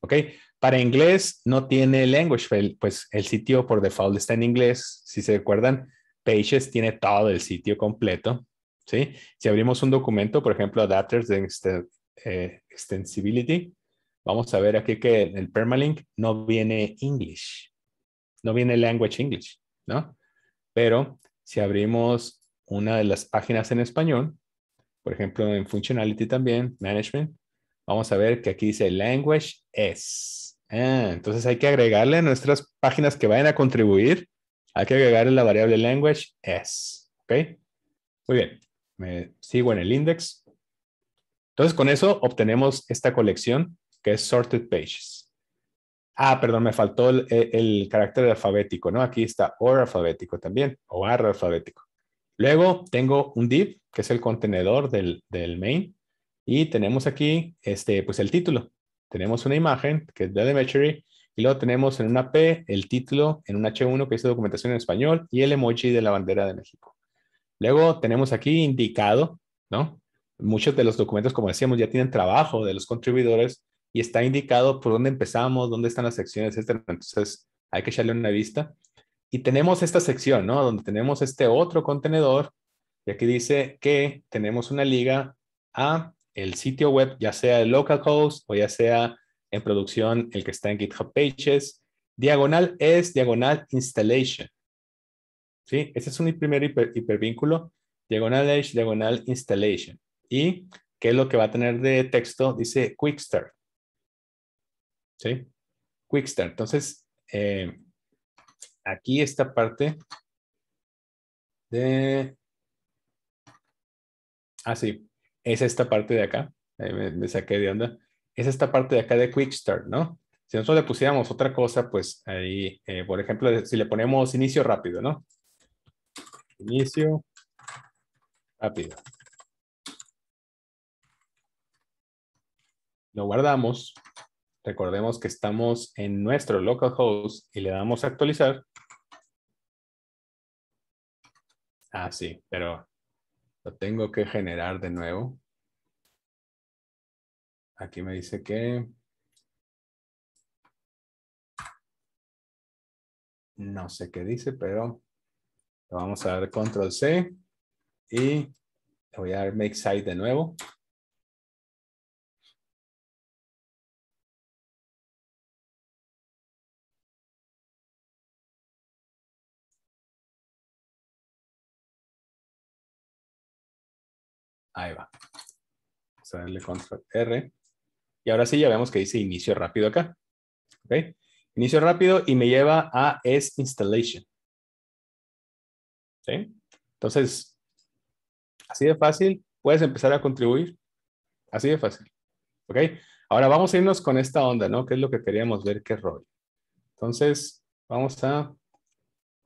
¿Ok? Para inglés no tiene language, pues el sitio por default está en inglés, si se acuerdan. Pages tiene todo el sitio completo, Si abrimos un documento, por ejemplo, adapters de eh, extensibility, vamos a ver aquí que el permalink no viene English, no viene language English, ¿no? Pero si abrimos una de las páginas en español, por ejemplo, en functionality también, management, vamos a ver que aquí dice language es. Ah, entonces hay que agregarle a nuestras páginas que vayan a contribuir hay que agregar la variable language s. ¿Ok? Muy bien. Me sigo en el index. Entonces, con eso obtenemos esta colección que es sorted pages. Ah, perdón, me faltó el, carácter alfabético, ¿no? Aquí está or alfabético también, o ar alfabético. Luego tengo un div, que es el contenedor del, del main, y tenemos aquí, este, pues el título. Tenemos una imagen que es de elementary, y luego tenemos en una P el título, en un H1 que dice documentación en español y el emoji de la bandera de México. Luego tenemos aquí indicado, ¿no? Muchos de los documentos, como decíamos, ya tienen trabajo de los contribuidores y está indicado por dónde empezamos, dónde están las secciones, etc. Entonces, hay que echarle una vista. Y tenemos esta sección, ¿no? Donde tenemos este otro contenedor y aquí dice que tenemos una liga a el sitio web, ya sea el localhost o ya sea en producción el que está en GitHub Pages. Diagonal es diagonal installation. ¿Sí? Ese es un primer hipervínculo. Diagonal edge, diagonal installation. ¿Y qué es lo que va a tener de texto? Dice quick start. ¿Sí? Quick start. Entonces, eh, aquí esta parte de... Ah, sí. Es esta parte de acá. me, me saqué de onda es esta parte de acá de Quick Start, ¿no? Si nosotros le pusiéramos otra cosa, pues ahí, eh, por ejemplo, si le ponemos inicio rápido, ¿no? Inicio rápido. Lo guardamos. Recordemos que estamos en nuestro localhost y le damos a actualizar. Ah, sí, pero lo tengo que generar de nuevo. Aquí me dice que... No sé qué dice, pero le vamos a dar control C y le voy a dar make site de nuevo. Ahí va. Vamos a darle control R. Y ahora sí ya vemos que dice inicio rápido acá. okay Inicio rápido y me lleva a es installation. Entonces, así de fácil, puedes empezar a contribuir. Así de fácil. ¿Ok? Ahora vamos a irnos con esta onda, ¿no? Que es lo que queríamos ver, qué rollo. Entonces, vamos a,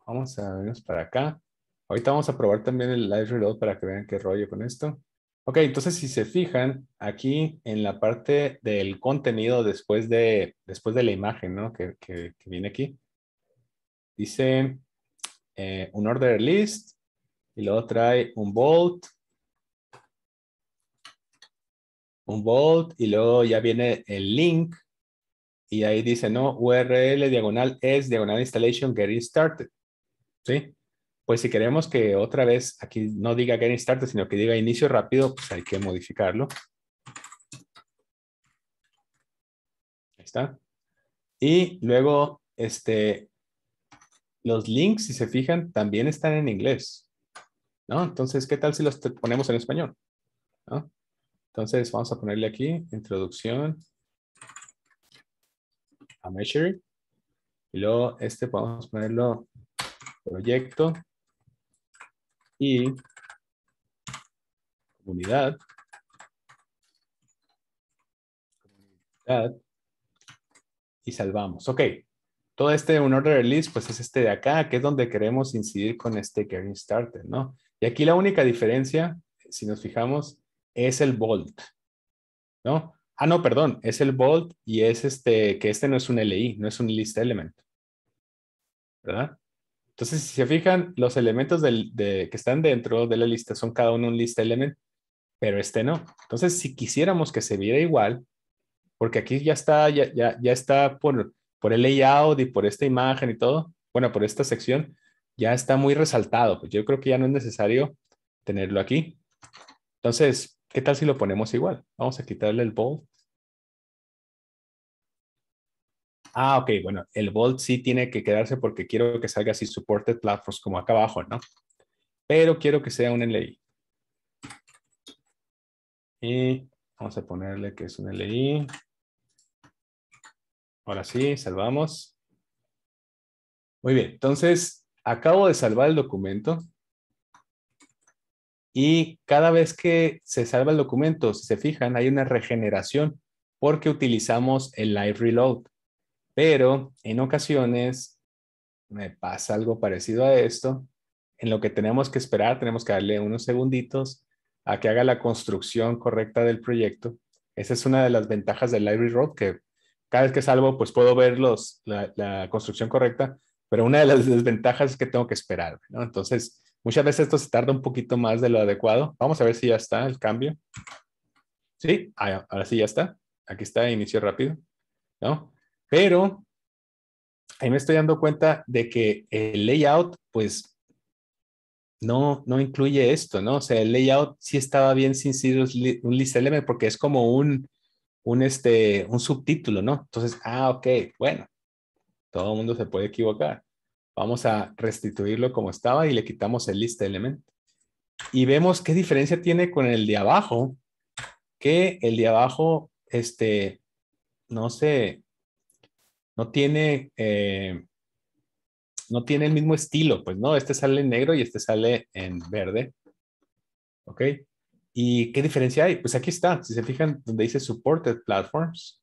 vamos a vernos para acá. Ahorita vamos a probar también el live reload para que vean qué rollo con esto. Ok, entonces si se fijan aquí en la parte del contenido después de, después de la imagen ¿no? que, viene aquí, dice eh, un order list y luego trae un bolt, un bolt y luego ya viene el link y ahí dice no, URL diagonal es diagonal installation getting started. ¿Sí? pues si queremos que otra vez aquí no diga getting started, sino que diga inicio rápido, pues hay que modificarlo. Ahí está. Y luego, este, los links, si se fijan, también están en inglés. ¿No? Entonces, ¿qué tal si los ponemos en español? Entonces, vamos a ponerle aquí, introducción a measure. Y luego este podemos ponerlo proyecto y comunidad, y salvamos. Ok, todo este un order list pues es este de acá, que es donde queremos incidir con este getting started, ¿no? Y aquí la única diferencia, si nos fijamos, es el bolt, ¿no? Ah, no, perdón, es el bolt y es este, que este no es un LI, no es un list element, ¿verdad? Entonces, si se fijan, los elementos que están dentro de la lista son cada uno un list element, pero este no. Entonces, si quisiéramos que se viera igual, porque aquí ya está, ya, ya, ya está por, por el layout y por esta imagen y todo, bueno, por esta sección, ya está muy resaltado. Pues yo creo que ya no es necesario tenerlo aquí. Entonces, ¿qué tal si lo ponemos igual? Vamos a quitarle el bold Ah, ok, bueno, el Vault sí tiene que quedarse porque quiero que salga así supported platforms como acá abajo, ¿no? Pero quiero que sea un LI. Y vamos a ponerle que es un LI. Ahora sí, salvamos. Muy bien, entonces acabo de salvar el documento. Y cada vez que se salva el documento, si se fijan, hay una regeneración porque utilizamos el live reload. Pero en ocasiones me pasa algo parecido a esto. En lo que tenemos que esperar, tenemos que darle unos segunditos a que haga la construcción correcta del proyecto. Esa es una de las ventajas del Library Road, que cada vez que salgo, pues puedo ver la, construcción correcta, pero una de las desventajas es que tengo que esperar, Entonces, muchas veces esto se tarda un poquito más de lo adecuado. Vamos a ver si ya está el cambio. Sí, ahora sí ya está. Aquí está, inicio rápido, ¿no? Pero ahí me estoy dando cuenta de que el layout, pues, no, no incluye esto, ¿no? O sea, el layout sí estaba bien sin ser un list element porque es como un, un, este, un subtítulo, ¿no? Entonces, ah, ok, bueno, todo el mundo se puede equivocar. Vamos a restituirlo como estaba y le quitamos el list element. Y vemos qué diferencia tiene con el de abajo, que el de abajo, este, no sé, no tiene, eh, no tiene el mismo estilo, pues no, este sale en negro y este sale en verde. ¿Ok? ¿Y qué diferencia hay? Pues aquí está, si se fijan donde dice Supported Platforms,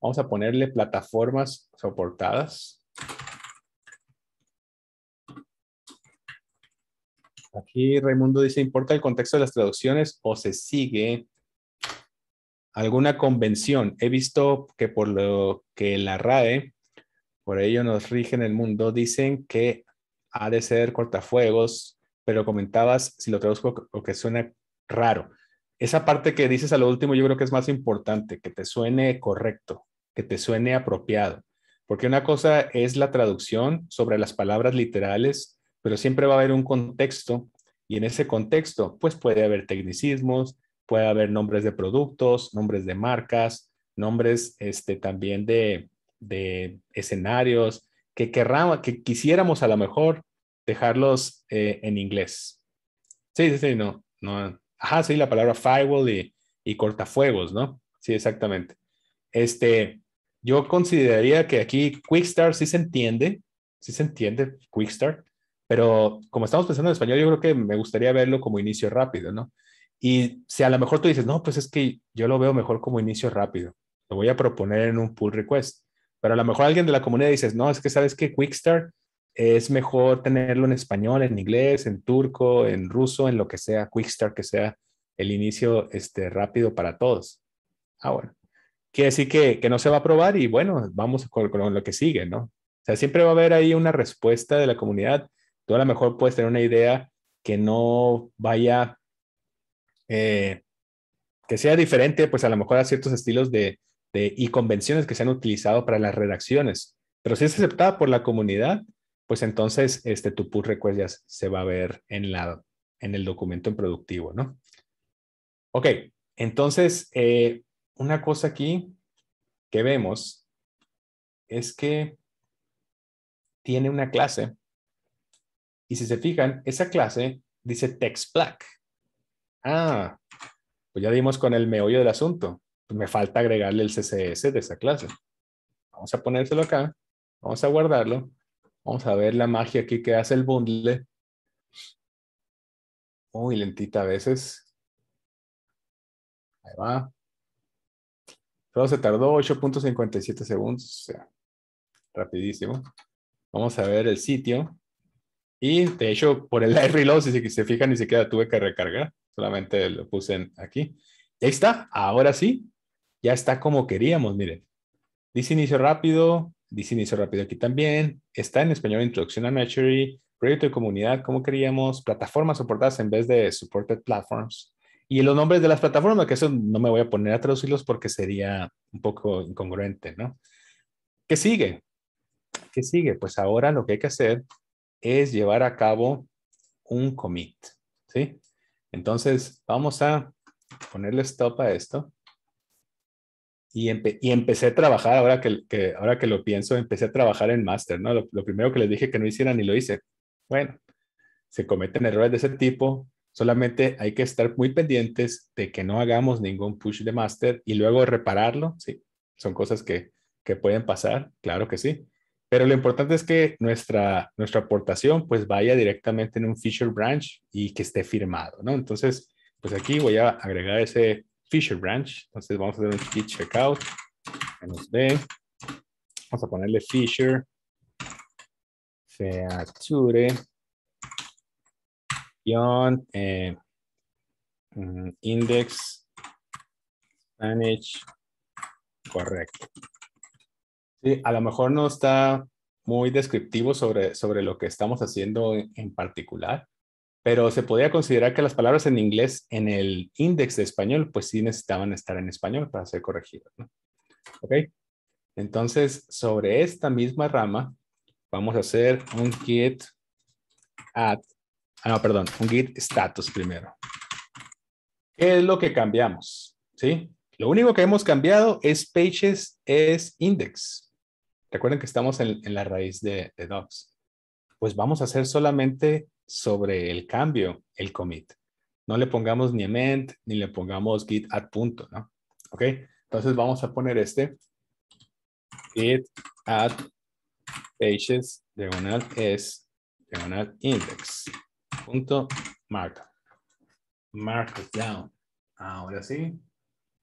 vamos a ponerle plataformas soportadas. Aquí Raimundo dice, ¿importa el contexto de las traducciones o se sigue alguna convención. He visto que por lo que la RAE, por ello nos rigen el mundo, dicen que ha de ser cortafuegos, pero comentabas, si lo traduzco, o que suena raro. Esa parte que dices a lo último yo creo que es más importante, que te suene correcto, que te suene apropiado, porque una cosa es la traducción sobre las palabras literales, pero siempre va a haber un contexto y en ese contexto pues puede haber tecnicismos, puede haber nombres de productos, nombres de marcas, nombres este, también de, escenarios que querramos, que quisiéramos a lo mejor dejarlos eh, en inglés. Sí, sí, sí, no, no. Ajá, sí, la palabra firewall y, cortafuegos, ¿no? Sí, exactamente. Este, yo consideraría que aquí Quickstart sí se entiende, sí se entiende Quickstart, pero como estamos pensando en español, yo creo que me gustaría verlo como inicio rápido, ¿no? Y si a lo mejor tú dices, no, pues es que yo lo veo mejor como inicio rápido, lo voy a proponer en un pull request. Pero a lo mejor alguien de la comunidad dice no, es que sabes que Quickstart es mejor tenerlo en español, en inglés, en turco, en ruso, en lo que sea, Quickstart que sea el inicio este, rápido para todos. Ah, bueno. Quiere decir que, que no se va a probar y bueno, vamos con lo que sigue, ¿no? O sea, siempre va a haber ahí una respuesta de la comunidad. Tú a lo mejor puedes tener una idea que no vaya eh, que sea diferente, pues a lo mejor a ciertos estilos de, y convenciones que se han utilizado para las redacciones. Pero si es aceptada por la comunidad, pues entonces este, tu pull request ya se va a ver en, la, en el documento en productivo, ¿no? Ok, entonces, eh, una cosa aquí que vemos es que tiene una clase y si se fijan, esa clase dice text black Ah, pues ya dimos con el meollo del asunto. Pues me falta agregarle el CSS de esa clase. Vamos a ponérselo acá. Vamos a guardarlo. Vamos a ver la magia aquí que hace el bundle. Uy, lentita a veces. Ahí va. Solo se tardó 8.57 segundos. rapidísimo. Vamos a ver el sitio. Y de hecho, por el live reload, si se fijan, ni siquiera tuve que recargar. Solamente lo puse aquí. ahí está. Ahora sí, ya está como queríamos, miren. Dice inicio rápido, dice inicio rápido aquí también. Está en español introducción a Maturity, proyecto de comunidad, como queríamos, plataformas soportadas en vez de supported platforms. Y los nombres de las plataformas, que eso no me voy a poner a traducirlos porque sería un poco incongruente, ¿no? ¿Qué sigue? ¿Qué sigue? Pues ahora lo que hay que hacer es llevar a cabo un commit, ¿sí? Entonces, vamos a ponerle stop a esto. Y, empecé a trabajar, ahora que, ahora que lo pienso, empecé a trabajar en master, ¿no? Lo, primero que les dije que no hicieran y lo hice. Bueno, se cometen errores de ese tipo, solamente hay que estar muy pendientes de que no hagamos ningún push de master y luego repararlo, sí, son cosas que pueden pasar, claro que sí, pero lo importante es que nuestra, nuestra aportación pues vaya directamente en un feature branch y que esté firmado, ¿no? Entonces, pues aquí voy a agregar ese feature branch. Entonces vamos a hacer un git checkout. Vamos a ponerle feature. Feature. Eh, mm, index. Manage. Correcto a lo mejor no está muy descriptivo sobre, sobre lo que estamos haciendo en, particular, pero se podía considerar que las palabras en inglés en el índice de español, pues sí necesitaban estar en español para ser corregidas. ¿Ok? Entonces, sobre esta misma rama, vamos a hacer un git add, ah, no, perdón, un git status primero. ¿Qué es lo que cambiamos? ¿Sí? Lo único que hemos cambiado es pages, es index. Recuerden que estamos en, la raíz de, docs. Pues vamos a hacer solamente sobre el cambio, el commit. No le pongamos ni amend, ni le pongamos git add punto, ¿no? Ok, entonces vamos a poner este git add pages diagonal es diagonal index punto mark. Markup down. Ahora sí,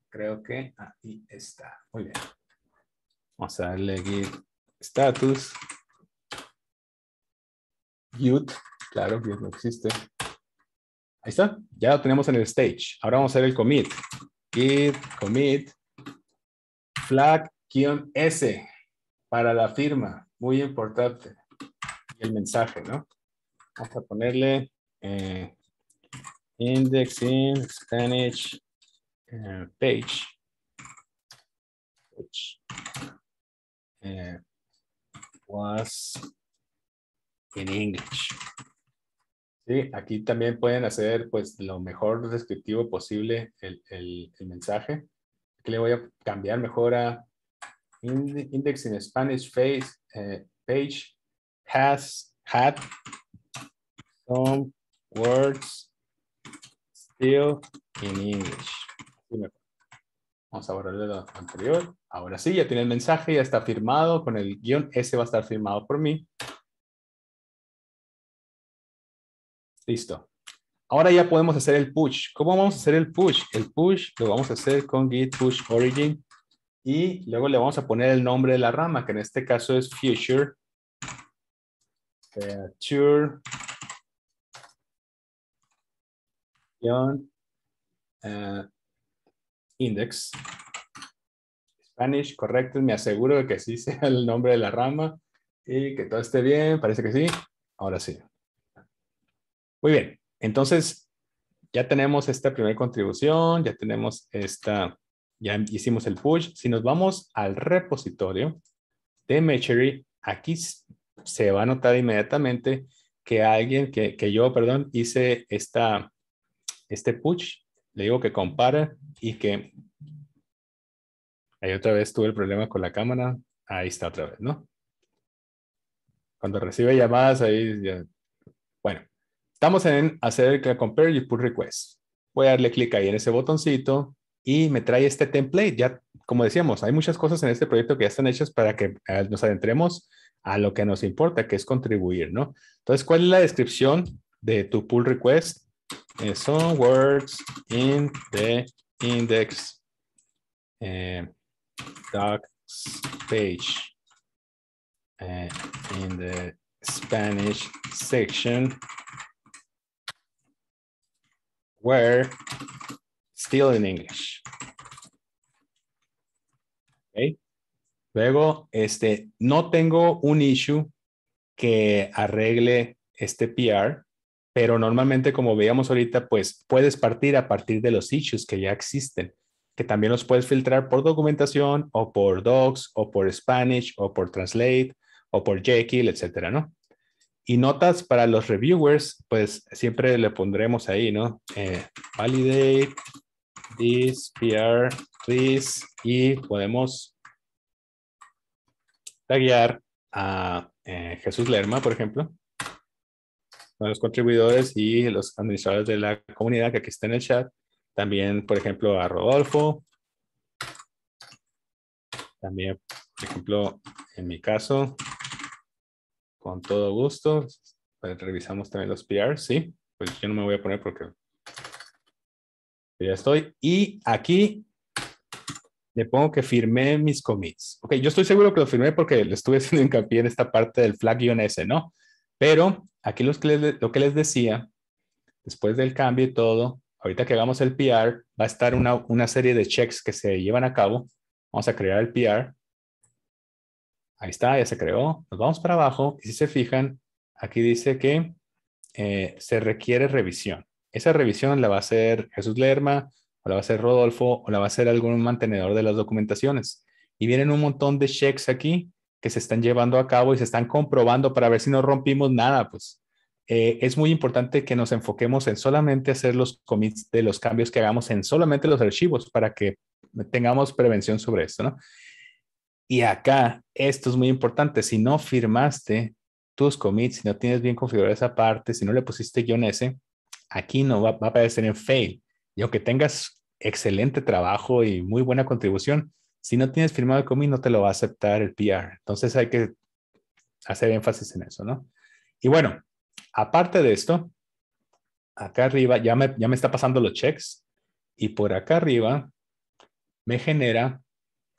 creo que ahí está. Muy bien. Vamos a darle git status. git, Claro, git no existe. Ahí está. Ya lo tenemos en el stage. Ahora vamos a hacer el commit. Git commit flag-s para la firma. Muy importante. el mensaje, ¿no? Vamos a ponerle indexing, eh, index in Spanish eh, page. page. Eh, was in English. Sí, aquí también pueden hacer pues lo mejor descriptivo posible el, el, mensaje. Aquí le voy a cambiar mejor a index in Spanish face, eh, page has had some words still in English. Vamos a borrar lo anterior. Ahora sí, ya tiene el mensaje, ya está firmado con el guión. Ese va a estar firmado por mí. Listo. Ahora ya podemos hacer el push. ¿Cómo vamos a hacer el push? El push lo vamos a hacer con git push origin y luego le vamos a poner el nombre de la rama, que en este caso es future. Future. Eh, index. Spanish, correcto. Me aseguro de que sí sea el nombre de la rama y que todo esté bien. Parece que sí. Ahora sí. Muy bien. Entonces, ya tenemos esta primera contribución, ya tenemos esta, ya hicimos el push. Si nos vamos al repositorio de Mechery, aquí se va a notar inmediatamente que alguien, que, que yo, perdón, hice esta, este push, le digo que compara y que Ahí otra vez tuve el problema con la cámara. Ahí está otra vez, ¿no? Cuando recibe llamadas, ahí ya... Bueno, estamos en hacer el compare y pull request. Voy a darle clic ahí en ese botoncito y me trae este template. Ya, como decíamos, hay muchas cosas en este proyecto que ya están hechas para que eh, nos adentremos a lo que nos importa, que es contribuir, ¿no? Entonces, ¿cuál es la descripción de tu pull request? Eh, son some words in the index. Eh, Doc's page eh, in the Spanish section where still in English. Okay. Luego, este, no tengo un issue que arregle este PR, pero normalmente como veíamos ahorita, pues puedes partir a partir de los issues que ya existen que también los puedes filtrar por documentación o por docs o por Spanish o por Translate o por Jekyll, etcétera, ¿no? Y notas para los reviewers, pues siempre le pondremos ahí, ¿no? Eh, validate this PR, this Y podemos taggear a eh, Jesús Lerma, por ejemplo, a los contribuidores y los administradores de la comunidad que aquí está en el chat. También, por ejemplo, a Rodolfo. También, por ejemplo, en mi caso, con todo gusto, pues, revisamos también los PR, ¿sí? Pues yo no me voy a poner porque ya estoy. Y aquí le pongo que firmé mis commits. Ok, yo estoy seguro que lo firmé porque le estuve haciendo hincapié en esta parte del flag-s, ¿no? Pero aquí los lo que les decía, después del cambio y todo, ahorita que hagamos el PR, va a estar una, serie de checks que se llevan a cabo. Vamos a crear el PR. Ahí está, ya se creó. Nos vamos para abajo y si se fijan, aquí dice que eh, se requiere revisión. Esa revisión la va a hacer Jesús Lerma, o la va a hacer Rodolfo, o la va a hacer algún mantenedor de las documentaciones. Y vienen un montón de checks aquí que se están llevando a cabo y se están comprobando para ver si no rompimos nada, pues. Eh, es muy importante que nos enfoquemos en solamente hacer los commits de los cambios que hagamos en solamente los archivos para que tengamos prevención sobre esto, ¿no? Y acá, esto es muy importante, si no firmaste tus commits, si no tienes bien configurada esa parte, si no le pusiste guión S, aquí no va, va a aparecer en fail. Y aunque tengas excelente trabajo y muy buena contribución, si no tienes firmado el commit, no te lo va a aceptar el PR. Entonces hay que hacer énfasis en eso, ¿no? Y bueno, Aparte de esto, acá arriba ya me, ya me está pasando los checks y por acá arriba me genera,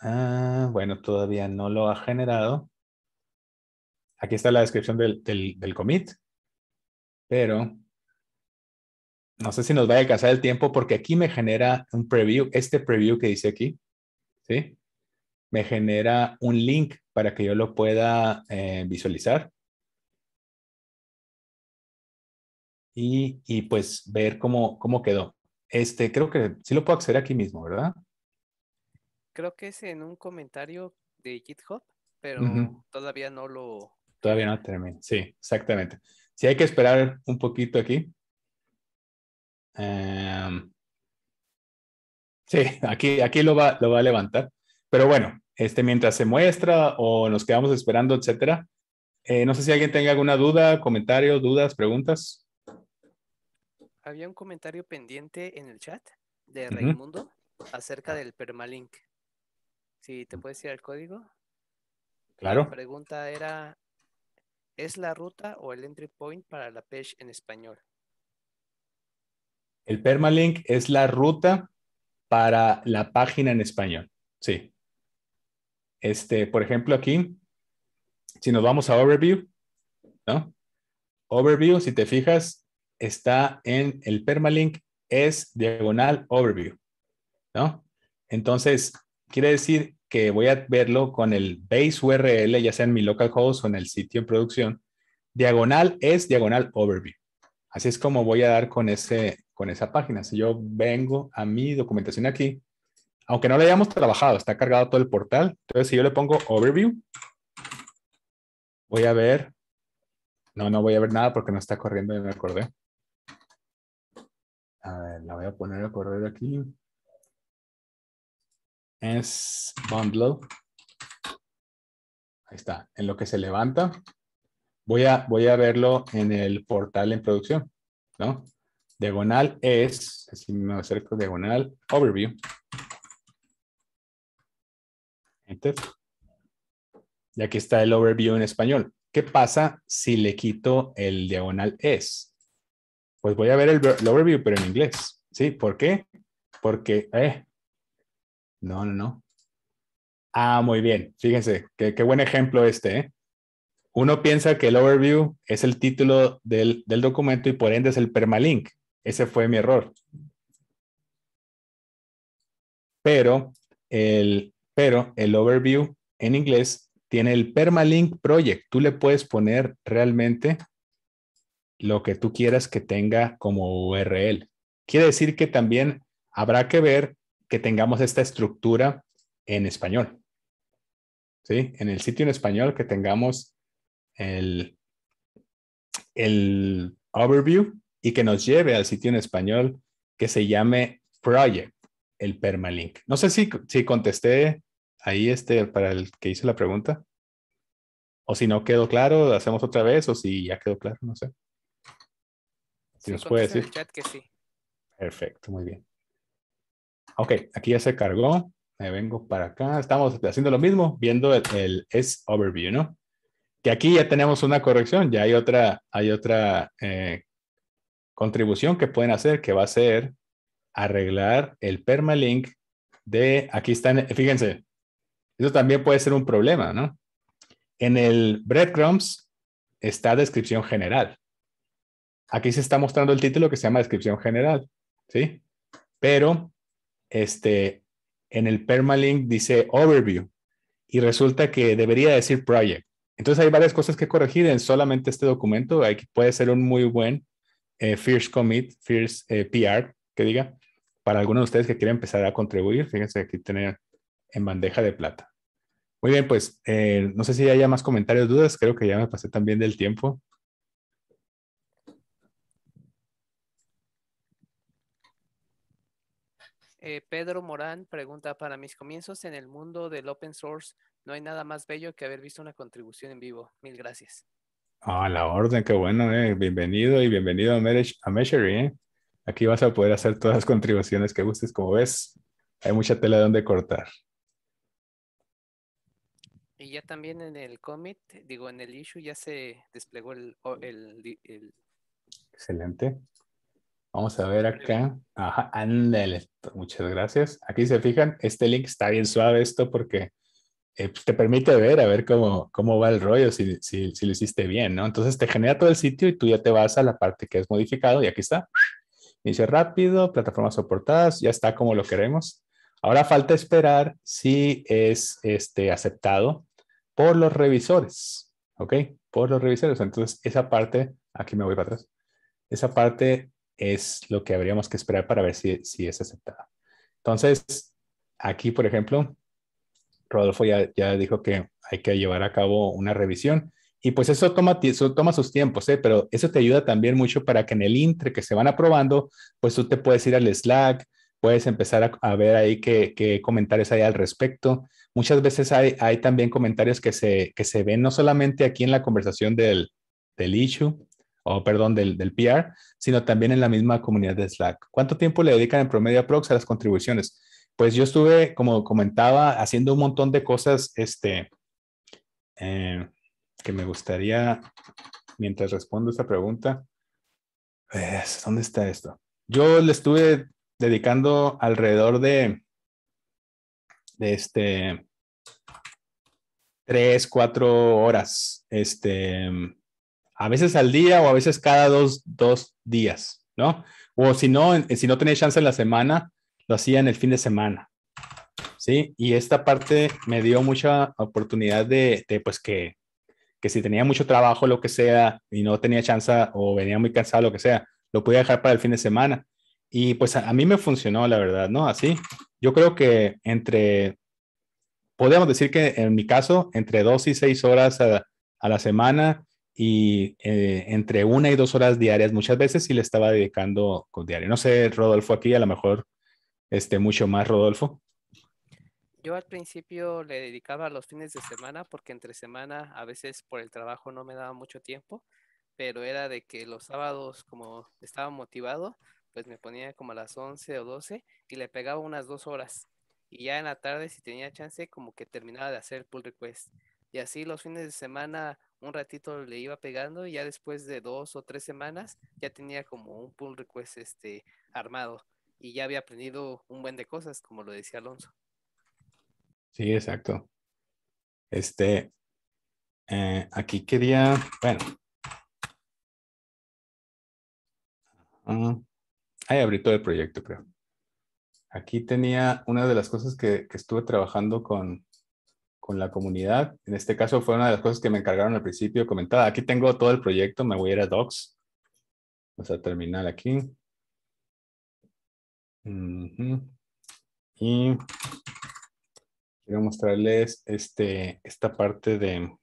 ah, bueno, todavía no lo ha generado. Aquí está la descripción del, commit, pero no sé si nos vaya a casar el tiempo porque aquí me genera un preview, este preview que dice aquí, ¿sí? Me genera un link para que yo lo pueda eh, visualizar. y, pues ver cómo, cómo quedó. Este, creo que sí lo puedo acceder aquí mismo, ¿verdad? Creo que es en un comentario de GitHub, pero todavía no lo... Todavía no termina, sí, exactamente. si hay que esperar un poquito aquí. Em, sí, aquí, aquí lo, va, lo va a levantar. Pero bueno, este, mientras se muestra o nos quedamos esperando, etcétera, eh, no sé si alguien tenga alguna duda, comentario, dudas, preguntas había un comentario pendiente en el chat de Raimundo acerca del permalink. Si te puedes ir al código. Claro. La pregunta era: ¿es la ruta o el entry point para la page en español? El permalink es la ruta para la página en español. Sí. Este, por ejemplo, aquí, si nos vamos a overview, ¿no? Overview, si te fijas, está en el permalink es diagonal overview, ¿no? Entonces, quiere decir que voy a verlo con el base URL, ya sea en mi localhost o en el sitio en producción. Diagonal es diagonal overview. Así es como voy a dar con, ese, con esa página. Si yo vengo a mi documentación aquí, aunque no la hayamos trabajado, está cargado todo el portal. Entonces, si yo le pongo overview, voy a ver. No, no voy a ver nada porque no está corriendo, me acordé. A ah, ver, la voy a poner a correr aquí. Es bundle. Ahí está. En lo que se levanta, voy a, voy a verlo en el portal en producción, ¿no? Diagonal es, así me acerco, diagonal, overview. Enter. Y aquí está el overview en español. ¿Qué pasa si le quito el diagonal es? Pues voy a ver el, overview, pero en inglés. ¿Sí? ¿Por qué? Porque, eh. no, no, no. Ah, muy bien. Fíjense, qué, buen ejemplo este. Eh. Uno piensa que el overview es el título del, del, documento y por ende es el permalink. Ese fue mi error. Pero el, pero el overview en inglés tiene el permalink project. Tú le puedes poner realmente lo que tú quieras que tenga como URL. Quiere decir que también habrá que ver que tengamos esta estructura en español. ¿Sí? En el sitio en español que tengamos el, el overview y que nos lleve al sitio en español que se llame project, el permalink. No sé si, si contesté ahí este para el que hizo la pregunta. O si no quedó claro, hacemos otra vez, o si ya quedó claro, no sé. Si nos puede decir. Perfecto, muy bien. Ok, aquí ya se cargó. Me vengo para acá. Estamos haciendo lo mismo, viendo el, es S overview, ¿no? Que aquí ya tenemos una corrección, ya hay otra, hay otra eh, contribución que pueden hacer, que va a ser arreglar el permalink de, aquí están, fíjense, eso también puede ser un problema, ¿no? En el breadcrumbs está descripción general aquí se está mostrando el título que se llama descripción general, ¿sí? Pero este, en el permalink dice overview y resulta que debería decir project. Entonces hay varias cosas que corregir en solamente este documento. Aquí puede ser un muy buen eh, first Commit, first eh, PR, que diga, para algunos de ustedes que quieren empezar a contribuir. Fíjense aquí tener en bandeja de plata. Muy bien, pues eh, no sé si haya más comentarios, dudas. Creo que ya me pasé también del tiempo. Eh, Pedro Morán pregunta, para mis comienzos en el mundo del open source, no hay nada más bello que haber visto una contribución en vivo. Mil gracias. a ah, la orden, qué bueno, eh. bienvenido y bienvenido a, eh. Aquí vas a poder hacer todas las contribuciones que gustes, como ves, hay mucha tela donde cortar. Y ya también en el commit, digo, en el issue ya se desplegó el... Excelente. Vamos a ver acá. Ajá, ándale. Muchas gracias. Aquí se fijan, este link está bien suave esto porque eh, pues, te permite ver, a ver cómo, cómo va el rollo, si, lo hiciste bien, ¿no? Entonces te genera todo el sitio y tú ya te vas a la parte que es modificado y aquí está. Inicio rápido, plataformas soportadas, ya está como lo queremos. Ahora falta esperar si es este, aceptado por los revisores, ¿ok? Por los revisores. Entonces esa parte, aquí me voy para atrás, esa parte es lo que habríamos que esperar para ver si, es aceptada. Entonces, aquí, por ejemplo, Rodolfo ya, dijo que hay que llevar a cabo una revisión. Y pues eso toma, toma sus tiempos, ¿eh? pero eso te ayuda también mucho para que en el intre que se van aprobando, pues tú te puedes ir al Slack, puedes empezar a, ver ahí qué, comentarios hay al respecto. Muchas veces hay, hay también comentarios que se, que se ven no solamente aquí en la conversación del, del issue, o perdón, del, del, PR, sino también en la misma comunidad de Slack. ¿Cuánto tiempo le dedican en promedio a Prox a las contribuciones? Pues yo estuve, como comentaba, haciendo un montón de cosas este, eh, que me gustaría, mientras respondo esta pregunta, pues, ¿dónde está esto? Yo le estuve dedicando alrededor de, de este, tres, cuatro horas, este, a veces al día o a veces cada dos, días, ¿no? O si no, si no tenía chance en la semana, lo hacía en el fin de semana, ¿sí? Y esta parte me dio mucha oportunidad de, pues que, si tenía mucho trabajo, lo que sea, y no tenía chance o venía muy cansado, lo que sea, lo podía dejar para el fin de semana. Y pues a, mí me funcionó, la verdad, ¿no? Así, yo creo que entre, podríamos decir que en mi caso, entre dos y seis horas a la semana, y eh, entre una y dos horas diarias muchas veces sí le estaba dedicando con diario. No sé, Rodolfo aquí, a lo mejor este, mucho más, Rodolfo. Yo al principio le dedicaba los fines de semana porque entre semana a veces por el trabajo no me daba mucho tiempo, pero era de que los sábados como estaba motivado, pues me ponía como a las 11 o 12 y le pegaba unas dos horas. Y ya en la tarde si tenía chance como que terminaba de hacer pull request. Y así los fines de semana un ratito le iba pegando y ya después de dos o tres semanas ya tenía como un pull request este, armado y ya había aprendido un buen de cosas, como lo decía Alonso. Sí, exacto. Este, eh, aquí quería, bueno. Mm, ahí abrí todo el proyecto, creo. Aquí tenía una de las cosas que, que estuve trabajando con, con la comunidad. En este caso fue una de las cosas que me encargaron al principio, comentaba, aquí tengo todo el proyecto, me voy a ir a Docs. Vamos a terminar aquí. Y quiero mostrarles este, esta parte de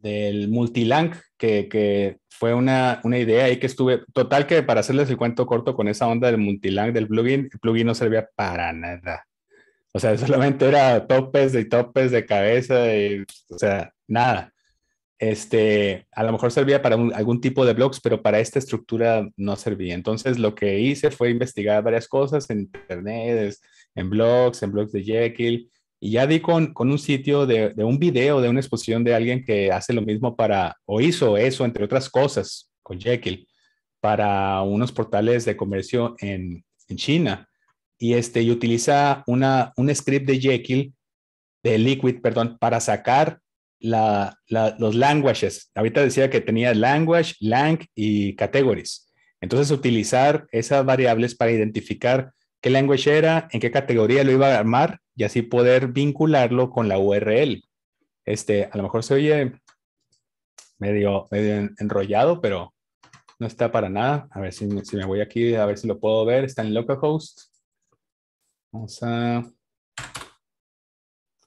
del multilang, que, que fue una, una idea ahí que estuve, total que para hacerles el cuento corto con esa onda del multilang del plugin, el plugin no servía para nada. O sea, solamente era topes y topes de cabeza o sea, nada. Este, a lo mejor servía para algún tipo de blogs, pero para esta estructura no servía. Entonces, lo que hice fue investigar varias cosas en internet, en blogs, en blogs de Jekyll, y ya di con, con un sitio de, de, un video, de una exposición de alguien que hace lo mismo para, o hizo eso, entre otras cosas, con Jekyll, para unos portales de comercio en, en China y, este, utiliza un script de Jekyll, de Liquid, perdón, para sacar los languages. Ahorita decía que tenía language, lang y categories. Entonces, utilizar esas variables para identificar qué language era, en qué categoría lo iba a armar y así poder vincularlo con la URL. Este, a lo mejor se oye medio, medio enrollado, pero no está para nada. A ver si, si me voy aquí, a ver si lo puedo ver. Está en localhost. Vamos a...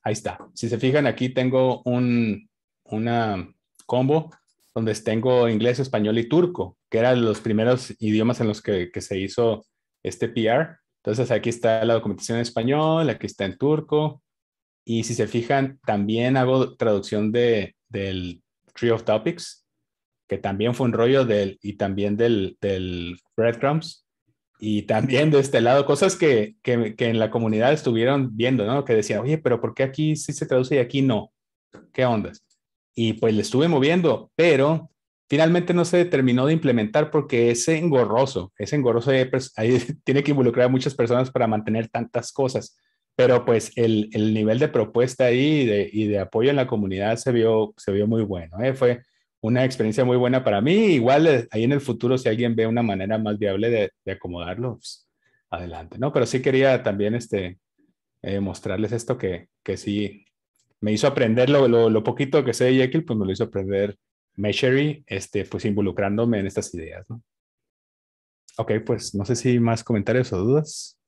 Ahí está. Si se fijan, aquí tengo un, una combo donde tengo inglés, español y turco, que eran los primeros idiomas en los que, se hizo este PR. Entonces aquí está la documentación en español, aquí está en turco. Y si se fijan, también hago traducción de, del Tree of Topics, que también fue un rollo del, y también del, del Breadcrumbs y también de este lado, cosas que, en la comunidad estuvieron viendo, ¿no? Que decía, oye, pero ¿por qué aquí sí se traduce y aquí no? ¿Qué ondas? Y pues le estuve moviendo, pero finalmente no se terminó de implementar porque es engorroso, es engorroso, ahí tiene que involucrar a muchas personas para mantener tantas cosas, pero pues el, nivel de propuesta ahí y de, y de, apoyo en la comunidad se vio, se vio muy bueno, ¿eh? Fue, una experiencia muy buena para mí. Igual eh, ahí en el futuro, si alguien ve una manera más viable de, acomodarlo, pues, adelante, ¿no? Pero sí quería también este, eh, mostrarles esto que, que sí me hizo aprender lo, poquito que sé de Jekyll, pues me lo hizo aprender Meshery, este, pues involucrándome en estas ideas, ¿no? Ok, pues no sé si más comentarios o dudas.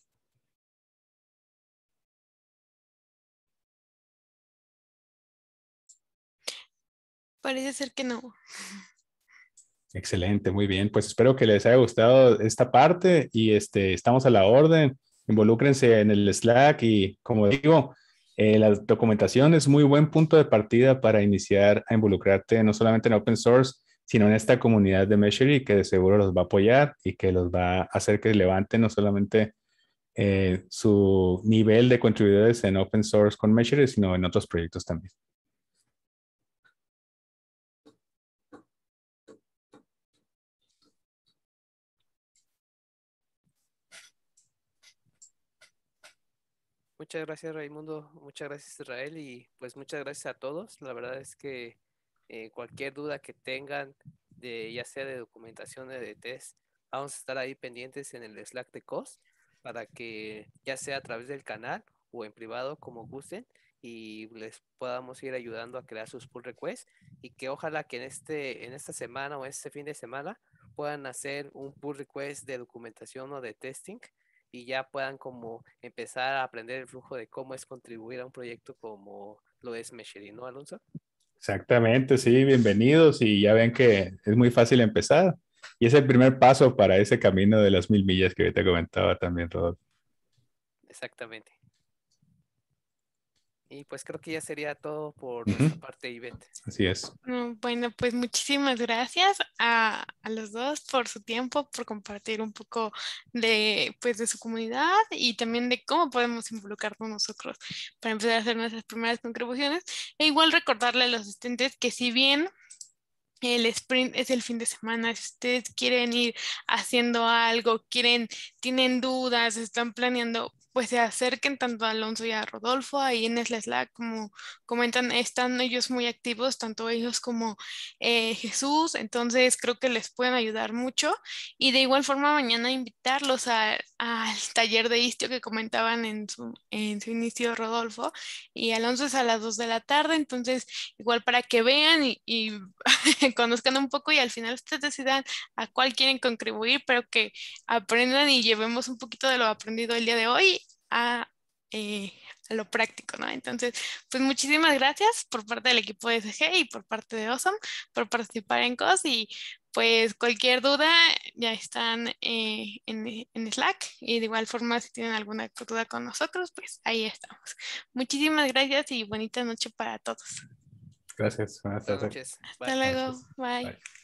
Parece ser que no. Excelente, muy bien. Pues espero que les haya gustado esta parte y este, estamos a la orden. Involúcrense en el Slack y como digo, eh, la documentación es muy buen punto de partida para iniciar a involucrarte no solamente en open source, sino en esta comunidad de Meshery que de seguro los va a apoyar y que los va a hacer que levanten no solamente eh, su nivel de contribuidores en open source con Meshery, sino en otros proyectos también. Muchas gracias Raimundo, muchas gracias Israel y pues muchas gracias a todos. La verdad es que eh, cualquier duda que tengan, de, ya sea de documentación de test, vamos a estar ahí pendientes en el Slack de COS para que ya sea a través del canal o en privado como gusten y les podamos ir ayudando a crear sus pull requests y que ojalá que en, este, en esta semana o este fin de semana puedan hacer un pull request de documentación o de testing y ya puedan como empezar a aprender el flujo de cómo es contribuir a un proyecto como lo es Michelino ¿no, Alonso? Exactamente, sí, bienvenidos y ya ven que es muy fácil empezar y es el primer paso para ese camino de las mil millas que te comentaba también Rodolfo. Exactamente. Y pues creo que ya sería todo por nuestra parte, Ivette. Así es. Mm, bueno, pues muchísimas gracias a, los dos por su tiempo, por compartir un poco de, pues, de su comunidad y también de cómo podemos involucrarnos nosotros para empezar a hacer nuestras primeras contribuciones. E igual recordarle a los asistentes que si bien el sprint es el fin de semana. Si ustedes quieren ir haciendo algo, quieren, tienen dudas, están planeando, pues se acerquen tanto a Alonso y a Rodolfo, ahí en Slack, como comentan, están ellos muy activos, tanto ellos como eh, Jesús, entonces creo que les pueden ayudar mucho. Y de igual forma, mañana invitarlos al taller de Istio que comentaban en su, en su inicio Rodolfo, y Alonso es a las 2 de la tarde, entonces igual para que vean y conozcan un poco y al final ustedes decidan a cuál quieren contribuir, pero que aprendan y llevemos un poquito de lo aprendido el día de hoy eh, a, lo práctico, ¿no? Entonces, pues muchísimas gracias por parte del equipo de SG y por parte de Awesome por participar en COS y pues cualquier duda ya están eh, en, Slack y de igual forma si tienen alguna duda con nosotros, pues ahí estamos. Muchísimas gracias y bonita noche para todos. Gracias. Buenas Hasta luego. Bye.